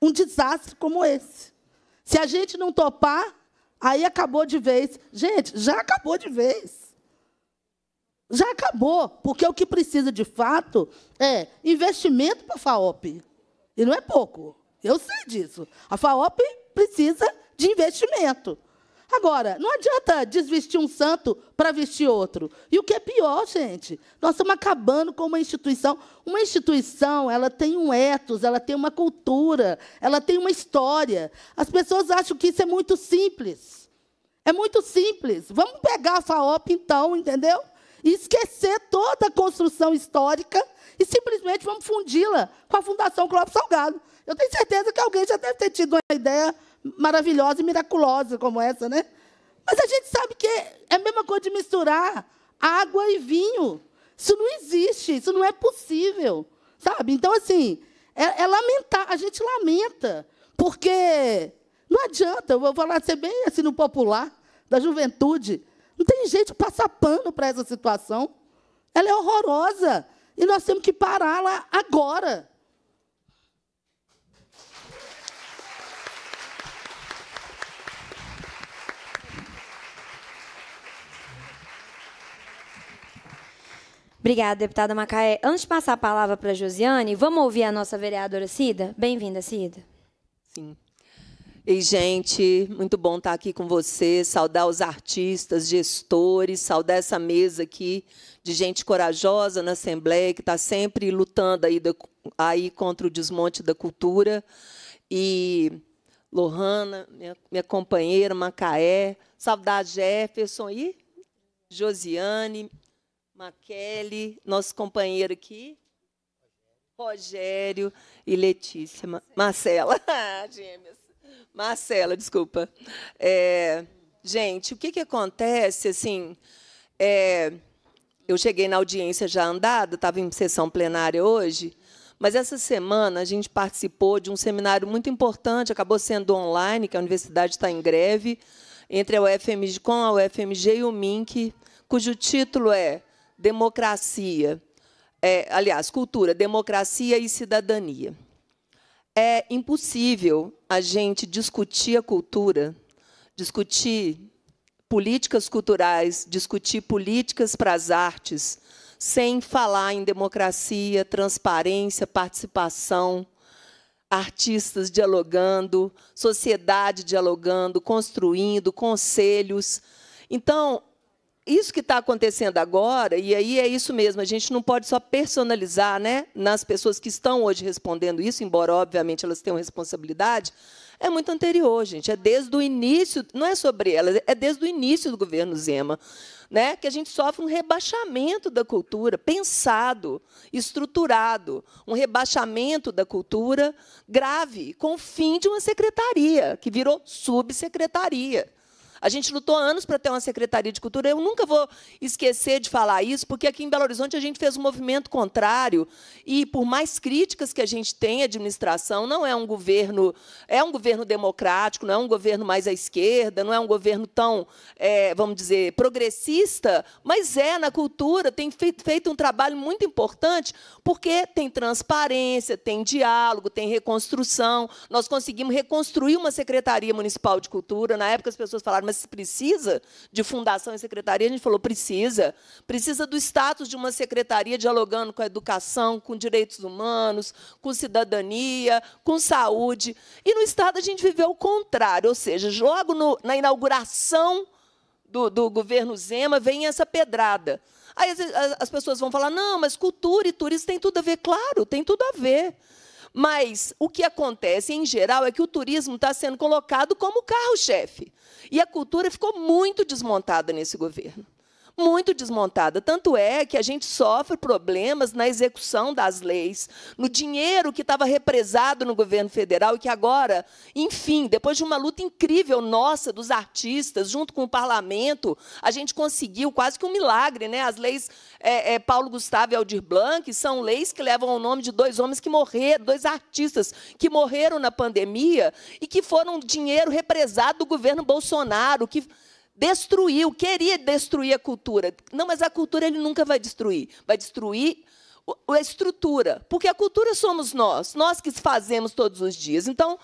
um desastre como esse. Se a gente não topar, aí acabou de vez. Gente, já acabou de vez. Já acabou, porque o que precisa de fato é investimento para a FAOP. E não é pouco. Eu sei disso. A FAOP precisa de investimento. Agora, não adianta desvestir um santo para vestir outro. E o que é pior, gente, nós estamos acabando com uma instituição. Uma instituição, ela tem um ethos, ela tem uma cultura, ela tem uma história. As pessoas acham que isso é muito simples. É muito simples. Vamos pegar a FAOP, então, entendeu? E esquecer toda a construção histórica e simplesmente vamos fundi-la com a Fundação Clóvis Salgado. Eu tenho certeza que alguém já deve ter tido uma ideia maravilhosa e miraculosa como essa, né? Mas a gente sabe que é a mesma coisa de misturar água e vinho. Isso não existe, isso não é possível, sabe? Então, assim, é, é lamentar, a gente lamenta, porque não adianta, eu vou falar ser bem assim no popular, da juventude. Não tem jeito de passar pano para essa situação. Ela é horrorosa. E nós temos que pará-la agora. Obrigada, deputada Macaé. Antes de passar a palavra para a Josiane, vamos ouvir a nossa vereadora Cida? Bem-vinda, Cida. Sim. E, gente, muito bom estar aqui com você, saudar os artistas, gestores, saudar essa mesa aqui de gente corajosa na Assembleia, que está sempre lutando aí, aí contra o desmonte da cultura. E Lohana, minha, minha companheira, Macaé, saudar Jefferson e Josiane, Maquele, nosso companheiro aqui. Rogério e Letícia. Marcela. Ah, gêmeas. Marcela, desculpa. É, gente, o que, que acontece? Assim, é, eu cheguei na audiência já andada, estava em sessão plenária hoje, mas essa semana a gente participou de um seminário muito importante, acabou sendo online, que a universidade está em greve, entre a UFMG, com a UFMG e o MINC, cujo título é democracia, é, aliás, cultura, democracia e cidadania. É impossível a gente discutir a cultura, discutir políticas culturais, discutir políticas para as artes, sem falar em democracia, transparência, participação, artistas dialogando, sociedade dialogando, construindo conselhos. Então, isso que está acontecendo agora, e aí é isso mesmo, a gente não pode só personalizar né, nas pessoas que estão hoje respondendo isso, embora, obviamente, elas tenham responsabilidade, é muito anterior, gente. É desde o início, não é sobre elas, é desde o início do governo Zema, né, que a gente sofre um rebaixamento da cultura, pensado, estruturado, um rebaixamento da cultura grave, com o fim de uma secretaria, que virou subsecretaria. A gente lutou anos para ter uma Secretaria de Cultura. Eu nunca vou esquecer de falar isso, porque aqui em Belo Horizonte a gente fez um movimento contrário. E por mais críticas que a gente tem à administração, não é um governo, é um governo democrático, não é um governo mais à esquerda, não é um governo tão, é, vamos dizer, progressista, mas é na cultura, tem feito um trabalho muito importante, porque tem transparência, tem diálogo, tem reconstrução. Nós conseguimos reconstruir uma Secretaria Municipal de Cultura. Na época as pessoas falaram, mas se precisa de fundação e secretaria? A gente falou, precisa. Precisa do status de uma secretaria dialogando com a educação, com direitos humanos, com cidadania, com saúde. E no Estado a gente viveu o contrário, ou seja, logo no, na inauguração do, do governo Zema vem essa pedrada. Aí as, pessoas vão falar: não, mas cultura e turismo tem tudo a ver. Claro, tem tudo a ver. Mas o que acontece, em geral, é que o turismo está sendo colocado como carro-chefe. E a cultura ficou muito desmontada nesse governo muito desmontada. Tanto é que a gente sofre problemas na execução das leis, no dinheiro que estava represado no governo federal e que agora, enfim, depois de uma luta incrível nossa dos artistas, junto com o parlamento, a gente conseguiu quase que um milagre. Né? As leis é, é, Paulo Gustavo e Aldir Blanc são leis que levam o nome de dois homens que morreram, dois artistas que morreram na pandemia e que foram dinheiro represado do governo Bolsonaro, que destruiu, queria destruir a cultura. Não, mas a cultura ele nunca vai destruir. Vai destruir a estrutura, porque a cultura somos nós, nós que fazemos todos os dias. Então,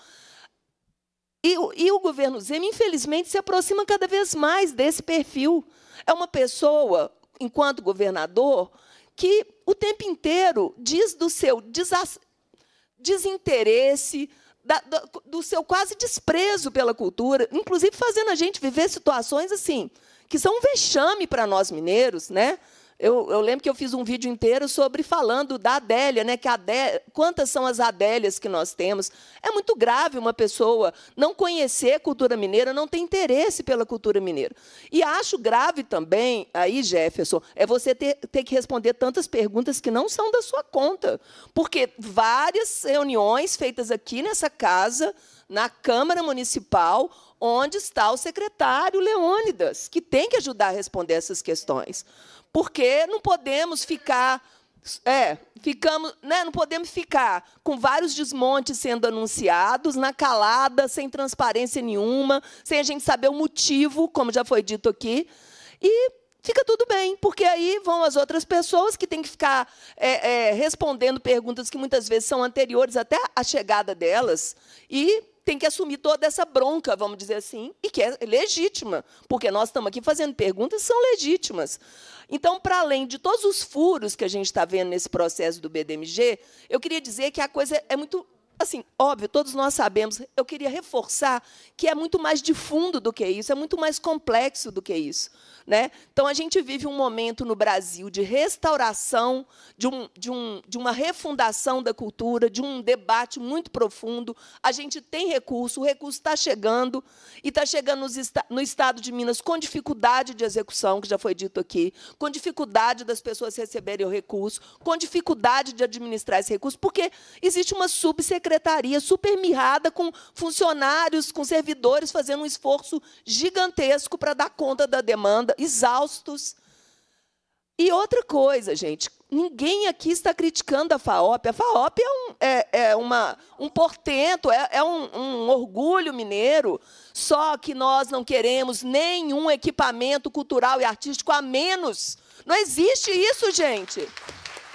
e, e o governo Zema, infelizmente, se aproxima cada vez mais desse perfil. É uma pessoa, enquanto governador, que o tempo inteiro diz do seu desinteresse, da, do seu quase desprezo pela cultura, inclusive fazendo a gente viver situações assim que são um vexame para nós mineiros, né? Eu, eu, lembro que eu fiz um vídeo inteiro sobre falando da Adélia, né? Que Adélia, quantas são as Adélias que nós temos? É muito grave uma pessoa não conhecer cultura mineira, não ter interesse pela cultura mineira. E acho grave também, aí, Jefferson, é você ter, ter que responder tantas perguntas que não são da sua conta. Porque várias reuniões feitas aqui nessa casa, na Câmara Municipal, onde está o secretário Leônidas, que tem que ajudar a responder essas questões. Porque não podemos ficar é, ficamos, né, não podemos ficar com vários desmontes sendo anunciados, na calada, sem transparência nenhuma, sem a gente saber o motivo, como já foi dito aqui, e fica tudo bem, porque aí vão as outras pessoas que têm que ficar é, é, respondendo perguntas que muitas vezes são anteriores até à chegada delas, e tem que assumir toda essa bronca, vamos dizer assim, e que é legítima, porque nós estamos aqui fazendo perguntas que são legítimas. Então, para além de todos os furos que a gente está vendo nesse processo do BDMG, eu queria dizer que a coisa é muito Assim, óbvio, todos nós sabemos, eu queria reforçar que é muito mais de fundo do que isso, é muito mais complexo do que isso. Né? Então, a gente vive um momento no Brasil de restauração, de, um, de, um, de uma refundação da cultura, de um debate muito profundo. A gente tem recurso, o recurso está chegando, e está chegando nos, no estado de Minas com dificuldade de execução, que já foi dito aqui, com dificuldade das pessoas receberem o recurso, com dificuldade de administrar esse recurso, porque existe uma subsecretaria secretaria super mirrada, com funcionários, com servidores fazendo um esforço gigantesco para dar conta da demanda, exaustos. E outra coisa, gente, ninguém aqui está criticando a FAOP. A FAOP é um, é, é uma, um portento, é, é um, um, orgulho mineiro, só que nós não queremos nenhum equipamento cultural e artístico a menos. Não existe isso, gente.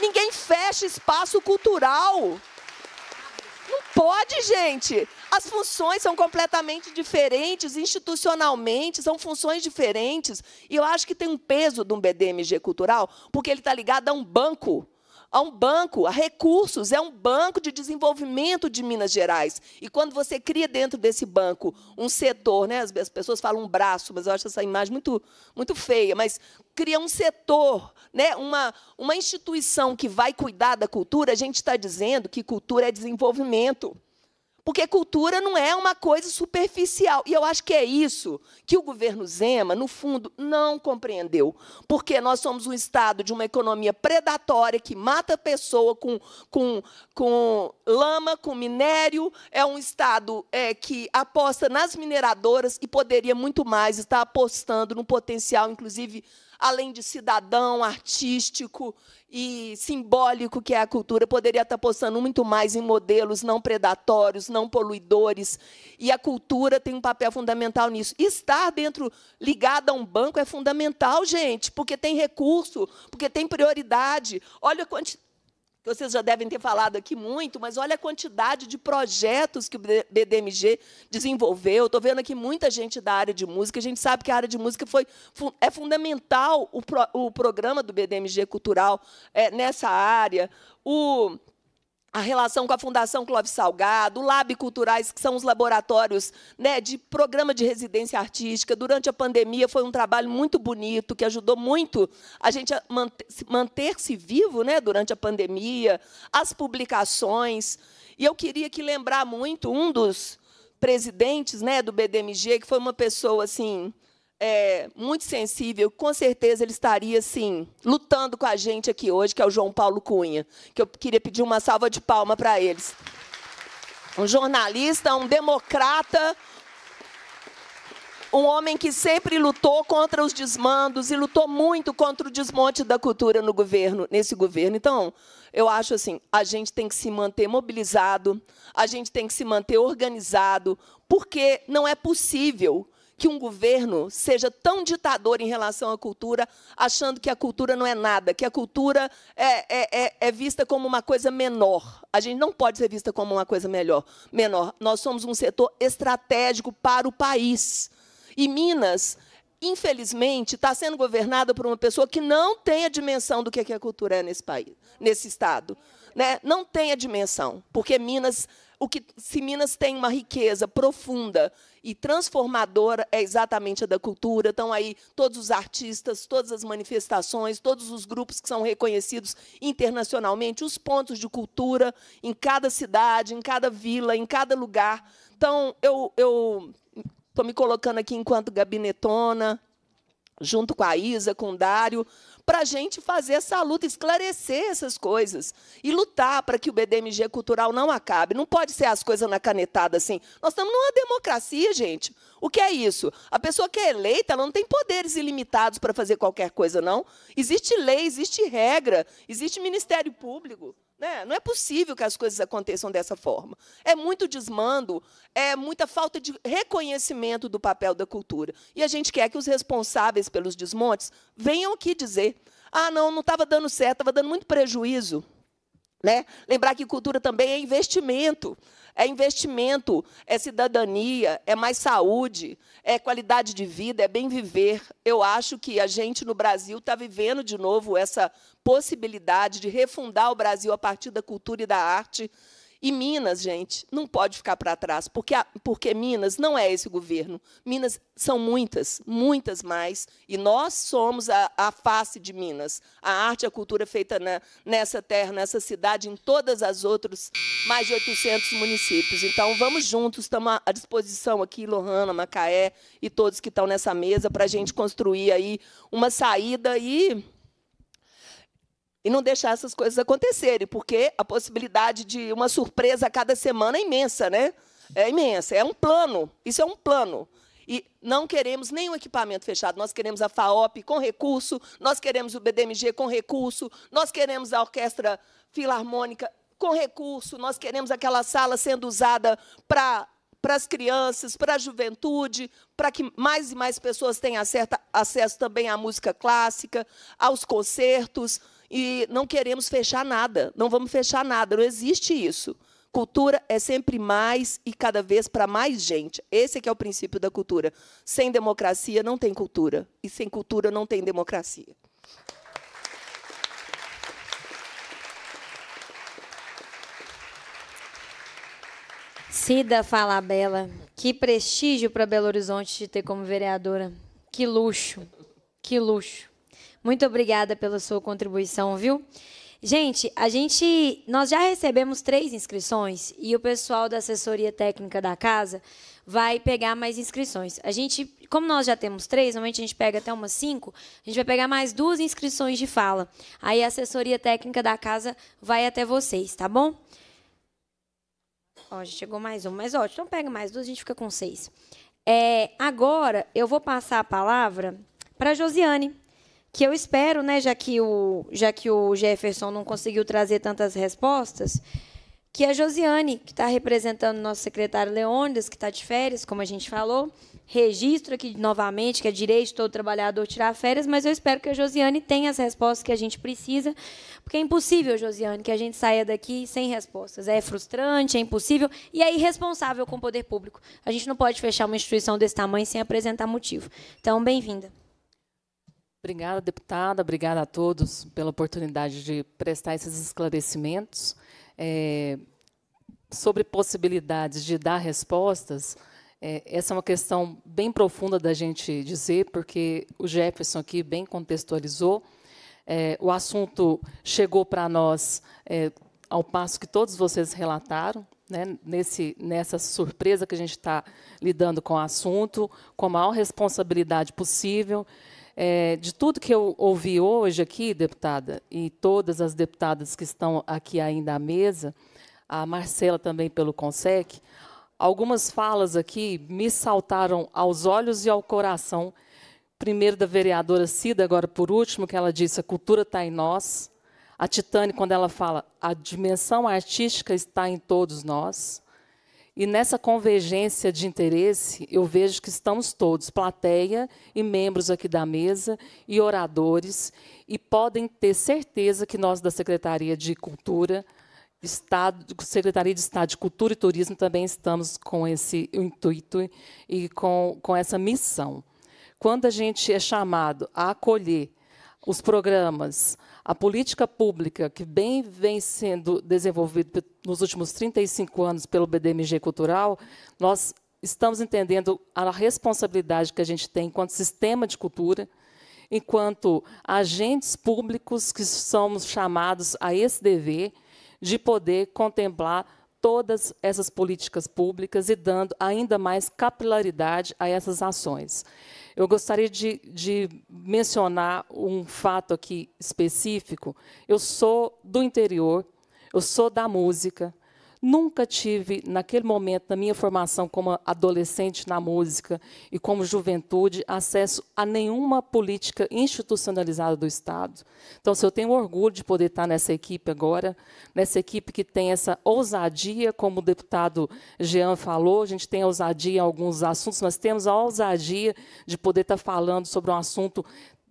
Ninguém fecha espaço cultural. Não pode, gente. As funções são completamente diferentes, institucionalmente, são funções diferentes. E eu acho que tem um peso de um BDMG cultural, porque ele está ligado a um banco a um banco, a recursos, é um banco de desenvolvimento de Minas Gerais. E quando você cria dentro desse banco um setor, né, as, as pessoas falam um braço, mas eu acho essa imagem muito, muito feia, mas cria um setor, né, uma, uma instituição que vai cuidar da cultura, a gente está dizendo que cultura é desenvolvimento. Porque cultura não é uma coisa superficial. E eu acho que é isso que o governo Zema, no fundo, não compreendeu. Porque nós somos um estado de uma economia predatória que mata a pessoa com, com, com lama, com minério. É um estado é, que aposta nas mineradoras e poderia muito mais estar apostando no potencial, inclusive além de cidadão, artístico e simbólico que é a cultura, poderia estar apostando muito mais em modelos não predatórios, não poluidores. E a cultura tem um papel fundamental nisso. Estar dentro, ligada a um banco, é fundamental, gente, porque tem recurso, porque tem prioridade. Olha a quantidade vocês já devem ter falado aqui muito, mas olha a quantidade de projetos que o BDMG desenvolveu. Estou vendo aqui muita gente da área de música. A gente sabe que a área de música foi, é fundamental o, pro, o programa do BDMG Cultural é, nessa área. O, a relação com a Fundação Clóvis Salgado, o Lab Culturais, que são os laboratórios né, de programa de residência artística. Durante a pandemia foi um trabalho muito bonito, que ajudou muito a gente a manter-se vivo né, durante a pandemia, as publicações. E eu queria que lembrar muito um dos presidentes né, do BDMG, que foi uma pessoa assim é, muito sensível, com certeza ele estaria, sim, lutando com a gente aqui hoje, que é o João Paulo Cunha, que eu queria pedir uma salva de palma para eles. Um jornalista, um democrata, um homem que sempre lutou contra os desmandos e lutou muito contra o desmonte da cultura no governo, nesse governo. Então, eu acho assim, a gente tem que se manter mobilizado, a gente tem que se manter organizado, porque não é possível que um governo seja tão ditador em relação à cultura, achando que a cultura não é nada, que a cultura é, é, é, é vista como uma coisa menor. A gente não pode ser vista como uma coisa melhor, menor. Nós somos um setor estratégico para o país. E Minas infelizmente, está sendo governada por uma pessoa que não tem a dimensão do que é a cultura é nesse país, nesse estado. Né? Não tem a dimensão, porque Minas, o que, se Minas tem uma riqueza profunda e transformadora é exatamente a da cultura. Estão aí todos os artistas, todas as manifestações, todos os grupos que são reconhecidos internacionalmente, os pontos de cultura em cada cidade, em cada vila, em cada lugar. Então, eu estou me colocando aqui enquanto gabinetona, junto com a Isa, com o Dário, para a gente fazer essa luta, esclarecer essas coisas e lutar para que o BDMG cultural não acabe. Não pode ser as coisas na canetada assim. Nós estamos numa democracia, gente. O que é isso? A pessoa que é eleita, ela não tem poderes ilimitados para fazer qualquer coisa, não. Existe lei, existe regra, existe Ministério Público. Né? Não é possível que as coisas aconteçam dessa forma. É muito desmando, é muita falta de reconhecimento do papel da cultura. E a gente quer que os responsáveis pelos desmontes venham aqui dizer: ah, não, não estava dando certo, estava dando muito prejuízo. Né? Lembrar que cultura também é investimento. É investimento, é cidadania, é mais saúde, é qualidade de vida, é bem viver. Eu acho que a gente no Brasil está vivendo de novo essa possibilidade de refundar o Brasil a partir da cultura e da arte. E Minas, gente, não pode ficar para trás, porque, a, porque Minas não é esse governo. Minas são muitas, muitas mais, e nós somos a, a face de Minas. A arte e a cultura feita na, nessa terra, nessa cidade, em todas as outras mais de 800 municípios. Então, vamos juntos, estamos à disposição aqui, Lohana, Macaé e todos que estão nessa mesa, para a gente construir aí uma saída e e não deixar essas coisas acontecerem, porque a possibilidade de uma surpresa a cada semana é imensa, né? É imensa. É um plano. Isso é um plano. E não queremos nenhum equipamento fechado. Nós queremos a FAOP com recurso, nós queremos o BDMG com recurso, nós queremos a Orquestra Filarmônica com recurso, nós queremos aquela sala sendo usada para para as crianças, para a juventude, para que mais e mais pessoas tenham acesso também à música clássica, aos concertos. E não queremos fechar nada, não vamos fechar nada, não existe isso. Cultura é sempre mais e cada vez para mais gente. Esse é que é o princípio da cultura. Sem democracia não tem cultura e sem cultura não tem democracia. Cida Falabella, que prestígio para Belo Horizonte de ter como vereadora. Que luxo, que luxo. Muito obrigada pela sua contribuição, viu? Gente, a gente, nós já recebemos três inscrições e o pessoal da assessoria técnica da casa vai pegar mais inscrições. A gente, como nós já temos três, normalmente a gente pega até umas cinco, a gente vai pegar mais duas inscrições de fala. Aí a assessoria técnica da casa vai até vocês, tá bom? Ó, já chegou mais um, mas ótimo. Então pega mais duas, a gente fica com seis. É, agora eu vou passar a palavra para Josiane, que eu espero, né, já que o já que o Jefferson não conseguiu trazer tantas respostas, que é a Josiane, que está representando o nosso secretário Leônidas, que está de férias, como a gente falou, registro aqui novamente que é direito de todo trabalhador tirar férias, mas eu espero que a Josiane tenha as respostas que a gente precisa, porque é impossível, Josiane, que a gente saia daqui sem respostas. É frustrante, é impossível e é irresponsável com o poder público. A gente não pode fechar uma instituição desse tamanho sem apresentar motivo. Então, bem-vinda. Obrigada, deputada. Obrigada a todos pela oportunidade de prestar esses esclarecimentos. É, sobre possibilidades de dar respostas, é, essa é uma questão bem profunda da gente dizer, porque o Jefferson aqui bem contextualizou. É, o assunto chegou para nós é, ao passo que todos vocês relataram, né, nesse, nessa surpresa que a gente está lidando com o assunto, com a maior responsabilidade possível. É, de tudo que eu ouvi hoje aqui, deputada, e todas as deputadas que estão aqui ainda à mesa, a Marcela também pelo CONSEC, algumas falas aqui me saltaram aos olhos e ao coração. Primeiro da vereadora Cida, agora por último, que ela disse: a cultura está em nós. A Titane, quando ela fala, a dimensão artística está em todos nós. E nessa convergência de interesse, eu vejo que estamos todos, plateia e membros aqui da mesa e oradores, e podem ter certeza que nós da Secretaria de Cultura Estado, Secretaria de Estado de Cultura e Turismo também estamos com esse intuito e com, com essa missão. Quando a gente é chamado a acolher os programas, a política pública que bem vem sendo desenvolvida nos últimos 35 anos pelo BDMG Cultural, nós estamos entendendo a responsabilidade que a gente tem enquanto sistema de cultura, enquanto agentes públicos que somos chamados a esse dever de poder contemplar todas essas políticas públicas e dando ainda mais capilaridade a essas ações. Eu gostaria de, de, mencionar um fato aqui específico. Eu sou do interior, eu sou da música, Nunca tive, naquele momento, na minha formação como adolescente na música e como juventude, acesso a nenhuma política institucionalizada do Estado. Então, se eu tenho orgulho de poder estar nessa equipe agora, nessa equipe que tem essa ousadia, como o deputado Jean falou, a gente tem ousadia em alguns assuntos, mas temos a ousadia de poder estar falando sobre um assunto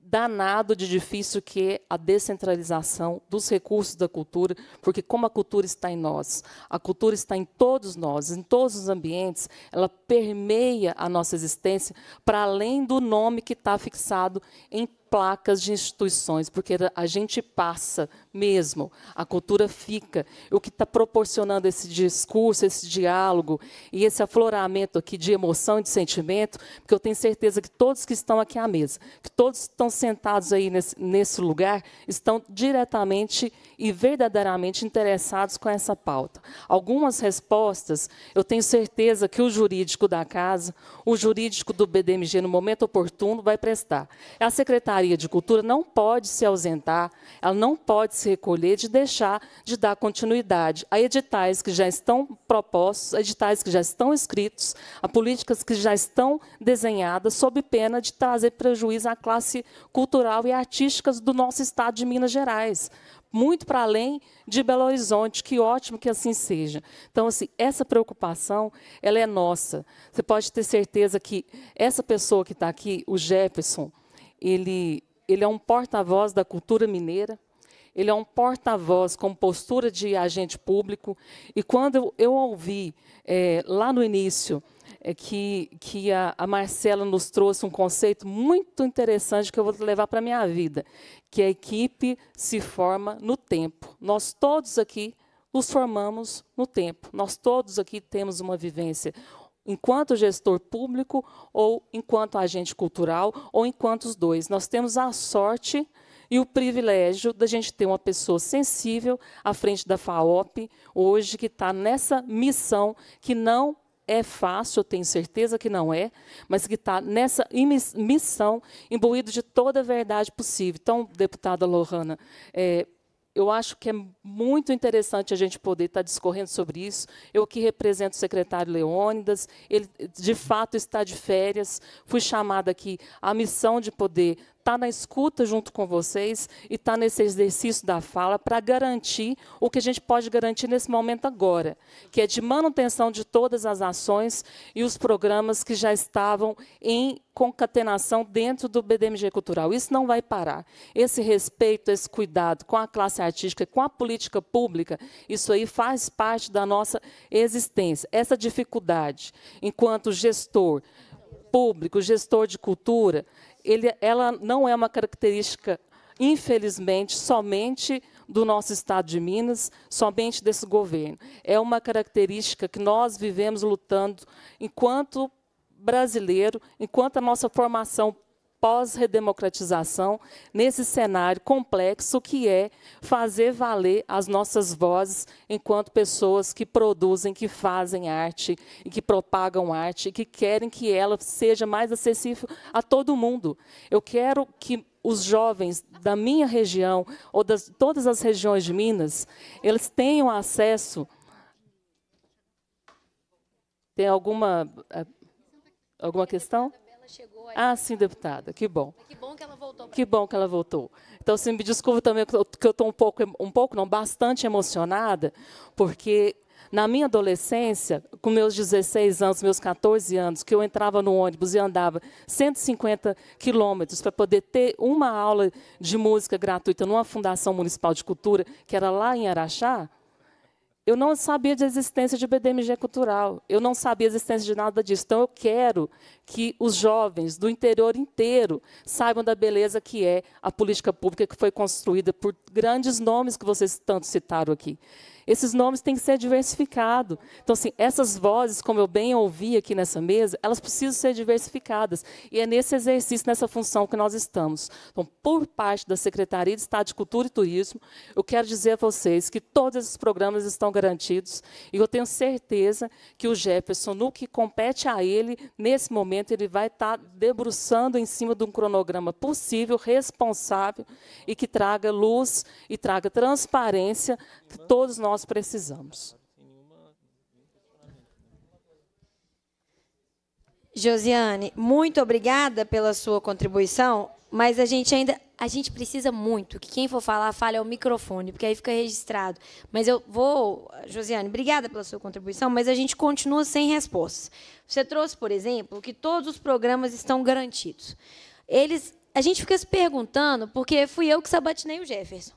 danado de difícil que é a descentralização dos recursos da cultura, porque como a cultura está em nós, a cultura está em todos nós, em todos os ambientes, ela permeia a nossa existência para além do nome que está fixado em placas de instituições, porque a gente passa mesmo, a cultura fica. O que está proporcionando esse discurso, esse diálogo e esse afloramento aqui de emoção e de sentimento, porque eu tenho certeza que todos que estão aqui à mesa, que todos que estão sentados aí nesse, nesse lugar, estão diretamente e verdadeiramente interessados com essa pauta. Algumas respostas, eu tenho certeza que o jurídico da casa, o jurídico do BDMG, no momento oportuno, vai prestar. A Secretaria de Cultura não pode se ausentar, ela não pode se recolher de deixar de dar continuidade a editais que já estão propostos, a editais que já estão escritos, a políticas que já estão desenhadas, sob pena de trazer prejuízo à classe cultural e artística do nosso Estado de Minas Gerais muito para além de Belo Horizonte, que ótimo que assim seja. Então, assim, essa preocupação, ela é nossa. Você pode ter certeza que essa pessoa que está aqui, o Jefferson, ele, ele é um porta-voz da cultura mineira, ele é um porta-voz com postura de agente público, e quando eu ouvi é, lá no início é que, que a, a, Marcela nos trouxe um conceito muito interessante que eu vou levar para a minha vida, que a equipe se forma no tempo. Nós todos aqui nos formamos no tempo. Nós todos aqui temos uma vivência enquanto gestor público ou enquanto agente cultural ou enquanto os dois. Nós temos a sorte e o privilégio da gente ter uma pessoa sensível à frente da FAOP hoje que está nessa missão que não é fácil, eu tenho certeza que não é, mas que está nessa missão, imbuído de toda a verdade possível. Então, deputada Lohana, é, eu acho que é muito interessante a gente poder estar tá discorrendo sobre isso. Eu aqui represento o secretário Leônidas, ele de fato está de férias. Fui chamada aqui à missão de poder está na escuta junto com vocês e está nesse exercício da fala para garantir o que a gente pode garantir nesse momento agora, que é de manutenção de todas as ações e os programas que já estavam em concatenação dentro do BDMG Cultural. Isso não vai parar. Esse respeito, esse cuidado com a classe artística, com a política pública, isso aí faz parte da nossa existência. Essa dificuldade, enquanto gestor público, gestor de cultura, ele, ela não é uma característica, infelizmente, somente do nosso estado de Minas, somente desse governo. É uma característica que nós vivemos lutando enquanto brasileiro, enquanto a nossa formação pós-redemocratização, nesse cenário complexo que é fazer valer as nossas vozes enquanto pessoas que produzem, que fazem arte e que propagam arte e que querem que ela seja mais acessível a todo mundo. Eu quero que os jovens da minha região ou das todas as regiões de Minas, eles tenham acesso tem alguma eh, alguma questão? chegou aí. Ah, sim, deputada, que bom. Que bom que ela voltou. Que bom que ela voltou. Então, se assim, me desculpe também que eu estou um pouco, um pouco, não, bastante emocionada, porque na minha adolescência, com meus 16 anos, meus 14 anos, que eu entrava no ônibus e andava 150 quilômetros para poder ter uma aula de música gratuita numa fundação municipal de cultura, que era lá em Araxá, eu não sabia da existência de BDMG cultural, eu não sabia da existência de nada disso. Então, eu quero que os jovens do interior inteiro saibam da beleza que é a política pública que foi construída por grandes nomes que vocês tanto citaram aqui. Esses nomes têm que ser diversificados. Então, assim, essas vozes, como eu bem ouvi aqui nessa mesa, elas precisam ser diversificadas. E é nesse exercício, nessa função que nós estamos. Então, por parte da Secretaria de Estado de Cultura e Turismo, eu quero dizer a vocês que todos esses programas estão garantidos e eu tenho certeza que o Jefferson, no que compete a ele, nesse momento, ele vai estar debruçando em cima de um cronograma possível, responsável e que traga luz e traga transparência que todos nós nós precisamos. Josiane, muito obrigada pela sua contribuição, mas a gente ainda a gente precisa muito que quem for falar fale ao microfone, porque aí fica registrado. Mas eu vou, Josiane, obrigada pela sua contribuição, mas a gente continua sem respostas. Você trouxe, por exemplo, que todos os programas estão garantidos. Eles, a gente fica se perguntando, porque fui eu que sabatinei o Jefferson.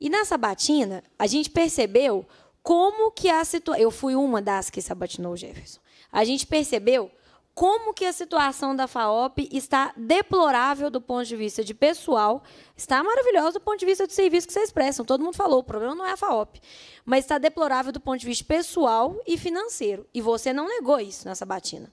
E na sabatina, a gente percebeu como que a situação. Eu fui uma das que sabatinou o Jefferson. A gente percebeu como que a situação da FAOP está deplorável do ponto de vista de pessoal, está maravilhosa do ponto de vista do serviço que vocês prestam. Todo mundo falou, o problema não é a FAOP, mas está deplorável do ponto de vista pessoal e financeiro. E você não negou isso na sabatina.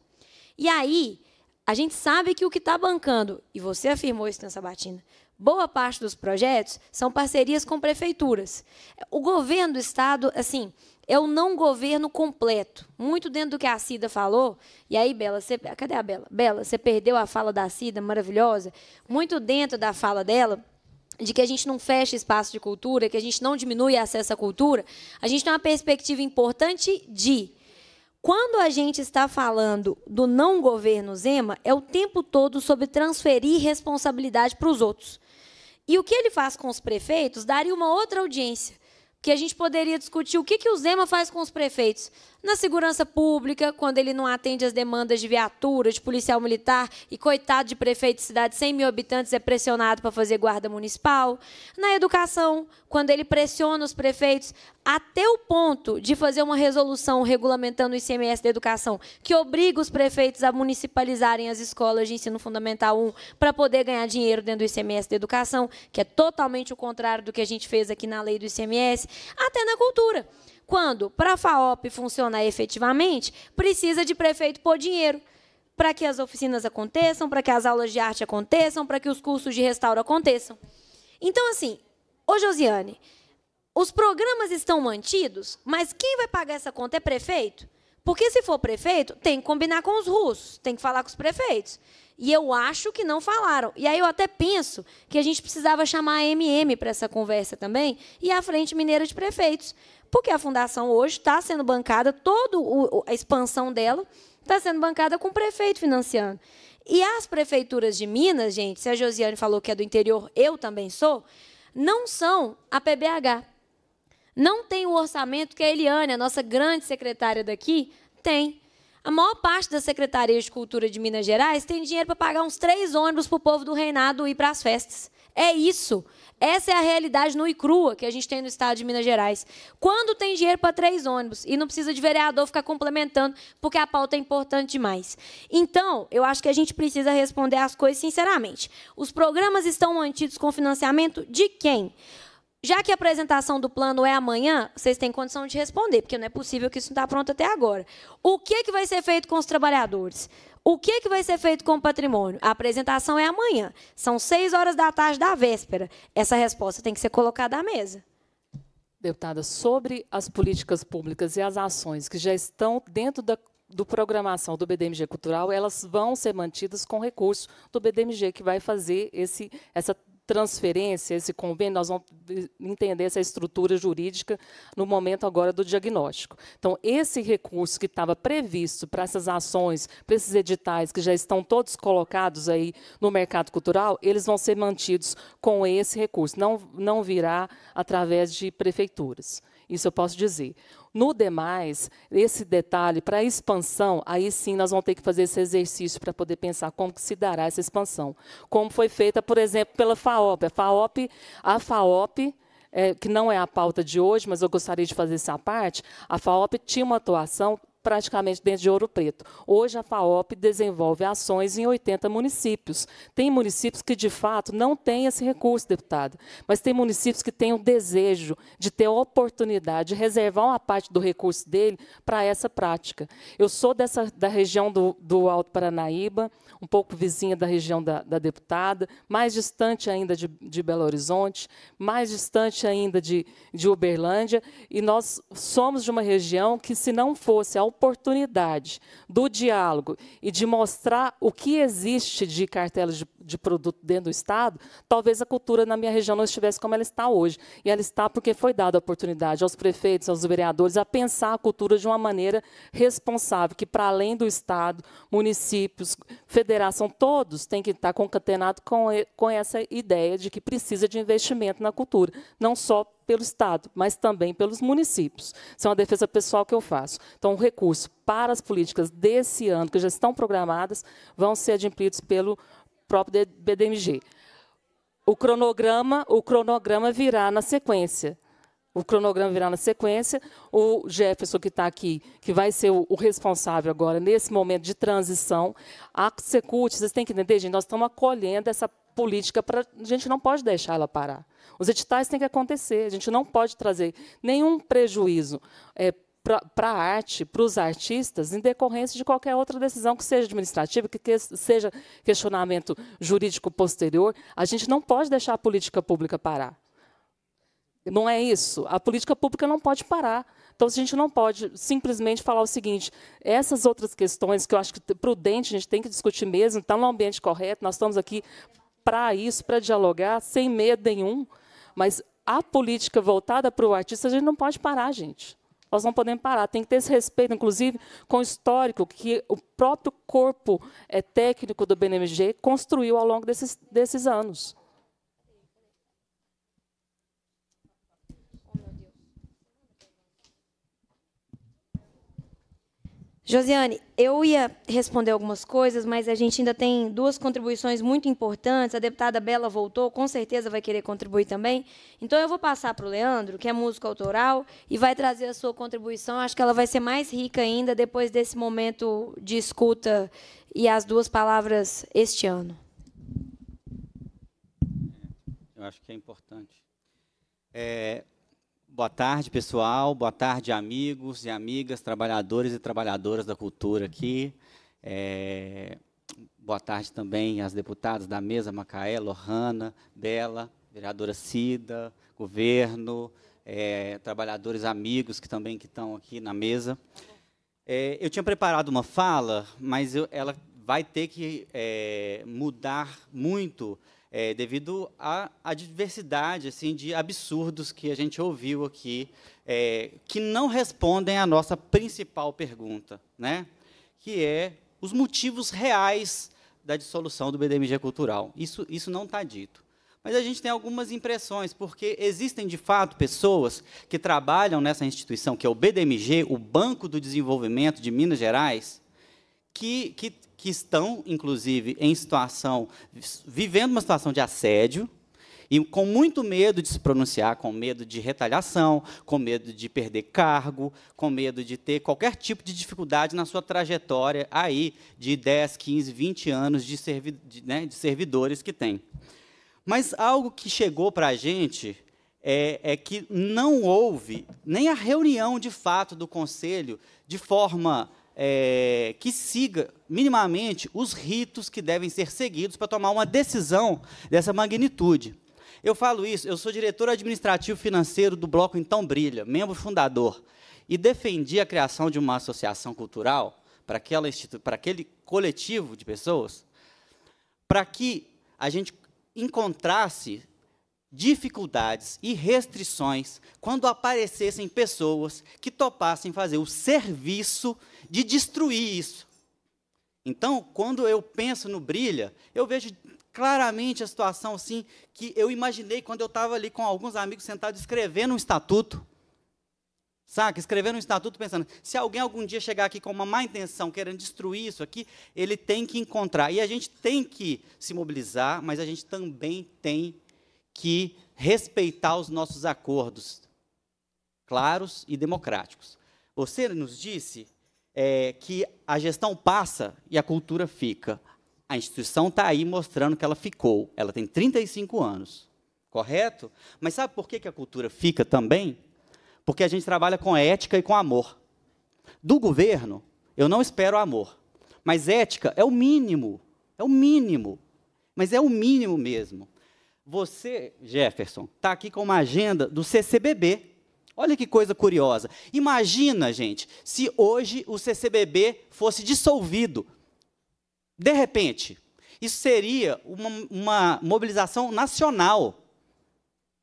E aí, a gente sabe que o que está bancando, e você afirmou isso na sabatina, Boa parte dos projetos são parcerias com prefeituras. O governo do estado, assim, é o não governo completo. Muito dentro do que a Cida falou. E aí, Bela, você, cadê a Bela? Bela, você perdeu a fala da Cida, maravilhosa. Muito dentro da fala dela, de que a gente não fecha espaço de cultura, que a gente não diminui acesso à cultura, a gente tem uma perspectiva importante de quando a gente está falando do não governo Zema, é o tempo todo sobre transferir responsabilidade para os outros. E o que ele faz com os prefeitos daria uma outra audiência, que a gente poderia discutir o que, que o Zema faz com os prefeitos. Na segurança pública, quando ele não atende às demandas de viatura, de policial militar e coitado de prefeito de cidade de 100 mil habitantes é pressionado para fazer guarda municipal. Na educação, quando ele pressiona os prefeitos até o ponto de fazer uma resolução regulamentando o ICMS da educação, que obriga os prefeitos a municipalizarem as escolas de ensino fundamental 1 para poder ganhar dinheiro dentro do ICMS da educação, que é totalmente o contrário do que a gente fez aqui na lei do ICMS, até na cultura. Quando, para a FAOP funcionar efetivamente, precisa de prefeito por dinheiro para que as oficinas aconteçam, para que as aulas de arte aconteçam, para que os cursos de restauro aconteçam. Então, assim, ô Josiane, os programas estão mantidos, mas quem vai pagar essa conta é prefeito? Porque se for prefeito, tem que combinar com os russos, tem que falar com os prefeitos. E eu acho que não falaram. E aí eu até penso que a gente precisava chamar a MM para essa conversa também e a Frente Mineira de Prefeitos. Porque a fundação hoje está sendo bancada, toda a expansão dela está sendo bancada com o prefeito financiando. E as prefeituras de Minas, gente, se a Josiane falou que é do interior, eu também sou, não são a PBH. Não tem o orçamento que a Eliane, a nossa grande secretária daqui, tem. A maior parte da secretaria de cultura de Minas Gerais tem dinheiro para pagar uns três ônibus para o povo do reinado ir para as festas. É isso. Essa é a realidade nua e crua que a gente tem no estado de Minas Gerais. Quando tem dinheiro para três ônibus e não precisa de vereador ficar complementando, porque a pauta é importante demais. Então, eu acho que a gente precisa responder as coisas sinceramente. Os programas estão mantidos com financiamento de quem? Já que a apresentação do plano é amanhã, vocês têm condição de responder, porque não é possível que isso não está pronto até agora. O que, é que vai ser feito com os trabalhadores? O que, é que vai ser feito com o patrimônio? A apresentação é amanhã. São seis horas da tarde da véspera. Essa resposta tem que ser colocada à mesa. Deputada, sobre as políticas públicas e as ações que já estão dentro da do programação do BDMG Cultural, elas vão ser mantidas com recurso do BDMG, que vai fazer esse, essa transferência, esse convênio, nós vamos entender essa estrutura jurídica no momento agora do diagnóstico. Então, esse recurso que estava previsto para essas ações, para esses editais que já estão todos colocados aí no mercado cultural, eles vão ser mantidos com esse recurso, não, não virá através de prefeituras. Isso eu posso dizer. No demais, esse detalhe para a expansão, aí sim nós vamos ter que fazer esse exercício para poder pensar como que se dará essa expansão. Como foi feita, por exemplo, pela FAOP. A FAOP, a FAOP é, que não é a pauta de hoje, mas eu gostaria de fazer essa parte, a FAOP tinha uma atuação praticamente dentro de Ouro Preto. Hoje a FAOP desenvolve ações em 80 municípios. Tem municípios que de fato não têm esse recurso, deputado, mas tem municípios que têm o desejo de ter a oportunidade de reservar uma parte do recurso dele para essa prática. Eu sou dessa da região do, do Alto Paranaíba, um pouco vizinha da região da, da deputada, mais distante ainda de, de Belo Horizonte, mais distante ainda de, de Uberlândia, e nós somos de uma região que se não fosse a oportunidade do diálogo e de mostrar o que existe de cartelas de, de produto dentro do Estado, talvez a cultura na minha região não estivesse como ela está hoje. E ela está porque foi dada a oportunidade aos prefeitos, aos vereadores, a pensar a cultura de uma maneira responsável, que para além do Estado, municípios, federação, todos têm que estar concatenados com, com essa ideia de que precisa de investimento na cultura, não só pelo Estado, mas também pelos municípios. Isso é uma defesa pessoal que eu faço. Então, o recurso para as políticas desse ano, que já estão programadas, vão ser adimplidos pelo próprio BDMG. O cronograma, o cronograma virá na sequência. O cronograma virá na sequência. O Jefferson, que está aqui, que vai ser o, responsável agora nesse momento de transição. A Secult, vocês têm que entender, gente, nós estamos acolhendo essa política, para a gente não pode deixá-la parar. Os editais têm que acontecer, a gente não pode trazer nenhum prejuízo é, para a arte, para os artistas, em decorrência de qualquer outra decisão que seja administrativa, que, que, seja questionamento jurídico posterior, a gente não pode deixar a política pública parar. Não é isso. A política pública não pode parar. Então, a gente não pode simplesmente falar o seguinte: essas outras questões que eu acho que prudente a gente tem que discutir mesmo, está no ambiente correto, nós estamos aqui para isso, para dialogar, sem medo nenhum. Mas a política voltada para o artista, a gente não pode parar, gente. Nós não podemos parar. Tem que ter esse respeito, inclusive, com o histórico que o próprio corpo é, técnico do BNMG construiu ao longo desses, desses anos. Josiane, eu ia responder algumas coisas, mas a gente ainda tem duas contribuições muito importantes. A deputada Bela voltou, com certeza vai querer contribuir também. Então eu vou passar para o Leandro, que é músico autoral, e vai trazer a sua contribuição. Acho que ela vai ser mais rica ainda depois desse momento de escuta e as duas palavras este ano. Eu acho que é importante. É, Boa tarde, pessoal. Boa tarde, amigos e amigas, trabalhadores e trabalhadoras da cultura aqui. É... Boa tarde também às deputadas da mesa, Macaé, Lohana, Bela, vereadora Cida, governo, é, trabalhadores amigos que também que estão aqui na mesa. É, eu tinha preparado uma fala, mas eu, ela vai ter que é, mudar muito é, devido à, diversidade assim, de absurdos que a gente ouviu aqui, é, que não respondem à nossa principal pergunta, né? que é os motivos reais da dissolução do BDMG cultural. Isso, isso não está dito. Mas a gente tem algumas impressões, porque existem de fato pessoas que trabalham nessa instituição, que é o BDMG, o Banco do Desenvolvimento de Minas Gerais, que, que, que estão, inclusive, em situação, vivendo uma situação de assédio, e com muito medo de se pronunciar, com medo de retaliação, com medo de perder cargo, com medo de ter qualquer tipo de dificuldade na sua trajetória aí de 10, 15, 20 anos de, servi de, né, de servidores que tem. Mas algo que chegou para a gente é, é que não houve nem a reunião de fato do conselho de forma é, que siga minimamente os ritos que devem ser seguidos para tomar uma decisão dessa magnitude. Eu falo isso, eu sou diretor administrativo financeiro do Bloco Então Brilha, membro fundador, e defendi a criação de uma associação cultural para, aquela para aquele coletivo de pessoas, para que a gente encontrasse dificuldades e restrições quando aparecessem pessoas que topassem fazer o serviço de destruir isso. Então, quando eu penso no Brilha, eu vejo claramente a situação assim que eu imaginei quando eu estava ali com alguns amigos sentados escrevendo um estatuto. Saca? Escrevendo um estatuto pensando, se alguém algum dia chegar aqui com uma má intenção, querendo destruir isso aqui, ele tem que encontrar. E a gente tem que se mobilizar, mas a gente também tem que respeitar os nossos acordos claros e democráticos. Você nos disse é, que a gestão passa e a cultura fica. A instituição está aí mostrando que ela ficou. Ela tem 35 anos, correto? Mas sabe por que, que a cultura fica também? Porque a gente trabalha com ética e com amor. Do governo, eu não espero amor. Mas ética é o mínimo, é o mínimo. Mas é o mínimo mesmo. Você, Jefferson, está aqui com uma agenda do CCBB. Olha que coisa curiosa. Imagina, gente, se hoje o CCBB fosse dissolvido. De repente, isso seria uma, uma mobilização nacional.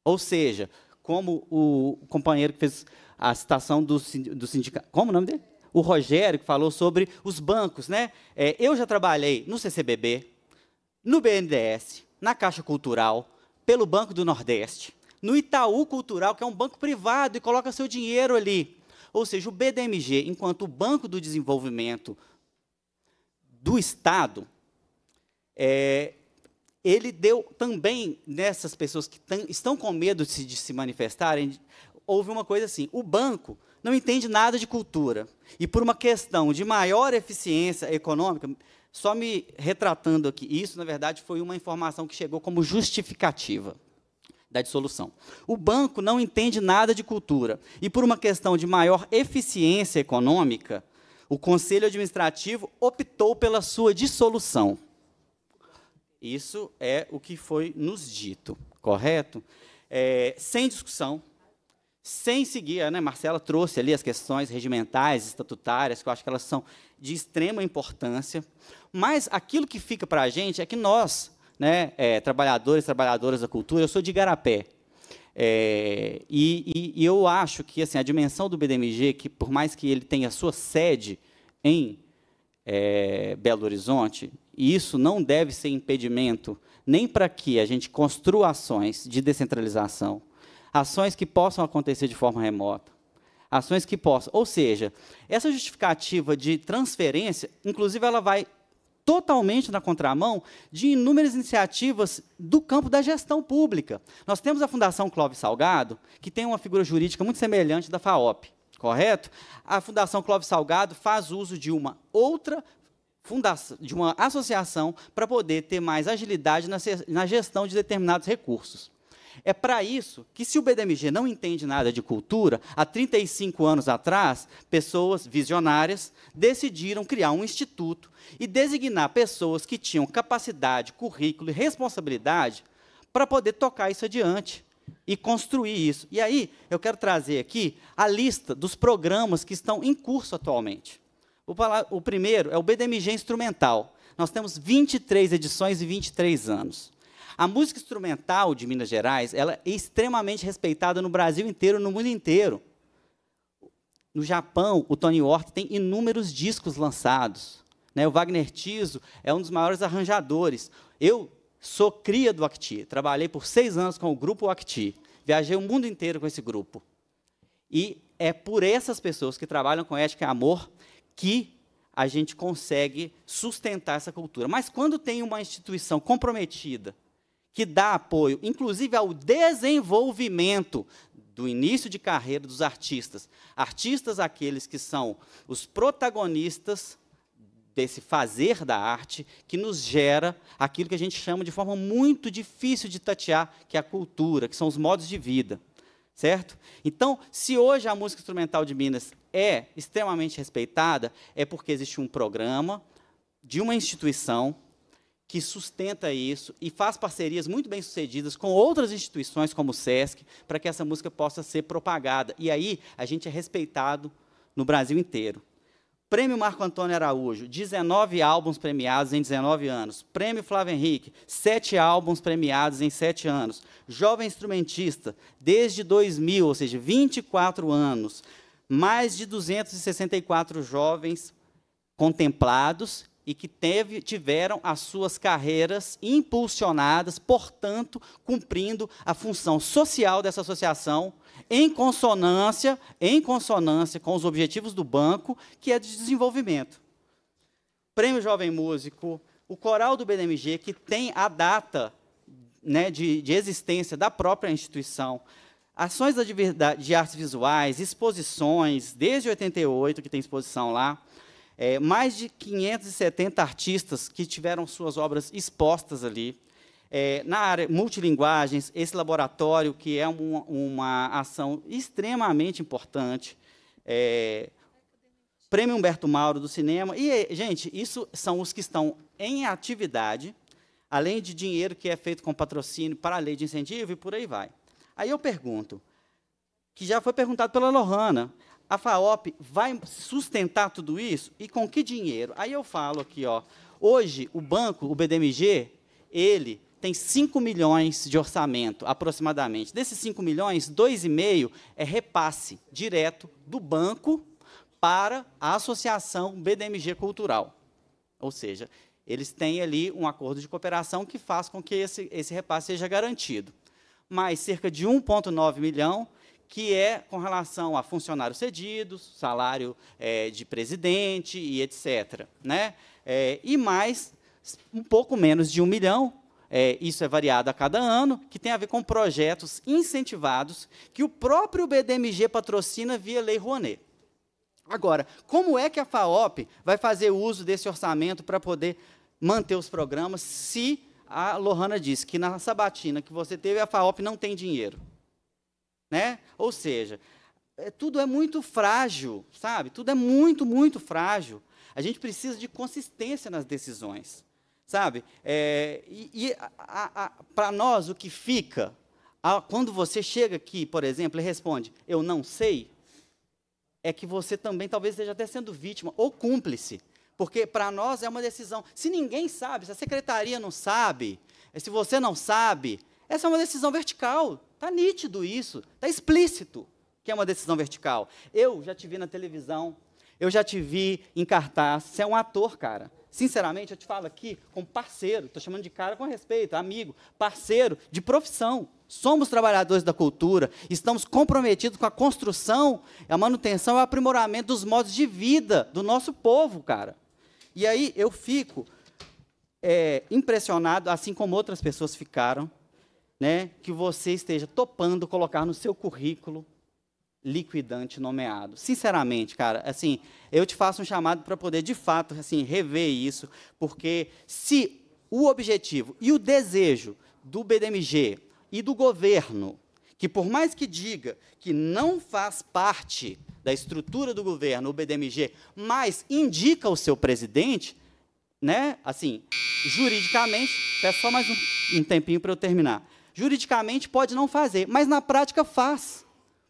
Ou seja, como o companheiro que fez a citação do, do sindicato. Como o nome dele? O Rogério, que falou sobre os bancos. Né? É, eu já trabalhei no CCBB, no BNDES, na Caixa Cultural, pelo Banco do Nordeste, no Itaú Cultural, que é um banco privado e coloca seu dinheiro ali. Ou seja, o BDMG, enquanto o Banco do Desenvolvimento do Estado, é, ele deu também nessas pessoas que estão com medo de se, de se manifestarem, houve uma coisa assim: o banco não entende nada de cultura. E por uma questão de maior eficiência econômica, só me retratando aqui, isso na verdade foi uma informação que chegou como justificativa da dissolução. O banco não entende nada de cultura e, por uma questão de maior eficiência econômica, o conselho administrativo optou pela sua dissolução. Isso é o que foi nos dito, correto? É, sem discussão, sem seguir, né? Marcela trouxe ali as questões regimentais, estatutárias, que eu acho que elas são de extrema importância. Mas aquilo que fica para a gente é que nós, né, é, trabalhadores, trabalhadoras da cultura, eu sou de Garapé. É, e, e, e, eu acho que assim, a dimensão do BDMG, que por mais que ele tenha sua sede em é, Belo Horizonte, isso não deve ser impedimento nem para que a gente construa ações de descentralização, ações que possam acontecer de forma remota, ações que possam. Ou seja, essa justificativa de transferência, inclusive, ela vai totalmente na contramão de inúmeras iniciativas do campo da gestão pública. Nós temos a Fundação Clóvis Salgado, que tem uma figura jurídica muito semelhante da FAOP, correto? A Fundação Clóvis Salgado faz uso de uma outra de uma associação para poder ter mais agilidade na gestão de determinados recursos. É para isso que, se o BDMG não entende nada de cultura, há 35 anos atrás, pessoas visionárias decidiram criar um instituto e designar pessoas que tinham capacidade, currículo e responsabilidade para poder tocar isso adiante e construir isso. E aí, eu quero trazer aqui a lista dos programas que estão em curso atualmente. O, primeiro é o BDMG Instrumental. Nós temos 23 edições e 23 anos. A música instrumental de Minas Gerais ela é extremamente respeitada no Brasil inteiro, no mundo inteiro. No Japão, o Tony Horta tem inúmeros discos lançados. Né? O Wagner Tiso é um dos maiores arranjadores. Eu sou cria do Acti, trabalhei por seis anos com o grupo Acti, viajei o mundo inteiro com esse grupo. E é por essas pessoas que trabalham com ética e amor que a gente consegue sustentar essa cultura. Mas quando tem uma instituição comprometida que dá apoio, inclusive ao desenvolvimento do início de carreira dos artistas. Artistas, aqueles que são os protagonistas desse fazer da arte que nos gera aquilo que a gente chama de forma muito difícil de tatear, que é a cultura, que são os modos de vida. Certo? Então, se hoje a música instrumental de Minas é extremamente respeitada, é porque existe um programa de uma instituição que sustenta isso e faz parcerias muito bem sucedidas com outras instituições como o SESC para que essa música possa ser propagada. E aí a gente é respeitado no Brasil inteiro. Prêmio Marco Antônio Araújo, 19 álbuns premiados em 19 anos. Prêmio Flávio Henrique, 7 álbuns premiados em 7 anos. Jovem instrumentista, desde 2000, ou seja, 24 anos. Mais de 264 jovens contemplados e que teve, tiveram as suas carreiras impulsionadas, portanto, cumprindo a função social dessa associação em consonância, em consonância com os objetivos do banco, que é de desenvolvimento. Prêmio Jovem Músico, o coral do BDMG, que tem a data né, de, de existência da própria instituição, ações de artes visuais, exposições, desde 88 que tem exposição lá, é, mais de 570 artistas que tiveram suas obras expostas ali. É, na área multilinguagens, esse laboratório, que é um, uma ação extremamente importante. É, Prêmio Humberto Mauro do cinema. E, gente, isso são os que estão em atividade, além de dinheiro que é feito com patrocínio para a lei de incentivo e por aí vai. Aí eu pergunto, que já foi perguntado pela Lohana, a FAOP vai sustentar tudo isso e com que dinheiro? Aí eu falo aqui, ó, hoje o banco, o BDMG, ele tem 5 milhões de orçamento, aproximadamente. Desses 5 milhões, 2,5 é repasse direto do banco para a Associação BDMG Cultural. Ou seja, eles têm ali um acordo de cooperação que faz com que esse, esse repasse seja garantido. Mais cerca de 1,9 milhão que é com relação a funcionários cedidos, salário é, de presidente e etc. Né? É, e mais um pouco menos de um milhão, é, isso é variado a cada ano, que tem a ver com projetos incentivados que o próprio BDMG patrocina via Lei Rouanet. Agora, como é que a FAOP vai fazer uso desse orçamento para poder manter os programas se a Lohana disse que na sabatina que você teve a FAOP não tem dinheiro? né? Ou seja, é, tudo é muito frágil, sabe? Tudo é muito, muito frágil. A gente precisa de consistência nas decisões, sabe? É, e para nós, o que fica, a, quando você chega aqui, por exemplo, e responde, eu não sei, é que você também talvez esteja até sendo vítima ou cúmplice. Porque para nós é uma decisão. Se ninguém sabe, se a secretaria não sabe, se você não sabe, essa é uma decisão vertical Está nítido isso, está explícito que é uma decisão vertical. Eu já te vi na televisão, eu já te vi em cartaz, você é um ator, cara. Sinceramente, eu te falo aqui como parceiro, estou chamando de cara com respeito, amigo, parceiro de profissão. Somos trabalhadores da cultura, estamos comprometidos com a construção, a manutenção e o aprimoramento dos modos de vida do nosso povo, cara. E aí eu fico é, impressionado, assim como outras pessoas ficaram, né, que você esteja topando colocar no seu currículo liquidante nomeado. Sinceramente, cara, assim, eu te faço um chamado para poder de fato assim rever isso, porque se o objetivo e o desejo do BDMG e do governo, que por mais que diga que não faz parte da estrutura do governo, o BDMG, mas indica o seu presidente, né? Assim, juridicamente, peço só mais um, um tempinho para eu terminar juridicamente pode não fazer, mas na prática faz.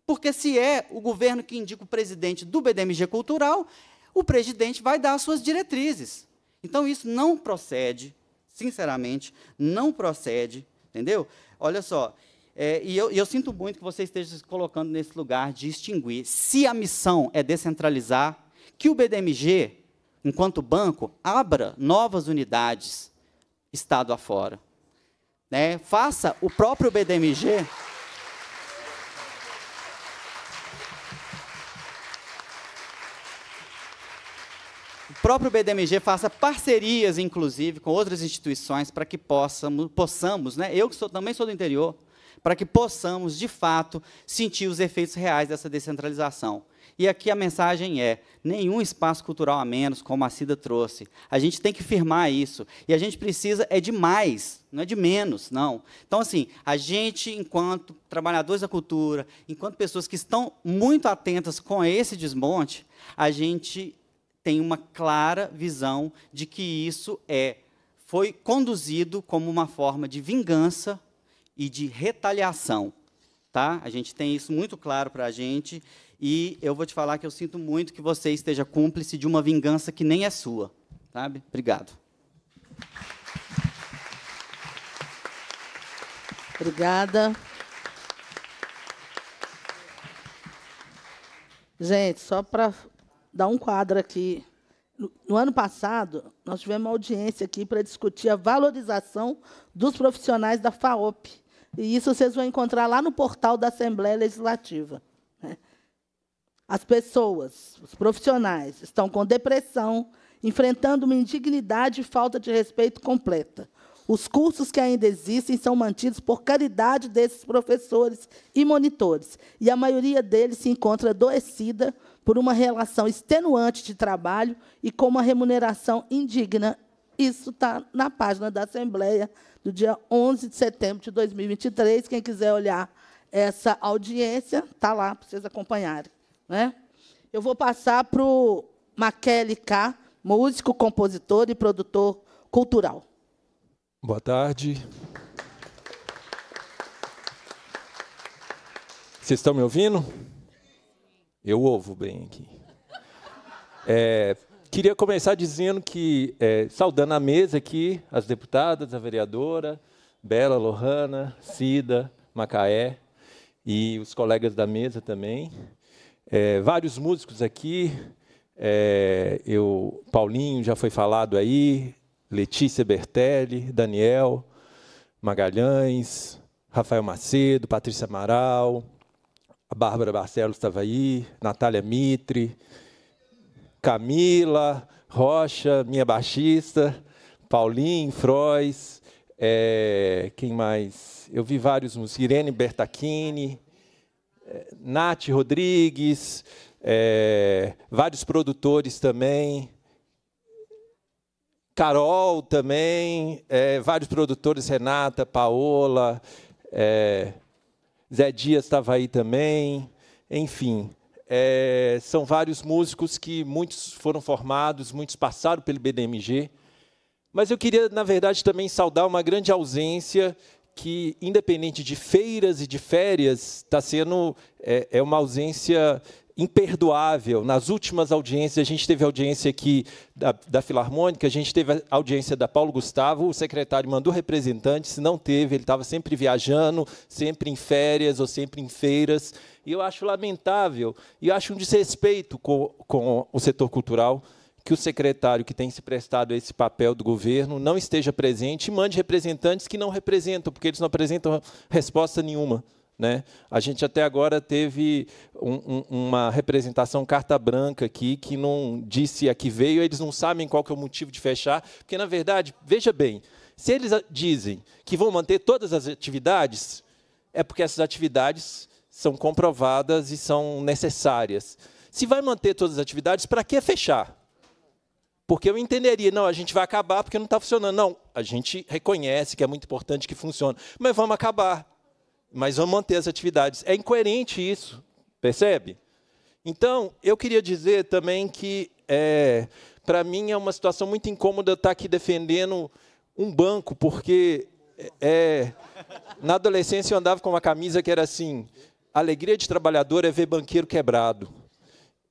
Porque se é o governo que indica o presidente do BDMG Cultural, o presidente vai dar as suas diretrizes. Então isso não procede, sinceramente, não procede, entendeu? Olha só, é, e eu, eu, sinto muito que você esteja se colocando nesse lugar de extinguir. Se a missão é descentralizar, que o BDMG, enquanto banco, abra novas unidades Estado afora. Né? Faça o próprio BDMG. O próprio BDMG faça parcerias, inclusive, com outras instituições para que possamos, possamos né? eu que sou, também sou do interior, para que possamos, de fato, sentir os efeitos reais dessa descentralização. E aqui a mensagem é: nenhum espaço cultural a menos, como a Cida trouxe. A gente tem que firmar isso. E a gente precisa é de mais, não é de menos, não. Então, assim, a gente, enquanto trabalhadores da cultura, enquanto pessoas que estão muito atentas com esse desmonte, a gente tem uma clara visão de que isso é foi conduzido como uma forma de vingança e de retaliação. Tá? A gente tem isso muito claro para a gente e eu vou te falar que eu sinto muito que você esteja cúmplice de uma vingança que nem é sua. Sabe? Obrigado. Obrigada. Gente, só para dar um quadro aqui. No ano passado, nós tivemos uma audiência aqui para discutir a valorização dos profissionais da FAOP. E isso vocês vão encontrar lá no portal da Assembleia Legislativa. As pessoas, os profissionais, estão com depressão, enfrentando uma indignidade e falta de respeito completa. Os cursos que ainda existem são mantidos por caridade desses professores e monitores, e a maioria deles se encontra adoecida por uma relação extenuante de trabalho e com uma remuneração indigna. Isso está na página da Assembleia do dia 11 de setembro de 2023. Quem quiser olhar essa audiência, está lá para vocês acompanharem. Né? Eu vou passar para o Maquele K, músico, compositor e produtor cultural. Boa tarde. Vocês estão me ouvindo? Eu ouvo bem aqui. É, queria começar dizendo que, é, saudando a mesa aqui, as deputadas, a vereadora, Bela, Lohana, Cida, Macaé e os colegas da mesa também. É, vários músicos aqui, é, eu, Paulinho já foi falado aí, Letícia Bertelli, Daniel Magalhães, Rafael Macedo, Patrícia Amaral, a Bárbara Barcelos estava aí, Natália Mitre, Camila Rocha, minha baixista, Paulinho Frois, é, quem mais? Eu vi vários músicos, Irene Bertachini. É, Nath Rodrigues, é, vários produtores também, Carol também, é, vários produtores, Renata, Paola, é, Zé Dias estava aí também, enfim. É, são vários músicos que muitos foram formados, muitos passaram pelo BDMG, mas eu queria, na verdade, também saudar uma grande ausência que, independente de feiras e de férias, está sendo é, é, uma ausência imperdoável. Nas últimas audiências, a gente teve audiência aqui da, da Filarmônica, a gente teve audiência da Paulo Gustavo, o secretário mandou representante, se não teve, ele estava sempre viajando, sempre em férias ou sempre em feiras. E eu acho lamentável, e eu acho um desrespeito com, com o setor cultural, que o secretário que tem se prestado a esse papel do governo não esteja presente e mande representantes que não representam, porque eles não apresentam resposta nenhuma. Né? A gente até agora teve um, um, uma representação carta branca aqui que não disse a que veio, eles não sabem qual que é o motivo de fechar, porque, na verdade, veja bem, se eles dizem que vão manter todas as atividades, é porque essas atividades são comprovadas e são necessárias. Se vai manter todas as atividades, para que fechar? Porque eu entenderia, não, a gente vai acabar porque não está funcionando. Não, a gente reconhece que é muito importante que funcione, mas vamos acabar. Mas vamos manter as atividades. É incoerente isso, percebe? Então, eu queria dizer também que, é, para mim, é uma situação muito incômoda estar tá aqui defendendo um banco, porque é, na adolescência eu andava com uma camisa que era assim: alegria de trabalhador é ver banqueiro quebrado.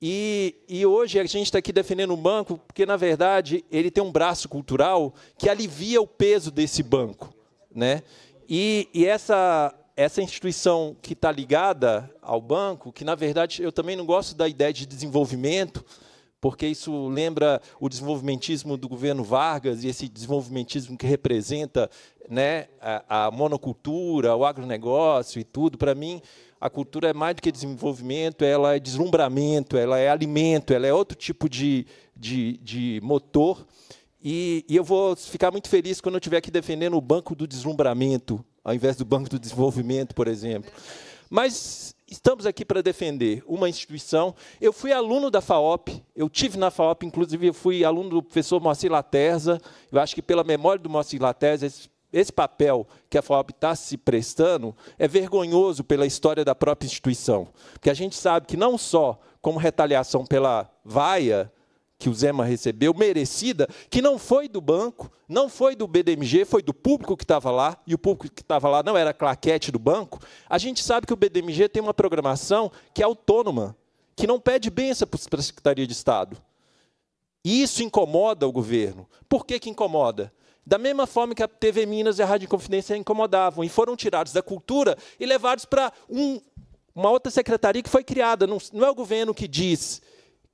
E, e, hoje a gente está aqui defendendo um banco porque, na verdade, ele tem um braço cultural que alivia o peso desse banco. Né? E, e essa, essa instituição que está ligada ao banco, que, na verdade, eu também não gosto da ideia de desenvolvimento, porque isso lembra o desenvolvimentismo do governo Vargas e esse desenvolvimentismo que representa né, a, a monocultura, o agronegócio e tudo. Para mim, a cultura é mais do que desenvolvimento, ela é deslumbramento, ela é alimento, ela é outro tipo de, de, de motor. E, e eu vou ficar muito feliz quando eu estiver aqui defendendo o banco do deslumbramento, ao invés do banco do desenvolvimento, por exemplo. Mas estamos aqui para defender uma instituição. Eu fui aluno da FAOP, eu tive na FAOP, inclusive eu fui aluno do professor Moacir Laterza. Eu acho que pela memória do Moacir Laterza, esse esse papel que a FAOP está se prestando é vergonhoso pela história da própria instituição. Porque a gente sabe que não só como retaliação pela vaia que o Zema recebeu, merecida, que não foi do banco, não foi do BDMG, foi do público que estava lá, e o público que estava lá não era claquete do banco, a gente sabe que o BDMG tem uma programação que é autônoma, que não pede benção para a Secretaria de Estado. E isso incomoda o governo. Por que, que incomoda? Da mesma forma que a TV Minas e a Rádio Confidência incomodavam, e foram tirados da cultura e levados para um, uma outra secretaria que foi criada. Não, não, é o governo que diz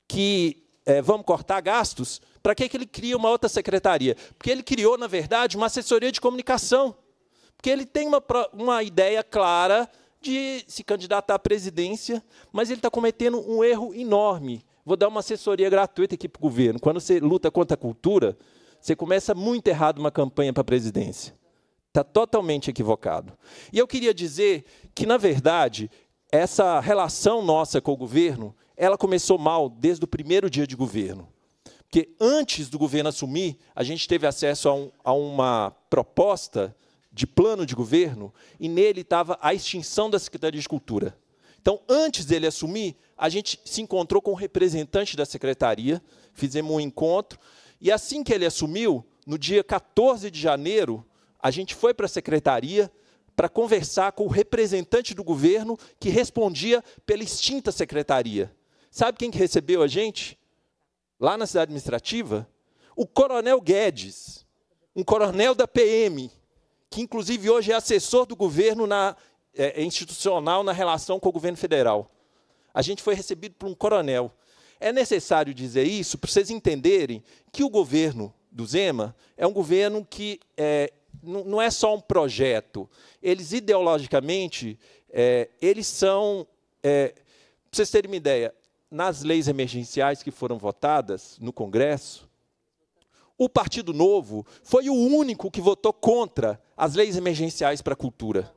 que é, vamos cortar gastos. Para que, que ele cria uma outra secretaria? Porque ele criou, na verdade, uma assessoria de comunicação. Porque ele tem uma, uma ideia clara de se candidatar à presidência, mas ele está cometendo um erro enorme. Vou dar uma assessoria gratuita aqui para o governo. Quando você luta contra a cultura, você começa muito errado uma campanha para a presidência. Está totalmente equivocado. E eu queria dizer que, na verdade, essa relação nossa com o governo, ela começou mal desde o primeiro dia de governo. Porque antes do governo assumir, a gente teve acesso a, um, a uma proposta de plano de governo e nele estava a extinção da Secretaria de Cultura. Então, antes dele assumir, a gente se encontrou com o um representante da secretaria, fizemos um encontro e assim que ele assumiu, no dia 14 de janeiro, a gente foi para a secretaria para conversar com o representante do governo que respondia pela extinta secretaria. Sabe quem que recebeu a gente? Lá na cidade administrativa? O Coronel Guedes, um coronel da PM, que inclusive hoje é assessor do governo na, é, é, institucional na relação com o governo federal. A gente foi recebido por um coronel é necessário dizer isso para vocês entenderem que o governo do Zema é um governo que é, não é só um projeto. Eles, ideologicamente, é, eles são. É, para vocês terem uma ideia, nas leis emergenciais que foram votadas no Congresso, o Partido Novo foi o único que votou contra as leis emergenciais para a cultura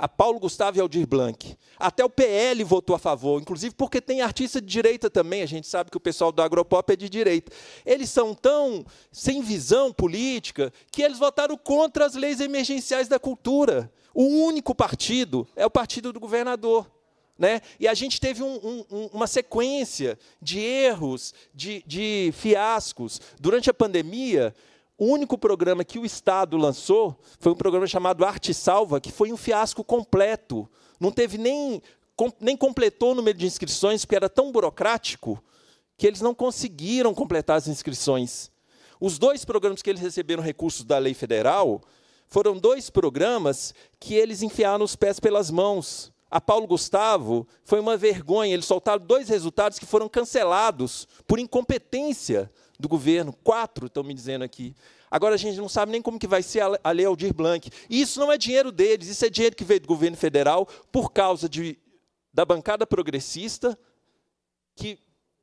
a Paulo Gustavo e Aldir Blanc. Até o PL votou a favor, inclusive porque tem artista de direita também, a gente sabe que o pessoal do Agropop é de direita. Eles são tão sem visão política que eles votaram contra as leis emergenciais da cultura. O único partido é o partido do governador. Né? E a gente teve um, um, uma sequência de erros, de, de fiascos. Durante a pandemia, o único programa que o Estado lançou foi um programa chamado Arte Salva, que foi um fiasco completo. Não teve nem, nem completou o número de inscrições, porque era tão burocrático que eles não conseguiram completar as inscrições. Os dois programas que eles receberam recursos da lei federal foram dois programas que eles enfiaram os pés pelas mãos. A Paulo Gustavo foi uma vergonha, eles soltaram dois resultados que foram cancelados por incompetência do governo, quatro estão me dizendo aqui. Agora a gente não sabe nem como que vai ser a Lei Aldir Blanc. E isso não é dinheiro deles, isso é dinheiro que veio do governo federal por causa de, da bancada progressista que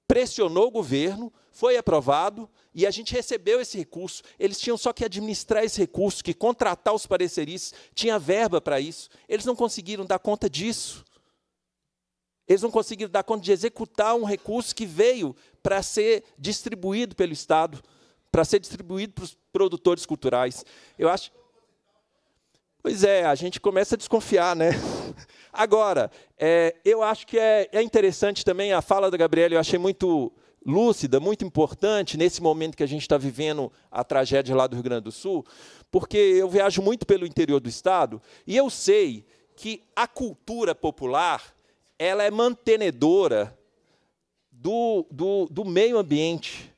pressionou o governo, foi aprovado e a gente recebeu esse recurso. Eles tinham só que administrar esse recurso, que contratar os pareceristas, tinha verba para isso. Eles não conseguiram dar conta disso. Eles não conseguiram dar conta de executar um recurso que veio para ser distribuído pelo Estado, para ser distribuído para os produtores culturais. Eu acho. Pois é, a gente começa a desconfiar, né? Agora, é, eu acho que é, é interessante também a fala da Gabriela, eu achei muito lúcida, muito importante nesse momento que a gente está vivendo a tragédia lá do Rio Grande do Sul, porque eu viajo muito pelo interior do estado e eu sei que a cultura popular ela é mantenedora do, do, do meio ambiente,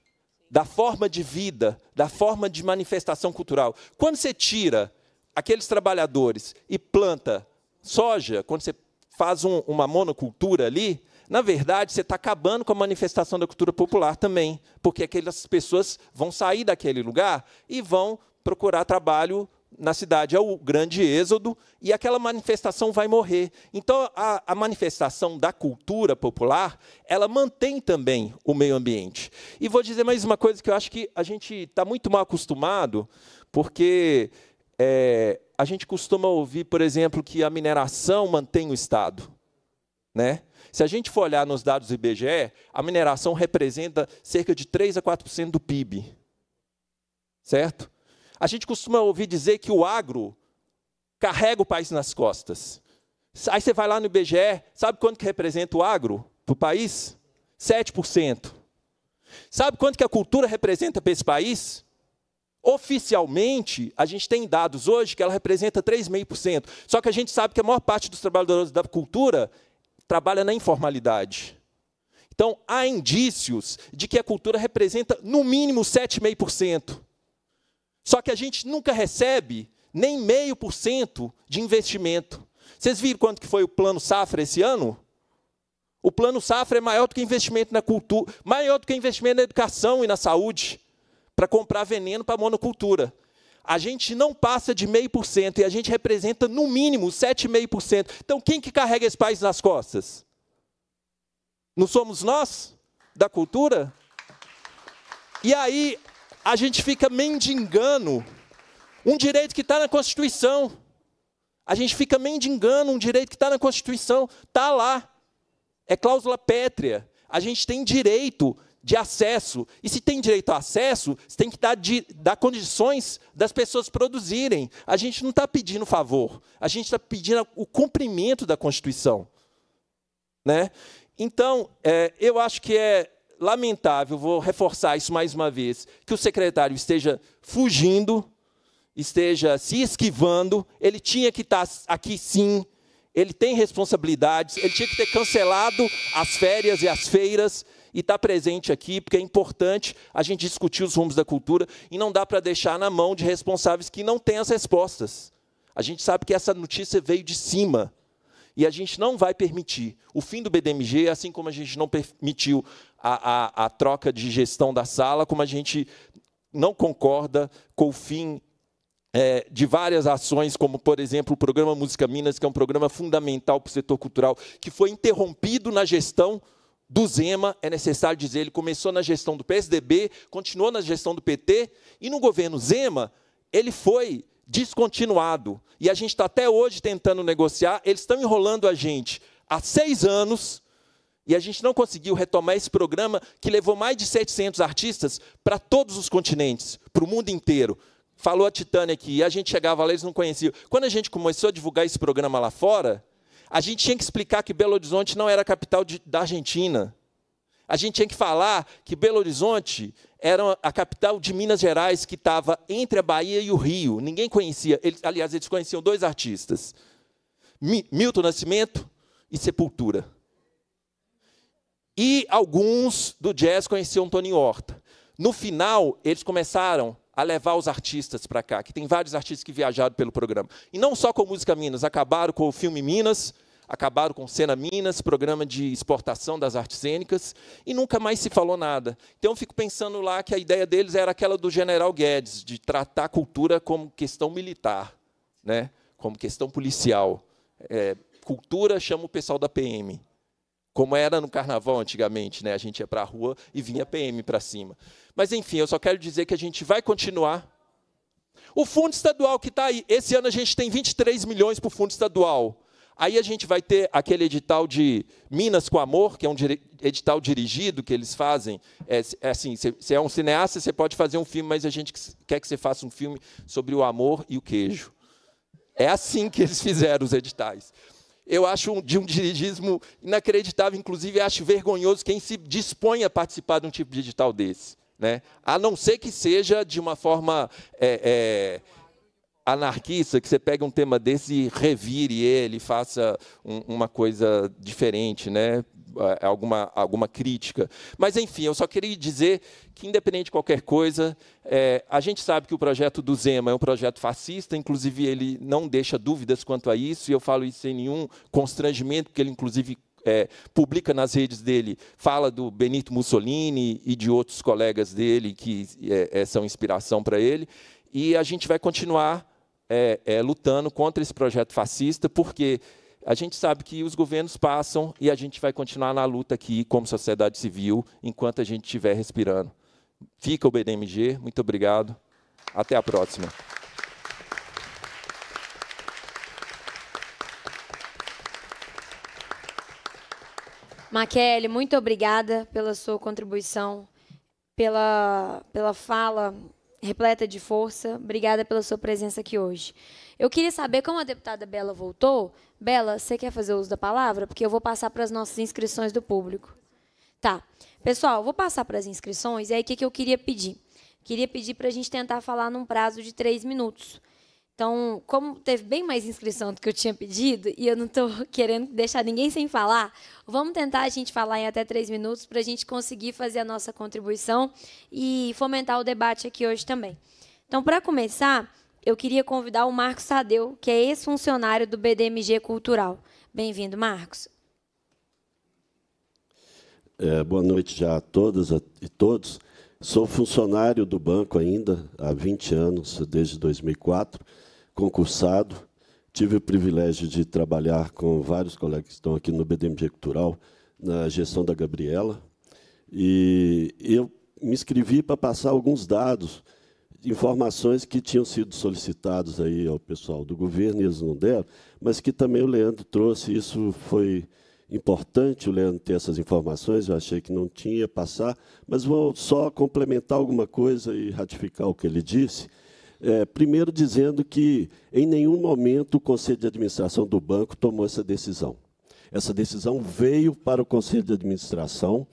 da forma de vida, da forma de manifestação cultural. Quando você tira aqueles trabalhadores e planta soja, quando você faz um, uma monocultura ali, na verdade, você está acabando com a manifestação da cultura popular também, porque aquelas pessoas vão sair daquele lugar e vão procurar trabalho na cidade é o grande êxodo e aquela manifestação vai morrer. Então, a, a, manifestação da cultura popular, ela mantém também o meio ambiente. E vou dizer mais uma coisa que eu acho que a gente está muito mal acostumado, porque é, a gente costuma ouvir, por exemplo, que a mineração mantém o Estado. Né? Se a gente for olhar nos dados do IBGE, a mineração representa cerca de 3 a 4% do PIB. Certo? A gente costuma ouvir dizer que o agro carrega o país nas costas. Aí você vai lá no IBGE, sabe quanto que representa o agro para o país? 7%. Sabe quanto que a cultura representa para esse país? Oficialmente, a gente tem dados hoje que ela representa 3,5%. Só que a gente sabe que a maior parte dos trabalhadores da cultura trabalha na informalidade. Então, há indícios de que a cultura representa no mínimo 7,5%. Só que a gente nunca recebe nem meio por cento de investimento. Vocês viram quanto que foi o plano safra esse ano? O plano safra é maior do que investimento na cultura, maior do que investimento na educação e na saúde, para comprar veneno para a monocultura. A gente não passa de meio por cento e a gente representa no mínimo 7,5%. Então quem que carrega esse país nas costas? Não somos nós da cultura? E aí a gente fica mendigando um direito que está na Constituição. A gente fica mendigando um direito que está na Constituição. Está lá. É cláusula pétrea. A gente tem direito de acesso. E se tem direito a acesso, você tem que dar, de, dar condições das pessoas produzirem. A gente não está pedindo favor. A gente está pedindo o cumprimento da Constituição. Né? Então, é, eu acho que é lamentável, vou reforçar isso mais uma vez, que o secretário esteja fugindo, esteja se esquivando. Ele tinha que estar tá aqui sim, ele tem responsabilidades, ele tinha que ter cancelado as férias e as feiras e estar tá presente aqui, porque é importante a gente discutir os rumos da cultura e não dá para deixar na mão de responsáveis que não têm as respostas. A gente sabe que essa notícia veio de cima. E a gente não vai permitir o fim do BDMG, assim como a gente não permitiu a, a, a troca de gestão da sala, como a gente não concorda com o fim é, de várias ações, como, por exemplo, o programa Música Minas, que é um programa fundamental para o setor cultural, que foi interrompido na gestão do Zema, é necessário dizer, ele começou na gestão do PSDB, continuou na gestão do PT, e no governo Zema, ele foi descontinuado. E a gente está até hoje tentando negociar, eles estão enrolando a gente há seis anos e a gente não conseguiu retomar esse programa que levou mais de 700 artistas para todos os continentes, para o mundo inteiro. Falou a Titânia aqui, e a gente chegava lá, eles não conheciam. Quando a gente começou a divulgar esse programa lá fora, a gente tinha que explicar que Belo Horizonte não era a capital de, da Argentina. A gente tinha que falar que Belo Horizonte era a capital de Minas Gerais, que estava entre a Bahia e o Rio. Ninguém conhecia. Eles, aliás, eles conheciam dois artistas: Milton Nascimento e Sepultura. E alguns do jazz conheciam Tony Horta. No final, eles começaram a levar os artistas para cá, que tem vários artistas que viajaram pelo programa. E não só com música Minas, acabaram com o filme Minas, acabaram com Cena Minas, programa de exportação das artes cênicas, e nunca mais se falou nada. Então, eu fico pensando lá que a ideia deles era aquela do general Guedes, de tratar a cultura como questão militar, né? como questão policial. É, cultura chama o pessoal da PM como era no carnaval antigamente, né? A gente ia para a rua e vinha PM para cima. Mas enfim, eu só quero dizer que a gente vai continuar. O fundo estadual que está aí, esse ano a gente tem 23 milhões para o fundo estadual. Aí a gente vai ter aquele edital de Minas com Amor, que é um edital dirigido que eles fazem. É, é assim, você é um cineasta, você pode fazer um filme, mas a gente quer que você faça um filme sobre o amor e o queijo. É assim que eles fizeram os editais eu acho de um dirigismo inacreditável, inclusive acho vergonhoso quem se dispõe a participar de um tipo de edital desse. Né? A não ser que seja de uma forma é, é, anarquista, que você pegue um tema desse e revire ele, faça um, uma coisa diferente, né? É, alguma, alguma crítica. Mas, enfim, eu só queria dizer que, independente de qualquer coisa, é, a gente sabe que o projeto do Zema é um projeto fascista, inclusive ele não deixa dúvidas quanto a isso, e eu falo isso sem nenhum constrangimento, porque ele, inclusive, é, publica nas redes dele, fala do Benito Mussolini e de outros colegas dele que é, é são inspiração para ele, e a gente vai continuar é, lutando contra esse projeto fascista, porque a gente sabe que os governos passam e a gente vai continuar na luta aqui como sociedade civil enquanto a gente estiver respirando. Fica o BDMG, muito obrigado. Até a próxima. Maquele, muito obrigada pela sua contribuição, pela, pela fala repleta de força. Obrigada pela sua presença aqui hoje. Eu queria saber como a deputada Bela voltou. Bela, você quer fazer uso da palavra? Porque eu vou passar para as nossas inscrições do público. Tá. Pessoal, vou passar para as inscrições. E aí, o que, eu queria pedir? Queria pedir para a gente tentar falar num prazo de três minutos. Então, como teve bem mais inscrição do que eu tinha pedido, e eu não estou querendo deixar ninguém sem falar, vamos tentar a gente falar em até três minutos para a gente conseguir fazer a nossa contribuição e fomentar o debate aqui hoje também. Então, para começar, eu queria convidar o Marcos Tadeu, que é ex-funcionário do BDMG Cultural. Bem-vindo, Marcos. É, boa noite já a todas e todos. Sou funcionário do banco ainda há 20 anos, desde 2004 concursado, tive o privilégio de trabalhar com vários colegas que estão aqui no BDMG Cultural, na gestão da Gabriela, e eu me inscrevi para passar alguns dados, informações que tinham sido solicitados aí ao pessoal do governo, e eles não deram, mas que também o Leandro trouxe, isso foi importante o Leandro ter essas informações, eu achei que não tinha passar, mas vou só complementar alguma coisa e ratificar o que ele disse. É, primeiro, dizendo que em nenhum momento o Conselho de Administração do banco tomou essa decisão. Essa decisão veio para o Conselho de Administração.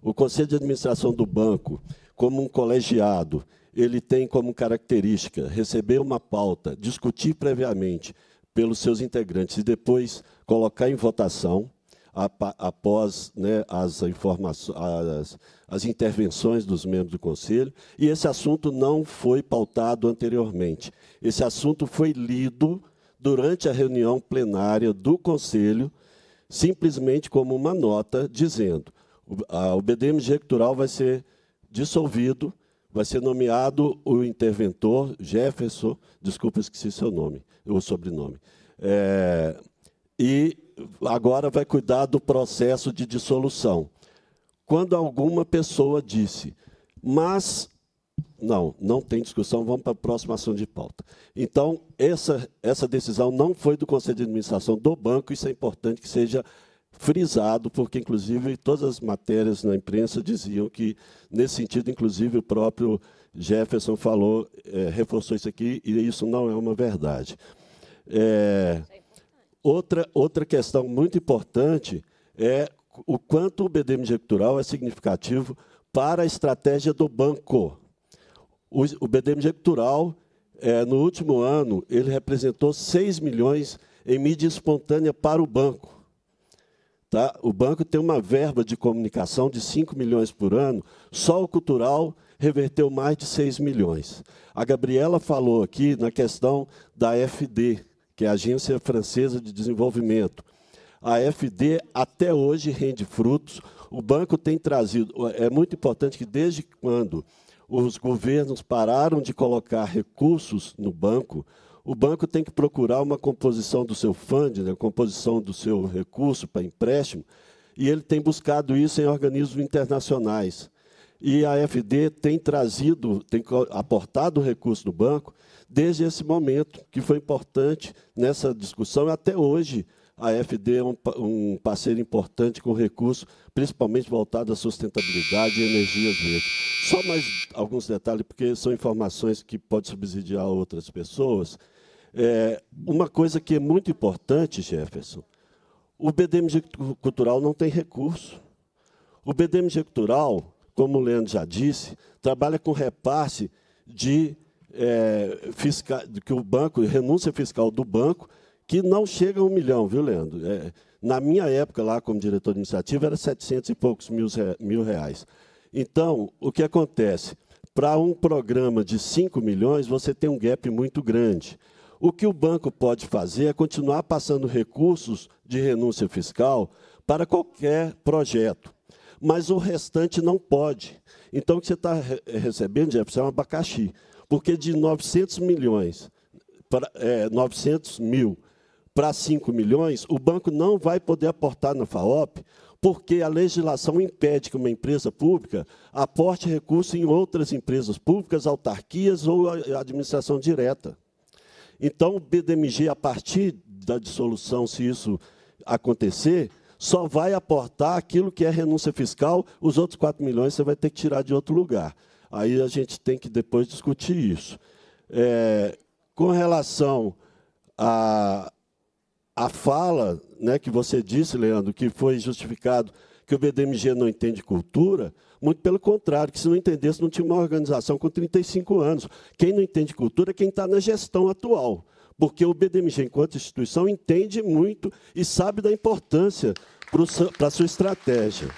O Conselho de Administração do banco, como um colegiado, ele tem como característica receber uma pauta, discutir previamente pelos seus integrantes e depois colocar em votação após né, as, as, as intervenções dos membros do Conselho, e esse assunto não foi pautado anteriormente. Esse assunto foi lido durante a reunião plenária do Conselho, simplesmente como uma nota dizendo o BDM Cultural vai ser dissolvido, vai ser nomeado o interventor Jefferson, desculpa, esqueci seu nome, o sobrenome. É, e agora vai cuidar do processo de dissolução. Quando alguma pessoa disse, mas. Não, não tem discussão, vamos para a próxima ação de pauta. Então, essa, essa decisão não foi do Conselho de Administração do banco, isso é importante que seja frisado, porque, inclusive, todas as matérias na imprensa diziam que, nesse sentido, inclusive, o próprio Jefferson falou, é, reforçou isso aqui, e isso não é uma verdade. É, Outra, outra questão muito importante é o quanto o BDM cultural é significativo para a estratégia do banco. O, o BDM executural, é, no último ano, ele representou 6 milhões em mídia espontânea para o banco. Tá? O banco tem uma verba de comunicação de 5 milhões por ano, só o cultural reverteu mais de 6 milhões. A Gabriela falou aqui na questão da FD, que é a Agência Francesa de Desenvolvimento. A FD até hoje rende frutos. O banco tem trazido. É muito importante que, desde quando os governos pararam de colocar recursos no banco, o banco tem que procurar uma composição do seu fundo, né, composição do seu recurso para empréstimo, e ele tem buscado isso em organismos internacionais. E a FD tem trazido, tem aportado recursos no banco desde esse momento, que foi importante nessa discussão até hoje. A FD é um, um parceiro importante com recursos, principalmente voltado à sustentabilidade e energias verdes. Só mais alguns detalhes, porque são informações que podem subsidiar outras pessoas. É, uma coisa que é muito importante, Jefferson, o BDMG Cultural não tem recurso. O BDMG Cultural, como o Leandro já disse, trabalha com repasse de é, fiscal, que o banco, renúncia fiscal do banco, que não chega a um milhão, viu, Leandro? É, na minha época, lá como diretor administrativo, era 700 e poucos mil, mil reais. Então, o que acontece? Para um programa de 5 milhões, você tem um gap muito grande. O que o banco pode fazer é continuar passando recursos de renúncia fiscal para qualquer projeto, mas o restante não pode. Então, o que você está recebendo, Jefferson, é um abacaxi. Porque de 900 milhões para é, 900 mil para 5 milhões, o banco não vai poder aportar na FAOP, porque a legislação impede que uma empresa pública aporte recurso em outras empresas públicas, autarquias ou administração direta. Então, o BDMG, a partir da dissolução, se isso acontecer, só vai aportar aquilo que é renúncia fiscal, os outros 4 milhões você vai ter que tirar de outro lugar. Aí a gente tem que depois discutir isso. É, com relação à a, a fala né, que você disse, Leandro, que foi justificado que o BDMG não entende cultura, muito pelo contrário, que se não entendesse, não tinha uma organização com 35 anos. Quem não entende cultura é quem está na gestão atual. Porque o BDMG, enquanto instituição, entende muito e sabe da importância para a sua estratégia.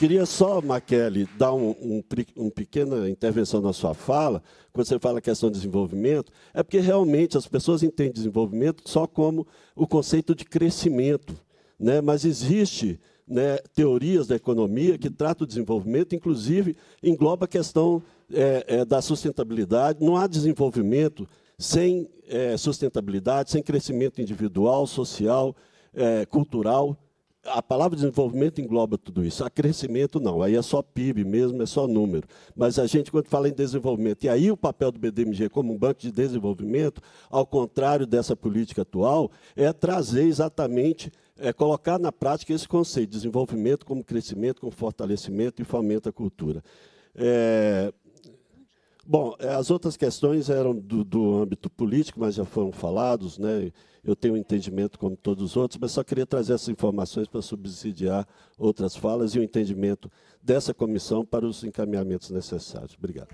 Queria só, Maquele, dar uma um, pequena intervenção na sua fala, quando você fala questão de desenvolvimento, é porque realmente as pessoas entendem desenvolvimento só como o conceito de crescimento. Né? Mas existe né, teorias da economia que tratam o desenvolvimento, inclusive engloba a questão é, é, da sustentabilidade. Não há desenvolvimento sem é, sustentabilidade, sem crescimento individual, social, é, cultural a palavra desenvolvimento engloba tudo isso. A crescimento não, aí é só PIB mesmo, é só número. Mas a gente, quando fala em desenvolvimento, e aí o papel do BDMG como um banco de desenvolvimento, ao contrário dessa política atual, é trazer exatamente, é colocar na prática esse conceito, desenvolvimento como crescimento, como fortalecimento e fomento a cultura. É... Bom, as outras questões eram do, do âmbito político, mas já foram falados, né? Eu tenho um entendimento como todos os outros, mas só queria trazer essas informações para subsidiar outras falas e o entendimento dessa comissão para os encaminhamentos necessários. Obrigado.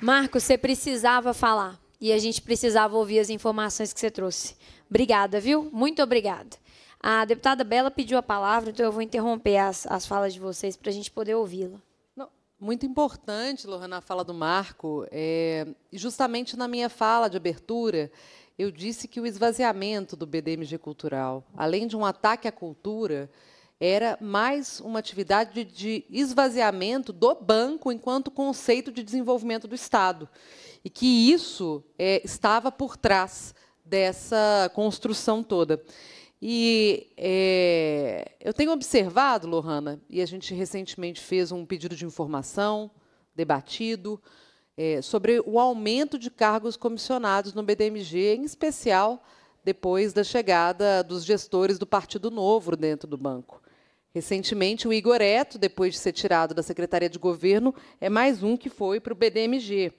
Marcos, você precisava falar e a gente precisava ouvir as informações que você trouxe. Obrigada, viu? Muito obrigada. A deputada Bela pediu a palavra, então eu vou interromper as, as falas de vocês para a gente poder ouvi-la. Muito importante, Lohana, a fala do Marco. É, justamente na minha fala de abertura, eu disse que o esvaziamento do BDMG cultural, além de um ataque à cultura, era mais uma atividade de esvaziamento do banco enquanto conceito de desenvolvimento do Estado. E que isso é, estava por trás dessa construção toda. E é, eu tenho observado, Lohana, e a gente recentemente fez um pedido de informação, debatido, é, sobre o aumento de cargos comissionados no BDMG, em especial depois da chegada dos gestores do Partido Novo dentro do banco. Recentemente, o Igor Eto, depois de ser tirado da Secretaria de Governo, é mais um que foi para o BDMG.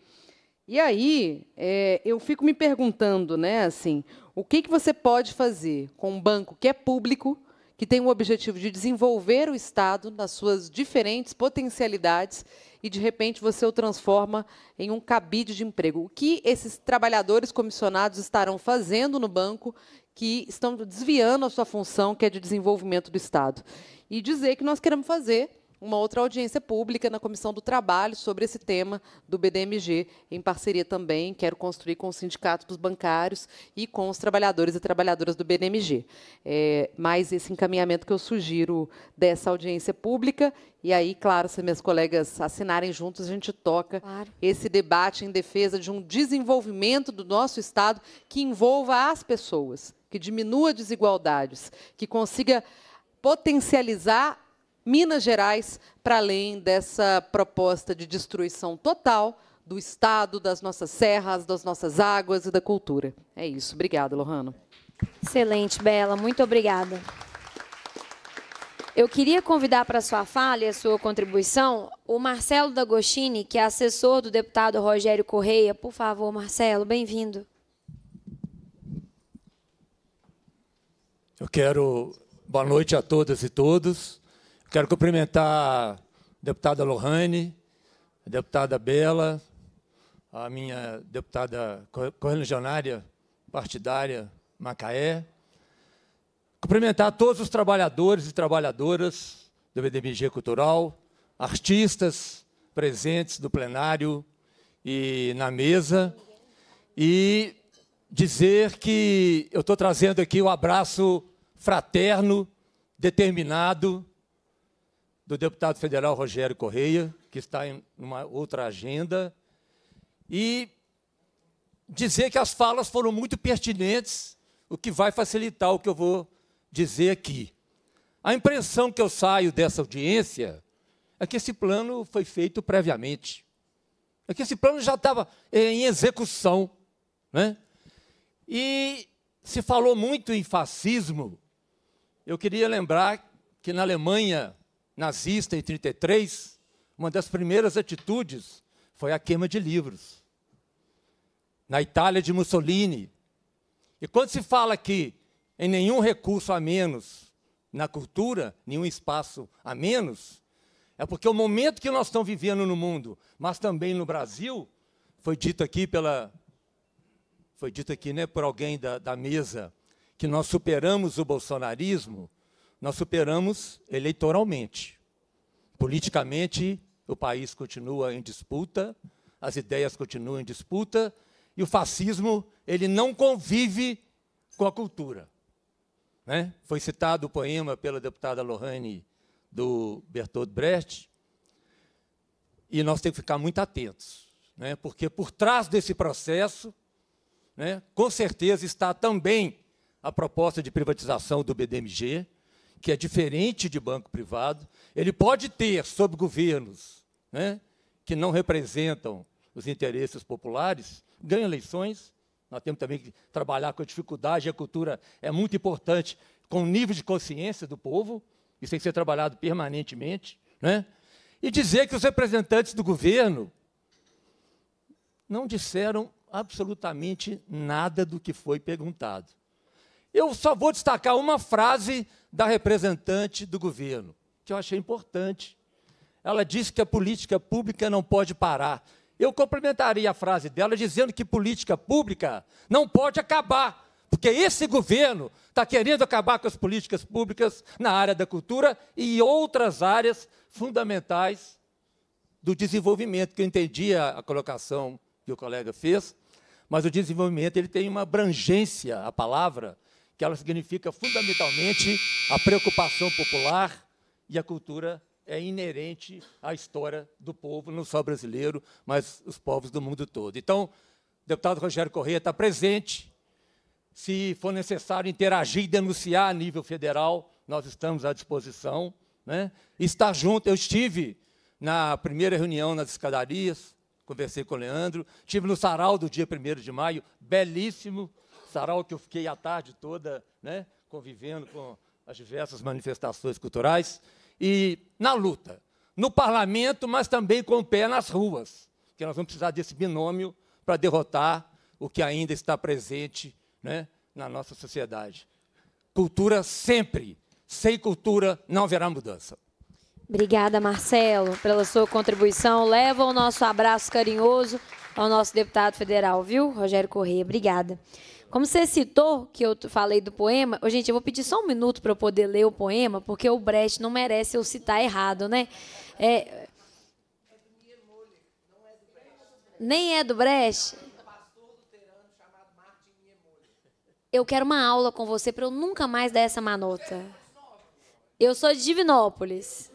E aí, é, eu fico me perguntando, né, assim, o que, que você pode fazer com um banco que é público, que tem o objetivo de desenvolver o Estado nas suas diferentes potencialidades e, de repente, você o transforma em um cabide de emprego. O que esses trabalhadores comissionados estarão fazendo no banco que estão desviando a sua função, que é de desenvolvimento do Estado? E dizer que nós queremos fazer uma outra audiência pública na Comissão do Trabalho sobre esse tema do BDMG, em parceria também, quero construir com o Sindicato dos Bancários e com os trabalhadores e trabalhadoras do BDMG. É, mais esse encaminhamento que eu sugiro dessa audiência pública e aí, claro, se minhas colegas assinarem juntos, a gente toca claro. esse debate em defesa de um desenvolvimento do nosso Estado que envolva as pessoas, que diminua desigualdades, que consiga potencializar Minas Gerais, para além dessa proposta de destruição total do Estado, das nossas serras, das nossas águas e da cultura. É isso. Obrigada, Lohano. Excelente, Bela. Muito obrigada. Eu queria convidar para sua fala e a sua contribuição o Marcelo D'Agostini, que é assessor do deputado Rogério Correia. Por favor, Marcelo, bem-vindo. Eu quero. Boa noite a todas e todos. Quero cumprimentar a deputada Lohane, a deputada Bela, a minha deputada correligionária partidária Macaé. Cumprimentar todos os trabalhadores e trabalhadoras do BDMG Cultural, artistas presentes no plenário e na mesa, e dizer que eu estou trazendo aqui o um abraço fraterno, determinado, do deputado federal Rogério Correia, que está em uma outra agenda, e dizer que as falas foram muito pertinentes, o que vai facilitar o que eu vou dizer aqui. A impressão que eu saio dessa audiência é que esse plano foi feito previamente. É que esse plano já estava é, em execução. Né? E se falou muito em fascismo. Eu queria lembrar que na Alemanha nazista em 33, uma das primeiras atitudes foi a queima de livros. Na Itália de Mussolini. E quando se fala que em nenhum recurso a menos na cultura, nenhum espaço a menos, é porque o momento que nós estamos vivendo no mundo, mas também no Brasil, foi dito aqui pela foi dito aqui, né, por alguém da, da mesa, que nós superamos o bolsonarismo, nós superamos eleitoralmente. Politicamente, o país continua em disputa, as ideias continuam em disputa, e o fascismo ele não convive com a cultura. Né? Foi citado o poema pela deputada Lohane do Bertold Brecht, e nós temos que ficar muito atentos, né? porque por trás desse processo, né, com certeza está também a proposta de privatização do BDMG, que é diferente de banco privado, ele pode ter sob governos né, que não representam os interesses populares, ganha eleições. Nós temos também que trabalhar com a dificuldade, a cultura é muito importante, com o nível de consciência do povo, isso tem que ser trabalhado permanentemente. Né? E dizer que os representantes do governo não disseram absolutamente nada do que foi perguntado. Eu só vou destacar uma frase da representante do governo, que eu achei importante. Ela disse que a política pública não pode parar. Eu complementaria a frase dela dizendo que política pública não pode acabar, porque esse governo está querendo acabar com as políticas públicas na área da cultura e outras áreas fundamentais do desenvolvimento, que eu entendi a, colocação que o colega fez, mas o desenvolvimento ele tem uma abrangência, a palavra, que ela significa fundamentalmente a preocupação popular e a cultura é inerente à história do povo, não só brasileiro, mas os povos do mundo todo. Então, o deputado Rogério Corrêa está presente. Se for necessário interagir e denunciar a nível federal, nós estamos à disposição. Né? Está junto. Eu estive na primeira reunião nas escadarias, conversei com o Leandro, estive no Sarau do dia 1 de maio, belíssimo, sarau que eu fiquei a tarde toda né, convivendo com as diversas manifestações culturais. E na luta, no parlamento, mas também com o pé nas ruas, que nós vamos precisar desse binômio para derrotar o que ainda está presente né, na nossa sociedade. Cultura sempre. Sem cultura não haverá mudança. Obrigada, Marcelo, pela sua contribuição. Leva o nosso abraço carinhoso ao nosso deputado federal, viu? Rogério Corrêa, obrigada. Como você citou que eu falei do poema, oh, gente, eu vou pedir só um minuto para eu poder ler o poema, porque o Brecht não merece eu citar errado, né? É... Nem é do Brecht? Eu quero uma aula com você para eu nunca mais dar essa manota. Eu sou de Divinópolis.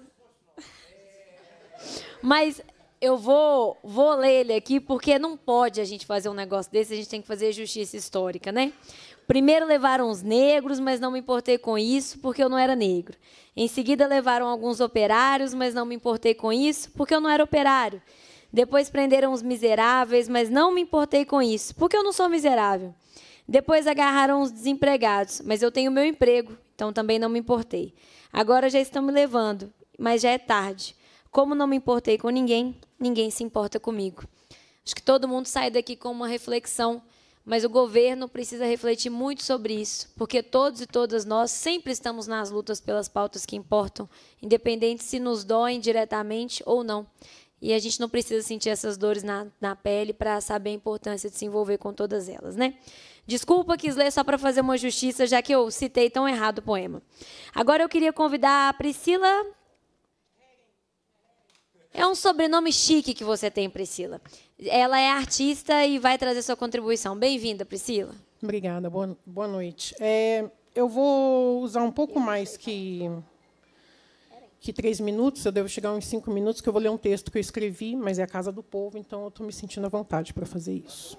Mas eu vou, vou ler ele aqui, porque não pode a gente fazer um negócio desse, a gente tem que fazer justiça histórica, né? Primeiro levaram os negros, mas não me importei com isso, porque eu não era negro. Em seguida levaram alguns operários, mas não me importei com isso, porque eu não era operário. Depois prenderam os miseráveis, mas não me importei com isso, porque eu não sou miserável. Depois agarraram os desempregados, mas eu tenho meu emprego, então também não me importei. Agora já estão me levando, mas já é tarde como não me importei com ninguém, ninguém se importa comigo. Acho que todo mundo sai daqui com uma reflexão, mas o governo precisa refletir muito sobre isso, porque todos e todas nós sempre estamos nas lutas pelas pautas que importam, independente se nos doem diretamente ou não. E a gente não precisa sentir essas dores na, na pele para saber a importância de se envolver com todas elas, né? Desculpa, quis ler só para fazer uma justiça, já que eu citei tão errado o poema. Agora eu queria convidar a Priscila é um sobrenome chique que você tem, Priscila. Ela é artista e vai trazer sua contribuição. Bem-vinda, Priscila. Obrigada, boa, boa noite. É, eu vou usar um pouco mais que, que três minutos, eu devo chegar uns cinco minutos, que eu vou ler um texto que eu escrevi, mas é a Casa do Povo, então eu estou me sentindo à vontade para fazer isso.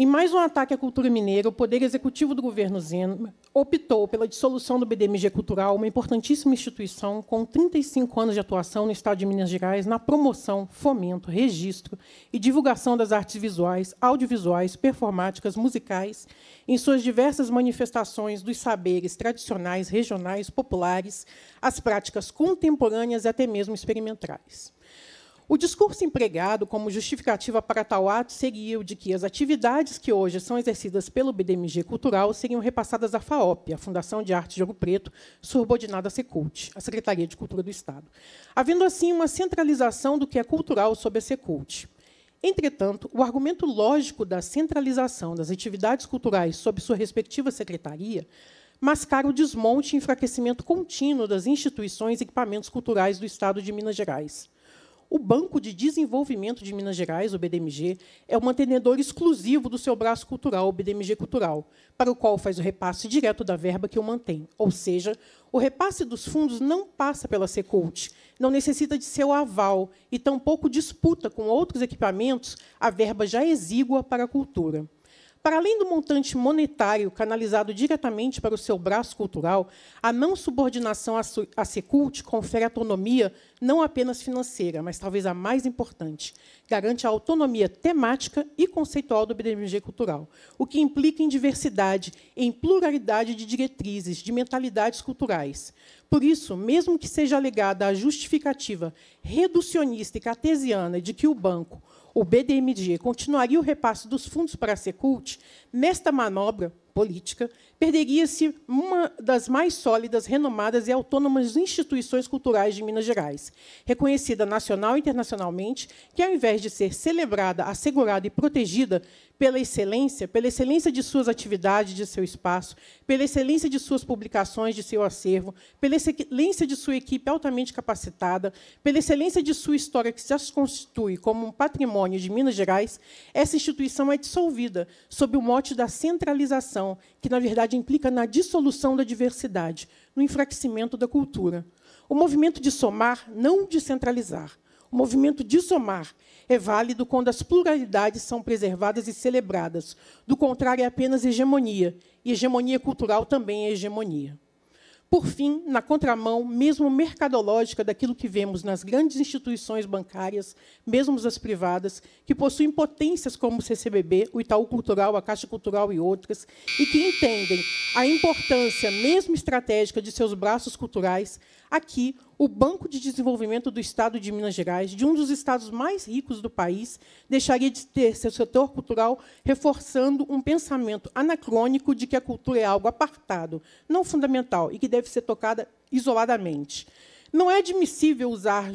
Em mais um ataque à cultura mineira, o Poder Executivo do governo Zema optou pela dissolução do BDMG Cultural, uma importantíssima instituição com 35 anos de atuação no Estado de Minas Gerais na promoção, fomento, registro e divulgação das artes visuais, audiovisuais, performáticas, musicais, em suas diversas manifestações dos saberes tradicionais, regionais, populares, as práticas contemporâneas e até mesmo experimentais. O discurso empregado como justificativa para tal ato seria o de que as atividades que hoje são exercidas pelo BDMG Cultural seriam repassadas à FAOP, a Fundação de Arte de Ouro Preto, subordinada à Secult, a Secretaria de Cultura do Estado, havendo assim uma centralização do que é cultural sob a Secult. Entretanto, o argumento lógico da centralização das atividades culturais sob sua respectiva secretaria mascara o desmonte e enfraquecimento contínuo das instituições e equipamentos culturais do Estado de Minas Gerais. O Banco de Desenvolvimento de Minas Gerais, o BDMG, é o mantenedor exclusivo do seu braço cultural, o BDMG Cultural, para o qual faz o repasse direto da verba que o mantém. Ou seja, o repasse dos fundos não passa pela Secult, não necessita de seu aval e tampouco disputa com outros equipamentos a verba já exígua para a cultura. Para além do montante monetário canalizado diretamente para o seu braço cultural, a não subordinação à Secult confere autonomia não apenas financeira, mas talvez a mais importante, garante a autonomia temática e conceitual do BDMG cultural, o que implica em diversidade, em pluralidade de diretrizes, de mentalidades culturais. Por isso, mesmo que seja alegada a justificativa reducionista e cartesiana de que o banco, o BDMG continuaria o repasse dos fundos para a Secult, nesta manobra política, perderia-se uma das mais sólidas, renomadas e autônomas instituições culturais de Minas Gerais, reconhecida nacional e internacionalmente, que, ao invés de ser celebrada, assegurada e protegida pela excelência, pela excelência de suas atividades, de seu espaço, pela excelência de suas publicações, de seu acervo, pela excelência de sua equipe altamente capacitada, pela excelência de sua história que se constitui como um patrimônio de Minas Gerais, essa instituição é dissolvida sob o mote da centralização, que, na verdade, implica na dissolução da diversidade, no enfraquecimento da cultura. O movimento de somar, não de centralizar. O movimento de somar é válido quando as pluralidades são preservadas e celebradas. Do contrário, é apenas hegemonia. E hegemonia cultural também é hegemonia. Por fim, na contramão, mesmo mercadológica, daquilo que vemos nas grandes instituições bancárias, mesmo as privadas, que possuem potências como o CCBB, o Itaú Cultural, a Caixa Cultural e outras, e que entendem a importância, mesmo estratégica, de seus braços culturais, aqui o Banco de Desenvolvimento do Estado de Minas Gerais, de um dos estados mais ricos do país, deixaria de ter seu setor cultural reforçando um pensamento anacrônico de que a cultura é algo apartado, não fundamental e que deve ser tocada isoladamente. Não é admissível usar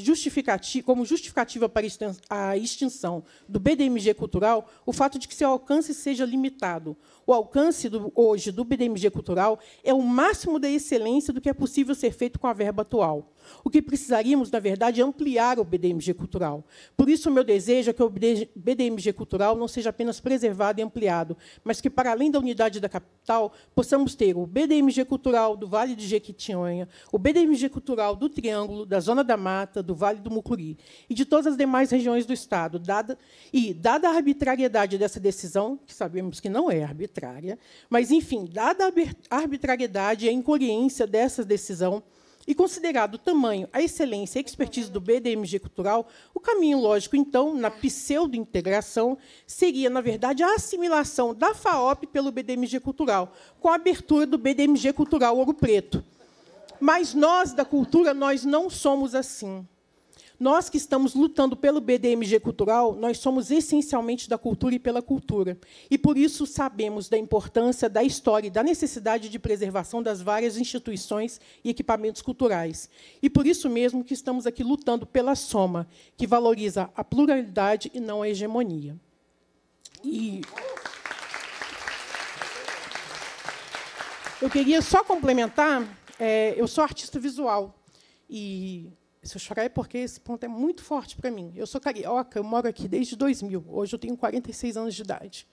como justificativa para a extinção do BDMG cultural o fato de que seu alcance seja limitado, o alcance do, hoje do BDMG Cultural é o máximo da excelência do que é possível ser feito com a verba atual. O que precisaríamos, na verdade, é ampliar o BDMG Cultural. Por isso, o meu desejo é que o BDMG Cultural não seja apenas preservado e ampliado, mas que, para além da unidade da capital, possamos ter o BDMG Cultural do Vale de Jequitinhonha, o BDMG Cultural do Triângulo, da Zona da Mata, do Vale do Mucuri e de todas as demais regiões do Estado. Dada, e, dada a arbitrariedade dessa decisão, que sabemos que não é arbitrária, arbitrária, mas, enfim, dada a arbitrariedade e a incoerência dessa decisão, e considerado o tamanho, a excelência e a expertise do BDMG cultural, o caminho lógico, então, na pseudo-integração, seria, na verdade, a assimilação da FAOP pelo BDMG cultural, com a abertura do BDMG cultural Ouro Preto. Mas nós, da cultura, nós não somos assim. Nós que estamos lutando pelo BDMG cultural, nós somos essencialmente da cultura e pela cultura. E por isso sabemos da importância da história e da necessidade de preservação das várias instituições e equipamentos culturais. E por isso mesmo que estamos aqui lutando pela soma, que valoriza a pluralidade e não a hegemonia. E eu queria só complementar, é, eu sou artista visual e se eu chorar é porque esse ponto é muito forte para mim. Eu sou carioca, eu moro aqui desde 2000. Hoje eu tenho 46 anos de idade.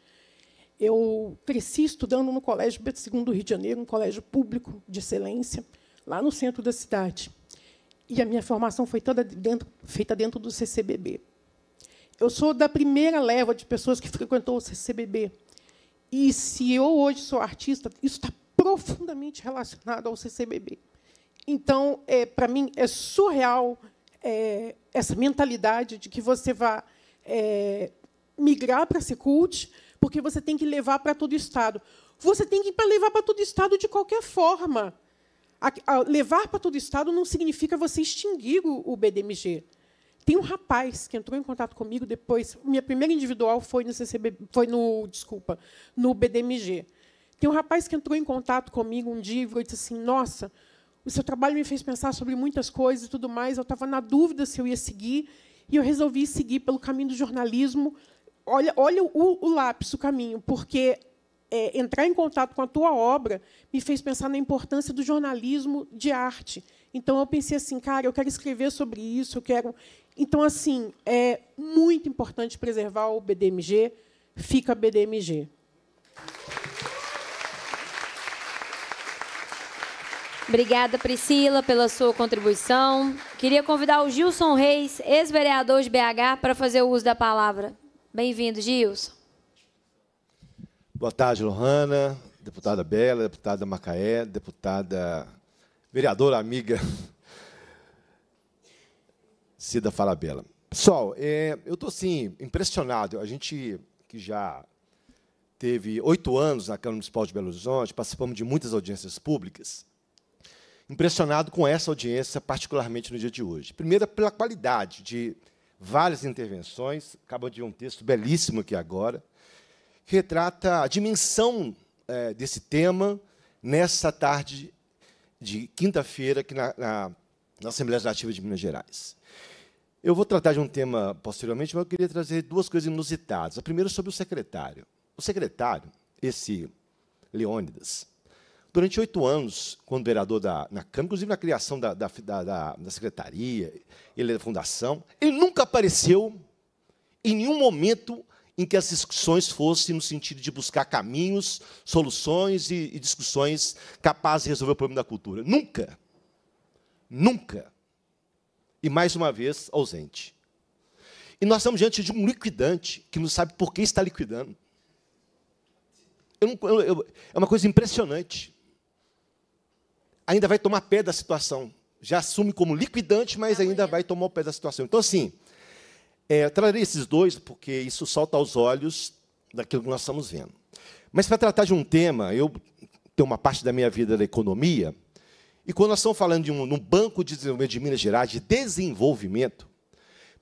Eu cresci estudando no Colégio Beto II do Rio de Janeiro, um colégio público de excelência, lá no centro da cidade. E a minha formação foi toda dentro, feita dentro do CCBB. Eu sou da primeira leva de pessoas que frequentou o CCBB. E se eu hoje sou artista, isso está profundamente relacionado ao CCBB. Então, é, para mim, é surreal é, essa mentalidade de que você vai é, migrar para a cult, porque você tem que levar para todo o Estado. Você tem que levar para todo o Estado de qualquer forma. A, a, levar para todo o Estado não significa você extinguir o, o BDMG. Tem um rapaz que entrou em contato comigo depois. Minha primeira individual foi no CCB, foi no, desculpa, no BDMG. Tem um rapaz que entrou em contato comigo um dia e disse assim: Nossa, o seu trabalho me fez pensar sobre muitas coisas e tudo mais. Eu estava na dúvida se eu ia seguir e eu resolvi seguir pelo caminho do jornalismo. Olha, olha o, o lápis, o caminho, porque é, entrar em contato com a tua obra me fez pensar na importância do jornalismo de arte. Então eu pensei assim, cara, eu quero escrever sobre isso, eu quero. Então assim é muito importante preservar o BDMG. Fica BDMG. Obrigada, Priscila, pela sua contribuição. Queria convidar o Gilson Reis, ex-vereador de BH, para fazer o uso da palavra. Bem-vindo, Gilson. Boa tarde, Lohana, deputada Bela, deputada Macaé, deputada vereadora amiga Cida Falabella. Pessoal, é, eu estou assim, impressionado. A gente que já teve oito anos na Câmara Municipal de Belo Horizonte, participamos de muitas audiências públicas impressionado com essa audiência, particularmente no dia de hoje. Primeiro, pela qualidade de várias intervenções. Acaba de um texto belíssimo aqui agora, que retrata a dimensão é, desse tema nessa tarde de quinta-feira aqui na, na, na Assembleia Legislativa de Minas Gerais. Eu vou tratar de um tema posteriormente, mas eu queria trazer duas coisas inusitadas. A primeira sobre o secretário. O secretário, esse Leônidas, Durante oito anos, quando vereador da, na Câmara, inclusive na criação da, da, da, da secretaria, ele é da fundação, ele nunca apareceu em nenhum momento em que as discussões fossem no sentido de buscar caminhos, soluções e, e discussões capazes de resolver o problema da cultura. Nunca. Nunca. E, mais uma vez, ausente. E nós estamos diante de um liquidante que não sabe por que está liquidando. Eu não, eu, eu, é uma coisa impressionante ainda vai tomar pé da situação. Já assume como liquidante, mas ainda vai tomar o pé da situação. Então, assim, é, eu trarei esses dois, porque isso salta aos olhos daquilo que nós estamos vendo. Mas para tratar de um tema, eu tenho uma parte da minha vida da economia, e quando nós estamos falando de um, um banco de desenvolvimento de Minas Gerais, de desenvolvimento,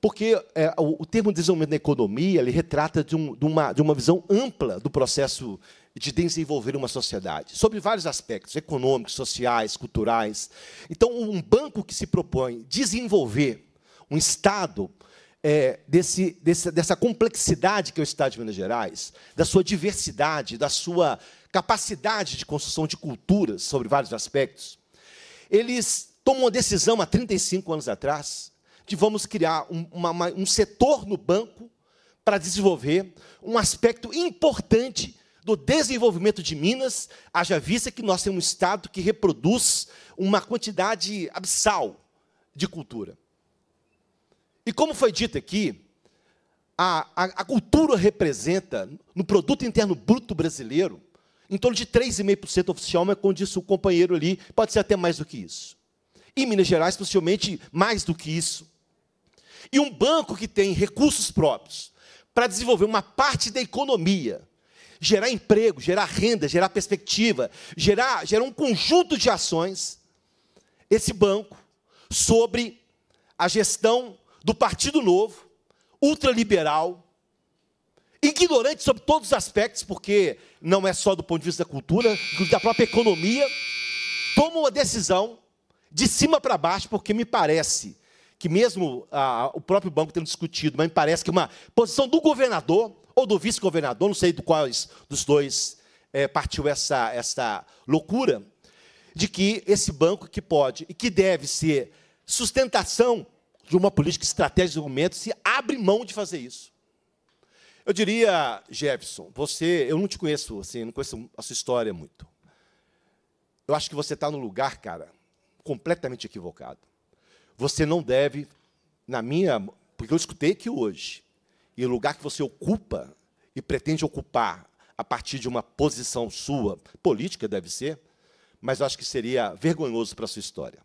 porque é, o, o termo desenvolvimento da economia ele retrata de, um, de, uma, de uma visão ampla do processo de desenvolver uma sociedade, sobre vários aspectos, econômicos, sociais, culturais. Então, um banco que se propõe desenvolver um Estado é, desse, desse, dessa complexidade que é o Estado de Minas Gerais, da sua diversidade, da sua capacidade de construção de culturas sobre vários aspectos, eles tomam uma decisão há 35 anos atrás de vamos criar um, uma, um setor no banco para desenvolver um aspecto importante do desenvolvimento de Minas, haja vista que nós temos um Estado que reproduz uma quantidade abissal de cultura. E como foi dito aqui, a, a, a cultura representa, no produto interno bruto brasileiro, em torno de 3,5% oficial, mas como disse o companheiro ali, pode ser até mais do que isso. Em Minas Gerais, possivelmente mais do que isso. E um banco que tem recursos próprios para desenvolver uma parte da economia, gerar emprego, gerar renda, gerar perspectiva, gerar, gerar um conjunto de ações, esse banco, sobre a gestão do Partido Novo, ultraliberal, ignorante sobre todos os aspectos, porque não é só do ponto de vista da cultura, da própria economia, toma uma decisão de cima para baixo, porque me parece que mesmo ah, o próprio banco tendo discutido, mas me parece que uma posição do governador ou do vice-governador, não sei de quais dos dois é, partiu essa, essa loucura, de que esse banco que pode e que deve ser sustentação de uma política estratégica de argumento se abre mão de fazer isso. Eu diria, Jefferson, você, eu não te conheço, assim, não conheço a sua história muito. Eu acho que você está no lugar, cara, completamente equivocado. Você não deve, na minha, porque eu escutei que hoje, e o lugar que você ocupa e pretende ocupar a partir de uma posição sua, política deve ser, mas eu acho que seria vergonhoso para a sua história.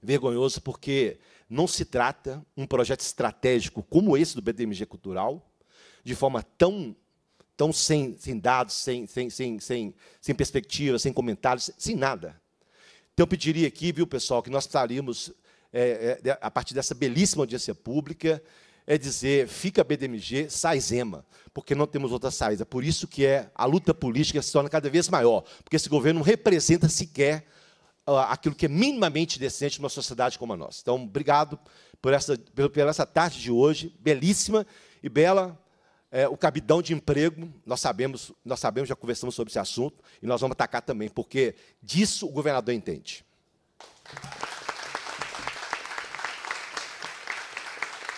Vergonhoso porque não se trata um projeto estratégico como esse do BDMG Cultural, de forma tão, tão sem, sem dados, sem, sem, sem, sem, sem perspectiva, sem comentários, sem nada. Então, eu pediria aqui, viu, pessoal, que nós estaríamos, é, é, a partir dessa belíssima audiência pública, é dizer, fica BDMG, sai Zema, porque não temos outra saída. Por isso que é a luta política se torna cada vez maior, porque esse governo não representa sequer uh, aquilo que é minimamente decente numa sociedade como a nossa. Então, obrigado por essa, por, por essa tarde de hoje, belíssima e bela. É, o cabidão de emprego, nós sabemos, nós sabemos, já conversamos sobre esse assunto, e nós vamos atacar também, porque disso o governador entende.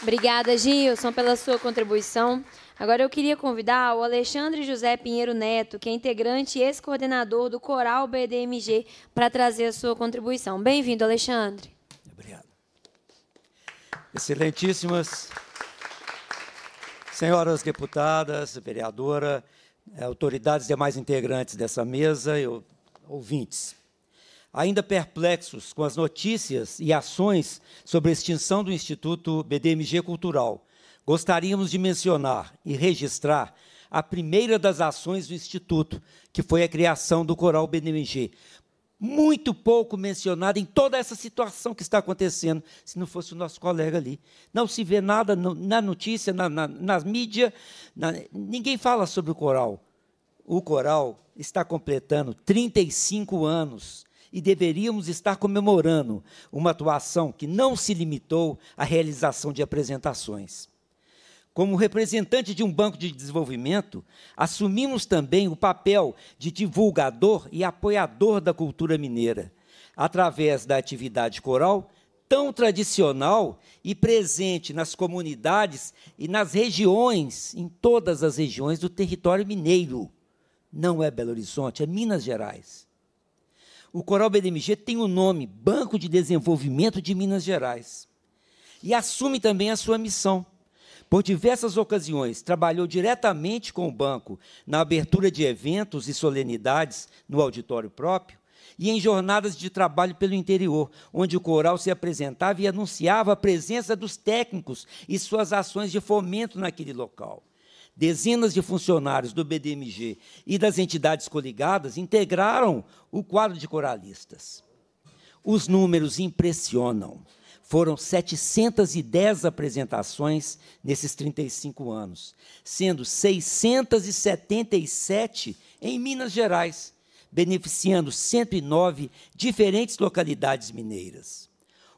Obrigada, Gilson, pela sua contribuição. Agora eu queria convidar o Alexandre José Pinheiro Neto, que é integrante e ex-coordenador do Coral BDMG, para trazer a sua contribuição. Bem-vindo, Alexandre. Obrigado. Excelentíssimas senhoras deputadas, vereadora, eh, autoridades e demais integrantes dessa mesa, ouvintes ainda perplexos com as notícias e ações sobre a extinção do Instituto BDMG Cultural, gostaríamos de mencionar e registrar a primeira das ações do Instituto, que foi a criação do Coral BDMG. Muito pouco mencionada em toda essa situação que está acontecendo, se não fosse o nosso colega ali. Não se vê nada na notícia, na, na, mídia, na, ninguém fala sobre o coral. O coral está completando 35 anos e deveríamos estar comemorando uma atuação que não se limitou à realização de apresentações. Como representante de um banco de desenvolvimento, assumimos também o papel de divulgador e apoiador da cultura mineira, através da atividade coral, tão tradicional e presente nas comunidades e nas regiões, em todas as regiões do território mineiro. Não é Belo Horizonte, é Minas Gerais. O Coral BDMG tem o nome Banco de Desenvolvimento de Minas Gerais e assume também a sua missão. Por diversas ocasiões, trabalhou diretamente com o banco na abertura de eventos e solenidades no auditório próprio e em jornadas de trabalho pelo interior, onde o coral se apresentava e anunciava a presença dos técnicos e suas ações de fomento naquele local dezenas de funcionários do BDMG e das entidades coligadas integraram o quadro de coralistas. Os números impressionam. Foram 710 apresentações nesses 35 anos, sendo 677 em Minas Gerais, beneficiando 109 diferentes localidades mineiras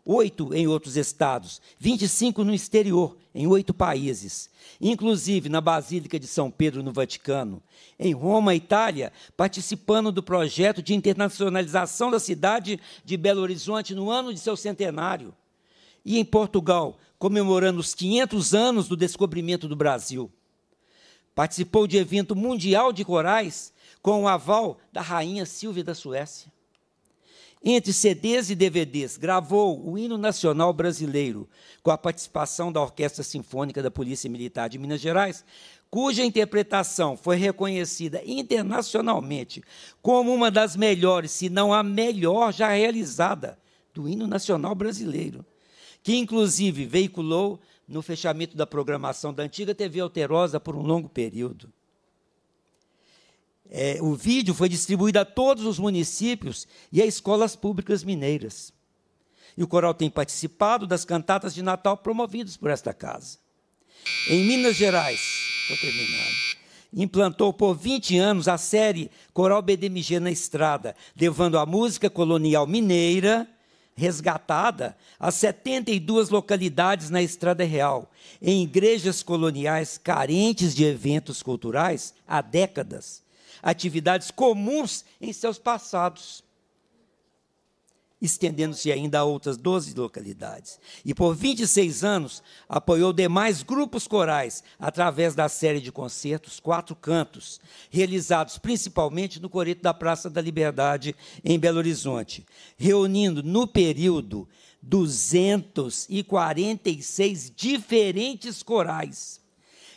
oito em outros estados, 25 no exterior, em oito países, inclusive na Basílica de São Pedro, no Vaticano, em Roma, Itália, participando do projeto de internacionalização da cidade de Belo Horizonte no ano de seu centenário, e em Portugal, comemorando os 500 anos do descobrimento do Brasil. Participou de evento mundial de corais com o aval da rainha Silvia da Suécia. Entre CDs e DVDs, gravou o hino nacional brasileiro, com a participação da Orquestra Sinfônica da Polícia Militar de Minas Gerais, cuja interpretação foi reconhecida internacionalmente como uma das melhores, se não a melhor já realizada, do hino nacional brasileiro, que inclusive veiculou no fechamento da programação da antiga TV Alterosa por um longo período é, o vídeo foi distribuído a todos os municípios e a escolas públicas mineiras. E o coral tem participado das cantatas de Natal promovidas por esta casa. Em Minas Gerais, estou terminando, implantou por 20 anos a série Coral BDMG na Estrada, levando a música colonial mineira resgatada a 72 localidades na Estrada Real, em igrejas coloniais carentes de eventos culturais há décadas atividades comuns em seus passados, estendendo-se ainda a outras 12 localidades. E por 26 anos apoiou demais grupos corais através da série de concertos Quatro Cantos, realizados principalmente no Coreto da Praça da Liberdade, em Belo Horizonte, reunindo no período 246 diferentes corais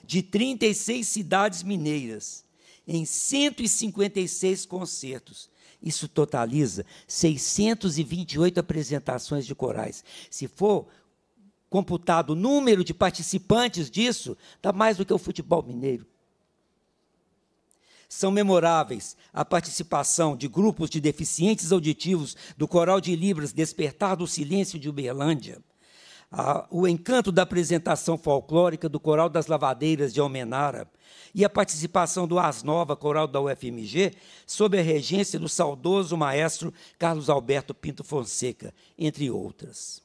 de 36 cidades mineiras em 156 concertos. Isso totaliza 628 apresentações de corais. Se for computado o número de participantes disso, dá mais do que o futebol mineiro. São memoráveis a participação de grupos de deficientes auditivos do Coral de Libras Despertar do Silêncio de Uberlândia, a, o encanto da apresentação folclórica do Coral das Lavadeiras de Almenara e a participação do As Nova Coral da UFMG sob a regência do saudoso maestro Carlos Alberto Pinto Fonseca, entre outras.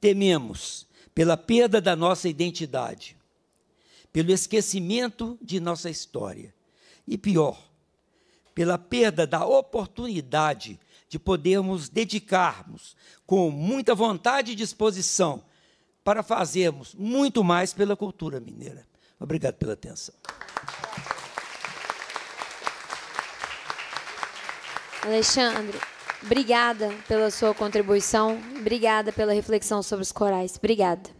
Tememos pela perda da nossa identidade, pelo esquecimento de nossa história e, pior, pela perda da oportunidade de podermos dedicarmos com muita vontade e disposição para fazermos muito mais pela cultura mineira. Obrigado pela atenção. Alexandre, obrigada pela sua contribuição, obrigada pela reflexão sobre os corais. Obrigada.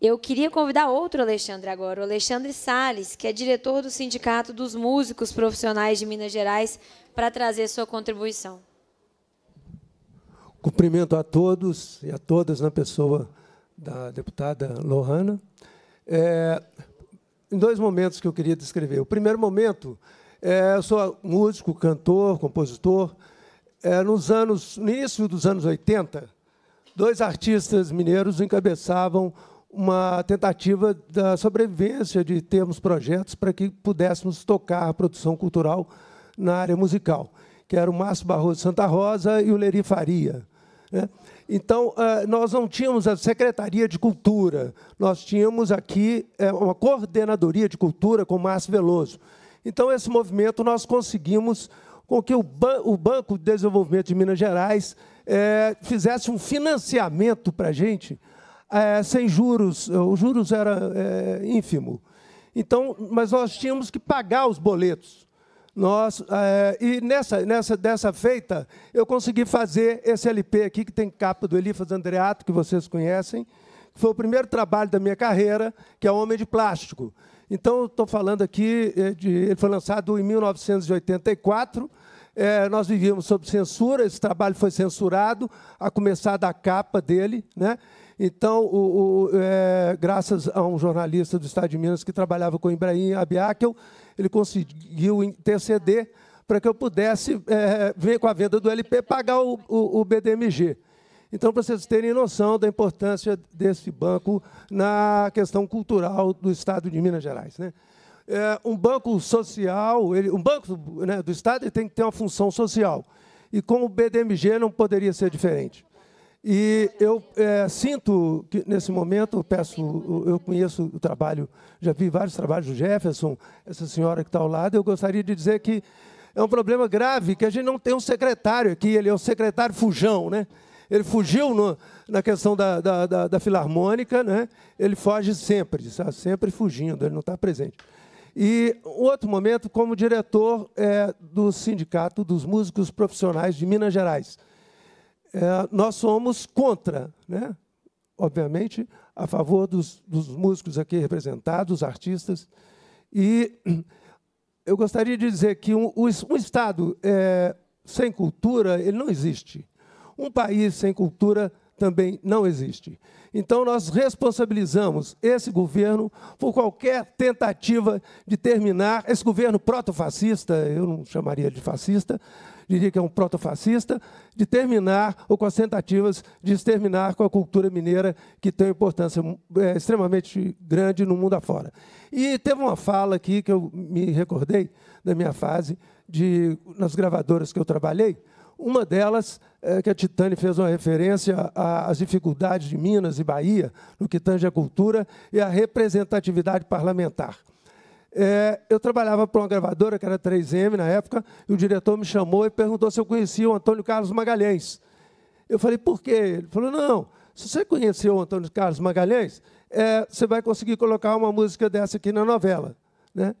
Eu queria convidar outro Alexandre agora, o Alexandre Sales, que é diretor do Sindicato dos Músicos Profissionais de Minas Gerais, para trazer sua contribuição. Cumprimento a todos e a todas na pessoa da deputada Lohana. É, em dois momentos que eu queria descrever. O primeiro momento, é, eu sou músico, cantor, compositor. É, nos anos, no início dos anos 80, dois artistas mineiros encabeçavam uma tentativa da sobrevivência de termos projetos para que pudéssemos tocar a produção cultural na área musical, que era o Márcio Barroso Santa Rosa e o Leri Faria. Né? Então, ah, nós não tínhamos a Secretaria de Cultura, nós tínhamos aqui é, uma coordenadoria de cultura com Márcio Veloso. Então, esse movimento nós conseguimos com que o, Banco de Desenvolvimento de Minas Gerais é, fizesse um financiamento para a gente é, sem juros, os juros era é, ínfimo. Então, mas nós tínhamos que pagar os boletos. Nós, é, e nessa, nessa dessa feita, eu consegui fazer esse LP aqui, que tem capa do Elifas Andreato, que vocês conhecem, que foi o primeiro trabalho da minha carreira, que é Homem de Plástico. Então, estou falando aqui, é, de, ele foi lançado em 1984, é, nós vivíamos sob censura, esse trabalho foi censurado, a começar da capa dele, né? Então, o, o, é, graças a um jornalista do Estado de Minas que trabalhava com o Ibrahim Abiakel, ele conseguiu interceder para que eu pudesse, é, ver com a venda do LP, pagar o, o BDMG. Então, para vocês terem noção da importância desse banco na questão cultural do Estado de Minas Gerais. Né? É, um banco social, ele, um banco né, do Estado ele tem que ter uma função social. E com o BDMG não poderia ser diferente. E eu é, sinto que nesse momento, eu peço, eu conheço o trabalho, já vi vários trabalhos do Jefferson, essa senhora que está ao lado, eu gostaria de dizer que é um problema grave, que a gente não tem um secretário aqui, ele é o secretário Fujão, né? Ele fugiu no, na questão da, da, da, da filarmônica, né? ele foge sempre, está sempre fugindo, ele não está presente. E outro momento, como diretor é, do Sindicato dos Músicos Profissionais de Minas Gerais é, nós somos contra, né? obviamente, a favor dos, dos músicos aqui representados, artistas. E eu gostaria de dizer que um, um Estado é, sem cultura, ele não existe. Um país sem cultura também não existe. Então, nós responsabilizamos esse governo por qualquer tentativa de terminar esse governo proto-fascista, eu não chamaria de fascista, diria que é um protofascista, de terminar ou com as tentativas de exterminar com a cultura mineira, que tem uma importância é, extremamente grande no mundo afora. E teve uma fala aqui que eu me recordei da minha fase de nas gravadoras que eu trabalhei. Uma delas, é, que a Titane fez uma referência às dificuldades de Minas e Bahia no que tange à cultura e à representatividade parlamentar. É, eu trabalhava para uma gravadora, que era 3M na época, e o diretor me chamou e perguntou se eu conhecia o Antônio Carlos Magalhães. Eu falei, por quê? Ele falou, não, se você conheceu o Antônio Carlos Magalhães, é, você vai conseguir colocar uma música dessa aqui na novela. Né?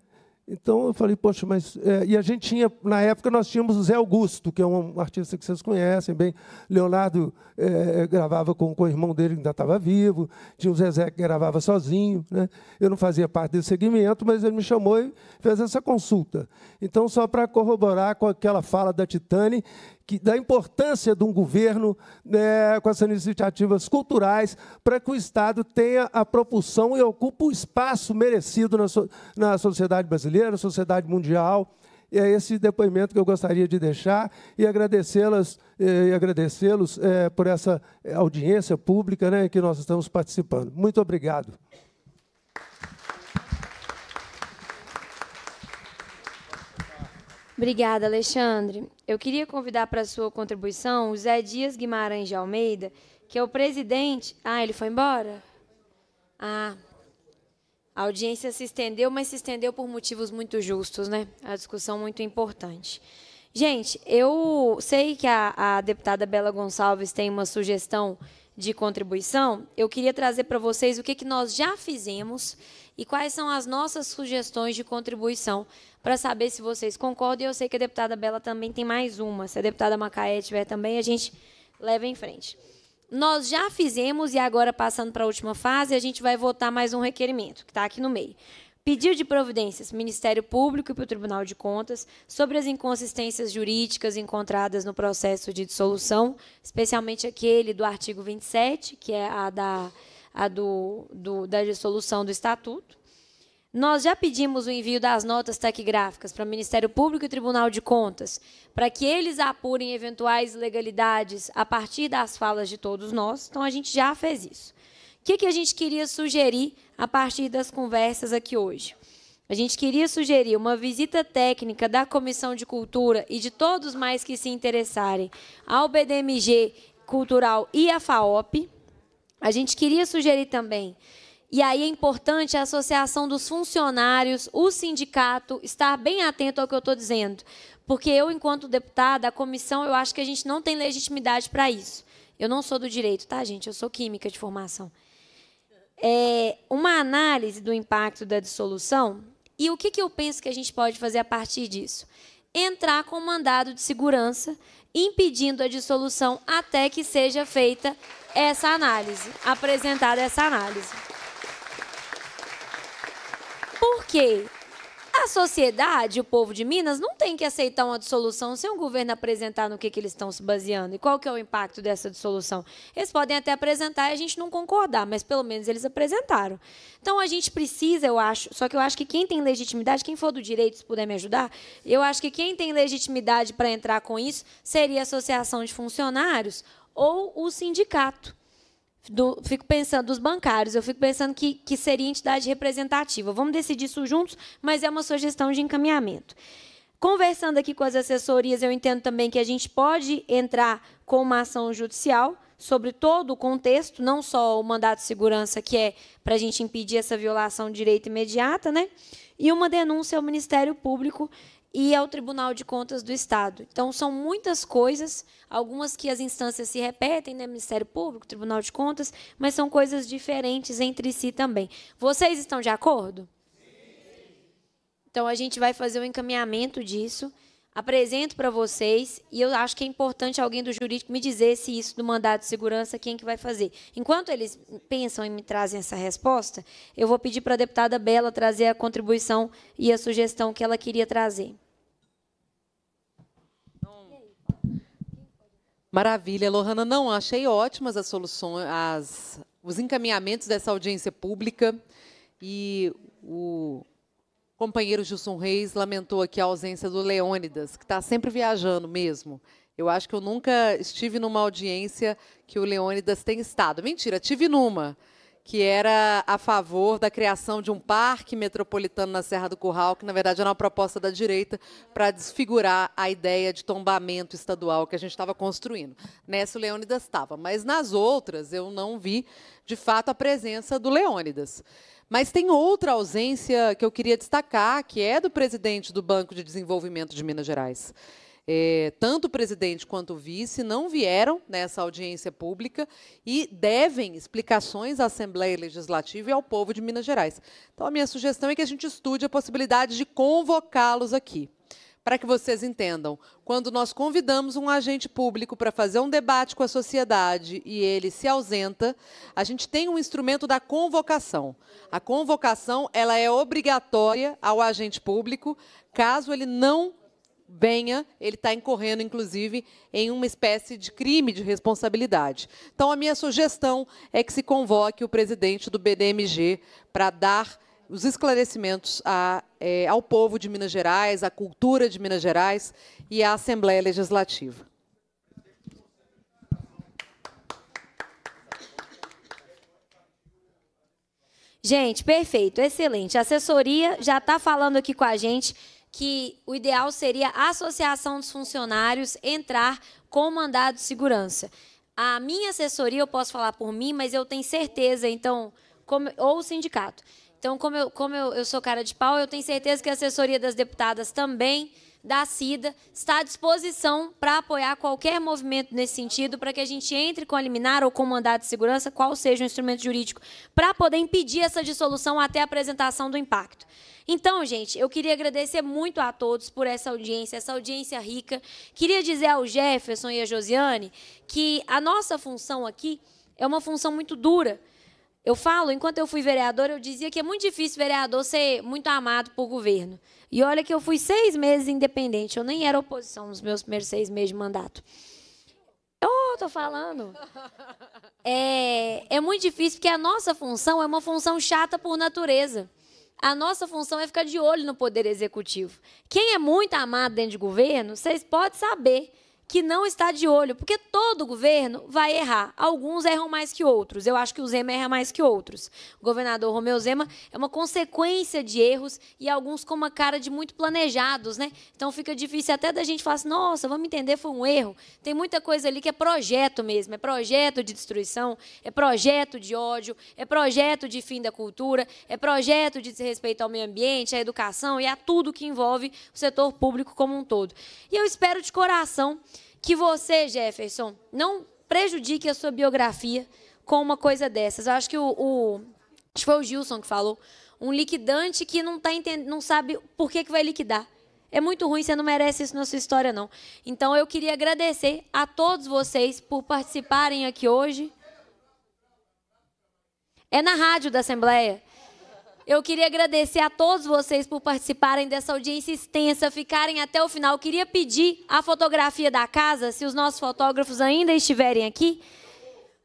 Então eu falei, poxa, mas. É, e a gente tinha, na época, nós tínhamos o Zé Augusto, que é um artista que vocês conhecem bem. Leonardo é, é gravava com, com o irmão dele, que ainda estava vivo. Tinha o Zezé que gravava sozinho. Né? Eu não fazia parte desse segmento, mas ele me chamou e fez essa consulta. Então, só para corroborar com aquela fala da Titane, que, da importância de um governo né, com essas iniciativas culturais para que o Estado tenha a propulsão e ocupe o espaço merecido na, so, na sociedade brasileira, na sociedade mundial. E é esse depoimento que eu gostaria de deixar e agradecê-las eh, e agradecê-los é, por essa audiência pública né, que nós estamos participando. Muito obrigado. Obrigada, Alexandre. Eu queria convidar para sua contribuição o Zé Dias Guimarães de Almeida, que é o presidente. Ah, ele foi embora? Ah. A audiência se estendeu, mas se estendeu por motivos muito justos, né? A discussão muito importante. Gente, eu sei que a, a deputada Bela Gonçalves tem uma sugestão de contribuição. Eu queria trazer para vocês o que, que nós já fizemos e quais são as nossas sugestões de contribuição para saber se vocês concordam. E eu sei que a deputada Bela também tem mais uma. Se a deputada Macaé tiver também, a gente leva em frente. Nós já fizemos, e agora passando para a última fase, a gente vai votar mais um requerimento, que está aqui no meio. Pedido de providências, Ministério Público e para o Tribunal de Contas, sobre as inconsistências jurídicas encontradas no processo de dissolução, especialmente aquele do artigo 27, que é a da, a do, do da dissolução do Estatuto. Nós já pedimos o envio das notas taquigráficas para o Ministério Público e Tribunal de Contas, para que eles apurem eventuais ilegalidades a partir das falas de todos nós. Então, a gente já fez isso. O que, que a gente queria sugerir a partir das conversas aqui hoje? A gente queria sugerir uma visita técnica da Comissão de Cultura e de todos mais que se interessarem ao BDMG Cultural e à FAOP. A gente queria sugerir também e aí é importante a associação dos funcionários, o sindicato, estar bem atento ao que eu estou dizendo. Porque eu, enquanto deputada, a comissão, eu acho que a gente não tem legitimidade para isso. Eu não sou do direito, tá, gente? Eu sou química de formação. É uma análise do impacto da dissolução e o que, que eu penso que a gente pode fazer a partir disso? Entrar com mandado de segurança, impedindo a dissolução até que seja feita essa análise, apresentada essa análise. Por quê? A sociedade, o povo de Minas, não tem que aceitar uma dissolução sem o governo apresentar no que, que eles estão se baseando e qual que é o impacto dessa dissolução. Eles podem até apresentar e a gente não concordar, mas pelo menos eles apresentaram. Então a gente precisa, eu acho, só que eu acho que quem tem legitimidade, quem for do direito, se puder me ajudar, eu acho que quem tem legitimidade para entrar com isso seria a associação de funcionários ou o sindicato. Do, fico pensando dos bancários, eu fico pensando que, que seria entidade representativa. Vamos decidir isso juntos, mas é uma sugestão de encaminhamento. Conversando aqui com as assessorias, eu entendo também que a gente pode entrar com uma ação judicial sobre todo o contexto, não só o mandato de segurança, que é para a gente impedir essa violação de direito imediata, né? e uma denúncia ao Ministério Público e ao Tribunal de Contas do Estado. Então, são muitas coisas, algumas que as instâncias se repetem, né? Ministério Público, Tribunal de Contas, mas são coisas diferentes entre si também. Vocês estão de acordo? Sim. Então, a gente vai fazer o um encaminhamento disso apresento para vocês e eu acho que é importante alguém do jurídico me dizer se isso do mandado de segurança quem é que vai fazer. Enquanto eles pensam e me trazem essa resposta, eu vou pedir para a deputada Bela trazer a contribuição e a sugestão que ela queria trazer. Maravilha, Lohana. Não, achei ótimas as soluções, as, os encaminhamentos dessa audiência pública e o, companheiro Gilson Reis lamentou aqui a ausência do Leônidas, que está sempre viajando mesmo. Eu acho que eu nunca estive numa audiência que o Leônidas tem estado. Mentira, tive numa, que era a favor da criação de um parque metropolitano na Serra do Curral, que na verdade era uma proposta da direita para desfigurar a ideia de tombamento estadual que a gente estava construindo. Nessa o Leônidas estava, mas nas outras eu não vi de fato a presença do Leônidas. Mas tem outra ausência que eu queria destacar, que é do presidente do Banco de Desenvolvimento de Minas Gerais. É, tanto o presidente quanto o vice não vieram nessa audiência pública e devem explicações à Assembleia Legislativa e ao povo de Minas Gerais. Então, a minha sugestão é que a gente estude a possibilidade de convocá-los aqui para que vocês entendam. Quando nós convidamos um agente público para fazer um debate com a sociedade e ele se ausenta, a gente tem um instrumento da convocação. A convocação ela é obrigatória ao agente público, caso ele não venha, ele está incorrendo, inclusive, em uma espécie de crime de responsabilidade. Então, a minha sugestão é que se convoque o presidente do BDMG para dar os esclarecimentos a, é, ao povo de Minas Gerais, à cultura de Minas Gerais e à Assembleia Legislativa. Gente, perfeito, excelente. A assessoria já está falando aqui com a gente que o ideal seria a Associação dos Funcionários entrar com mandado de segurança. A minha assessoria, eu posso falar por mim, mas eu tenho certeza, então, como, ou o sindicato, então, como, eu, como eu, eu sou cara de pau, eu tenho certeza que a assessoria das deputadas também, da CIDA, está à disposição para apoiar qualquer movimento nesse sentido, para que a gente entre com a liminar ou com o mandado de segurança, qual seja o instrumento jurídico, para poder impedir essa dissolução até a apresentação do impacto. Então, gente, eu queria agradecer muito a todos por essa audiência, essa audiência rica. Queria dizer ao Jefferson e à Josiane que a nossa função aqui é uma função muito dura, eu falo, enquanto eu fui vereador, eu dizia que é muito difícil vereador ser muito amado por governo. E olha que eu fui seis meses independente, eu nem era oposição nos meus primeiros seis meses de mandato. Eu tô falando. É, é muito difícil, porque a nossa função é uma função chata por natureza. A nossa função é ficar de olho no poder executivo. Quem é muito amado dentro de governo, vocês podem saber que não está de olho, porque todo governo vai errar. Alguns erram mais que outros. Eu acho que o Zema erra mais que outros. O governador Romeu Zema é uma consequência de erros e alguns com uma cara de muito planejados, né? Então fica difícil até da gente falar assim, nossa, vamos entender, foi um erro. Tem muita coisa ali que é projeto mesmo, é projeto de destruição, é projeto de ódio, é projeto de fim da cultura, é projeto de desrespeito ao meio ambiente, à educação e a tudo que envolve o setor público como um todo. E eu espero de coração que você, Jefferson, não prejudique a sua biografia com uma coisa dessas. Eu acho que o, o acho que foi o Gilson que falou, um liquidante que não tá não sabe por que, que vai liquidar. É muito ruim, você não merece isso na sua história, não. Então eu queria agradecer a todos vocês por participarem aqui hoje. É na rádio da Assembleia. Eu queria agradecer a todos vocês por participarem dessa audiência extensa, ficarem até o final. Eu queria pedir a fotografia da casa, se os nossos fotógrafos ainda estiverem aqui,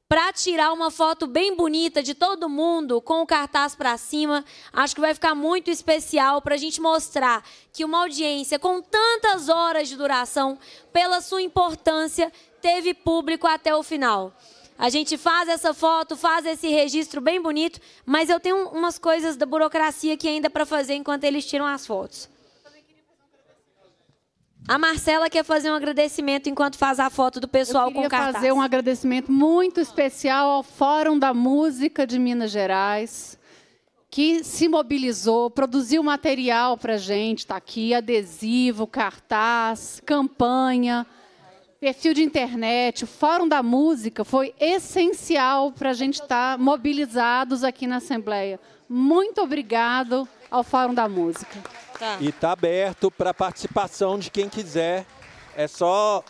para tirar uma foto bem bonita de todo mundo com o cartaz para cima. Acho que vai ficar muito especial para a gente mostrar que uma audiência com tantas horas de duração, pela sua importância, teve público até o final. A gente faz essa foto, faz esse registro bem bonito, mas eu tenho umas coisas da burocracia que ainda para fazer enquanto eles tiram as fotos. A Marcela quer fazer um agradecimento enquanto faz a foto do pessoal com cartaz. Eu queria fazer um agradecimento muito especial ao Fórum da Música de Minas Gerais, que se mobilizou, produziu material para gente, está aqui, adesivo, cartaz, campanha perfil de internet, o Fórum da Música foi essencial para a gente estar tá mobilizados aqui na Assembleia. Muito obrigado ao Fórum da Música. Tá. E está aberto para participação de quem quiser. É só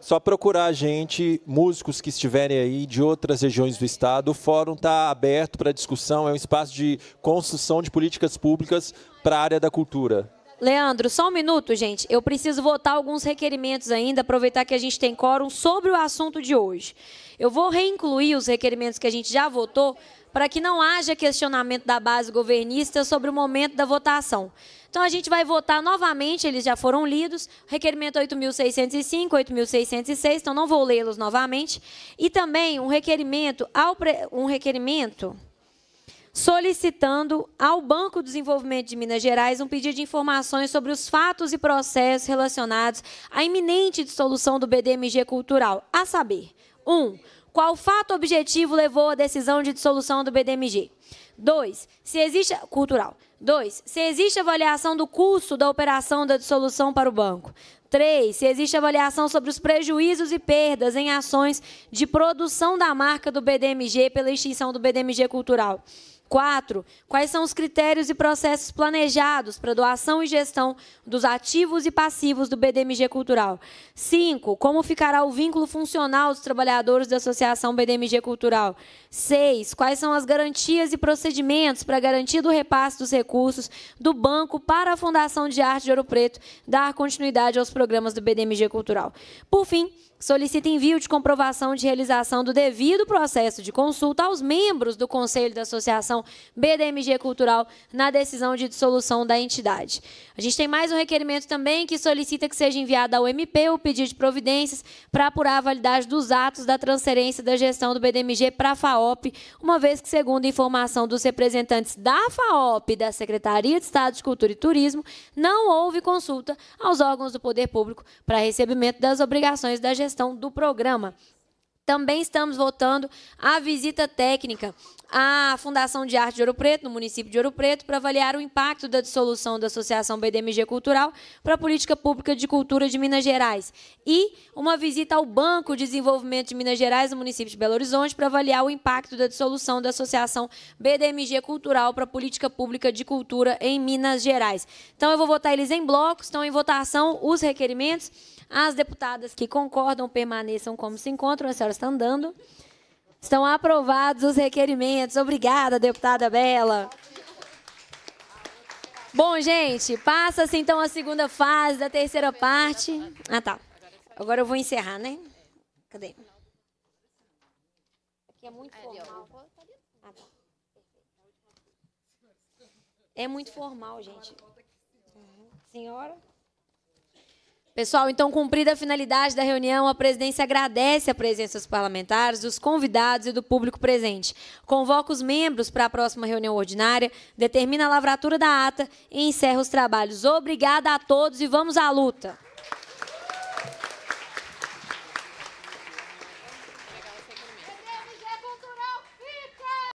só procurar a gente, músicos que estiverem aí de outras regiões do estado. O fórum está aberto para discussão, é um espaço de construção de políticas públicas para a área da cultura. Leandro, só um minuto, gente. Eu preciso votar alguns requerimentos ainda, aproveitar que a gente tem quórum sobre o assunto de hoje. Eu vou reincluir os requerimentos que a gente já votou para que não haja questionamento da base governista sobre o momento da votação. Então, a gente vai votar novamente, eles já foram lidos, requerimento 8.605, 8.606, então não vou lê-los novamente. E também um requerimento, ao um requerimento solicitando ao Banco de Desenvolvimento de Minas Gerais um pedido de informações sobre os fatos e processos relacionados à iminente dissolução do BDMG Cultural, a saber, 1. Um, qual fato objetivo levou à decisão de dissolução do BDMG? 2. Se existe cultural. 2. Se existe avaliação do custo da operação da dissolução para o banco. 3. Se existe avaliação sobre os prejuízos e perdas em ações de produção da marca do BDMG pela extinção do BDMG Cultural. 4. Quais são os critérios e processos planejados para doação e gestão dos ativos e passivos do BDMG Cultural? 5. Como ficará o vínculo funcional dos trabalhadores da Associação BDMG Cultural? 6. Quais são as garantias e procedimentos para garantir do repasse dos recursos do banco para a Fundação de Arte de Ouro Preto dar continuidade aos programas do BDMG Cultural? Por fim, solicita envio de comprovação de realização do devido processo de consulta aos membros do Conselho da Associação BDMG Cultural na decisão de dissolução da entidade. A gente tem mais um requerimento também que solicita que seja enviado ao MP o pedido de providências para apurar a validade dos atos da transferência da gestão do BDMG para a FAOP, uma vez que, segundo informação dos representantes da FAOP e da Secretaria de Estado de Cultura e Turismo, não houve consulta aos órgãos do poder público para recebimento das obrigações da gestão do programa. Também estamos votando a visita técnica à Fundação de Arte de Ouro Preto, no município de Ouro Preto, para avaliar o impacto da dissolução da Associação BDMG Cultural para a Política Pública de Cultura de Minas Gerais. E uma visita ao Banco de Desenvolvimento de Minas Gerais, no município de Belo Horizonte, para avaliar o impacto da dissolução da Associação BDMG Cultural para a Política Pública de Cultura em Minas Gerais. Então, eu vou votar eles em blocos, estão em votação os requerimentos. As deputadas que concordam permaneçam como se encontram. A senhora está andando. Estão aprovados os requerimentos. Obrigada, deputada Bela. Bom, gente, passa-se então a segunda fase da terceira parte. Ah, tá. Agora eu vou encerrar, né? Cadê? Aqui é muito formal. Ah, tá. É muito formal, gente. Uhum. Senhora? Pessoal, então, cumprida a finalidade da reunião, a presidência agradece a presença dos parlamentares, dos convidados e do público presente. Convoca os membros para a próxima reunião ordinária, determina a lavratura da ata e encerra os trabalhos. Obrigada a todos e vamos à luta!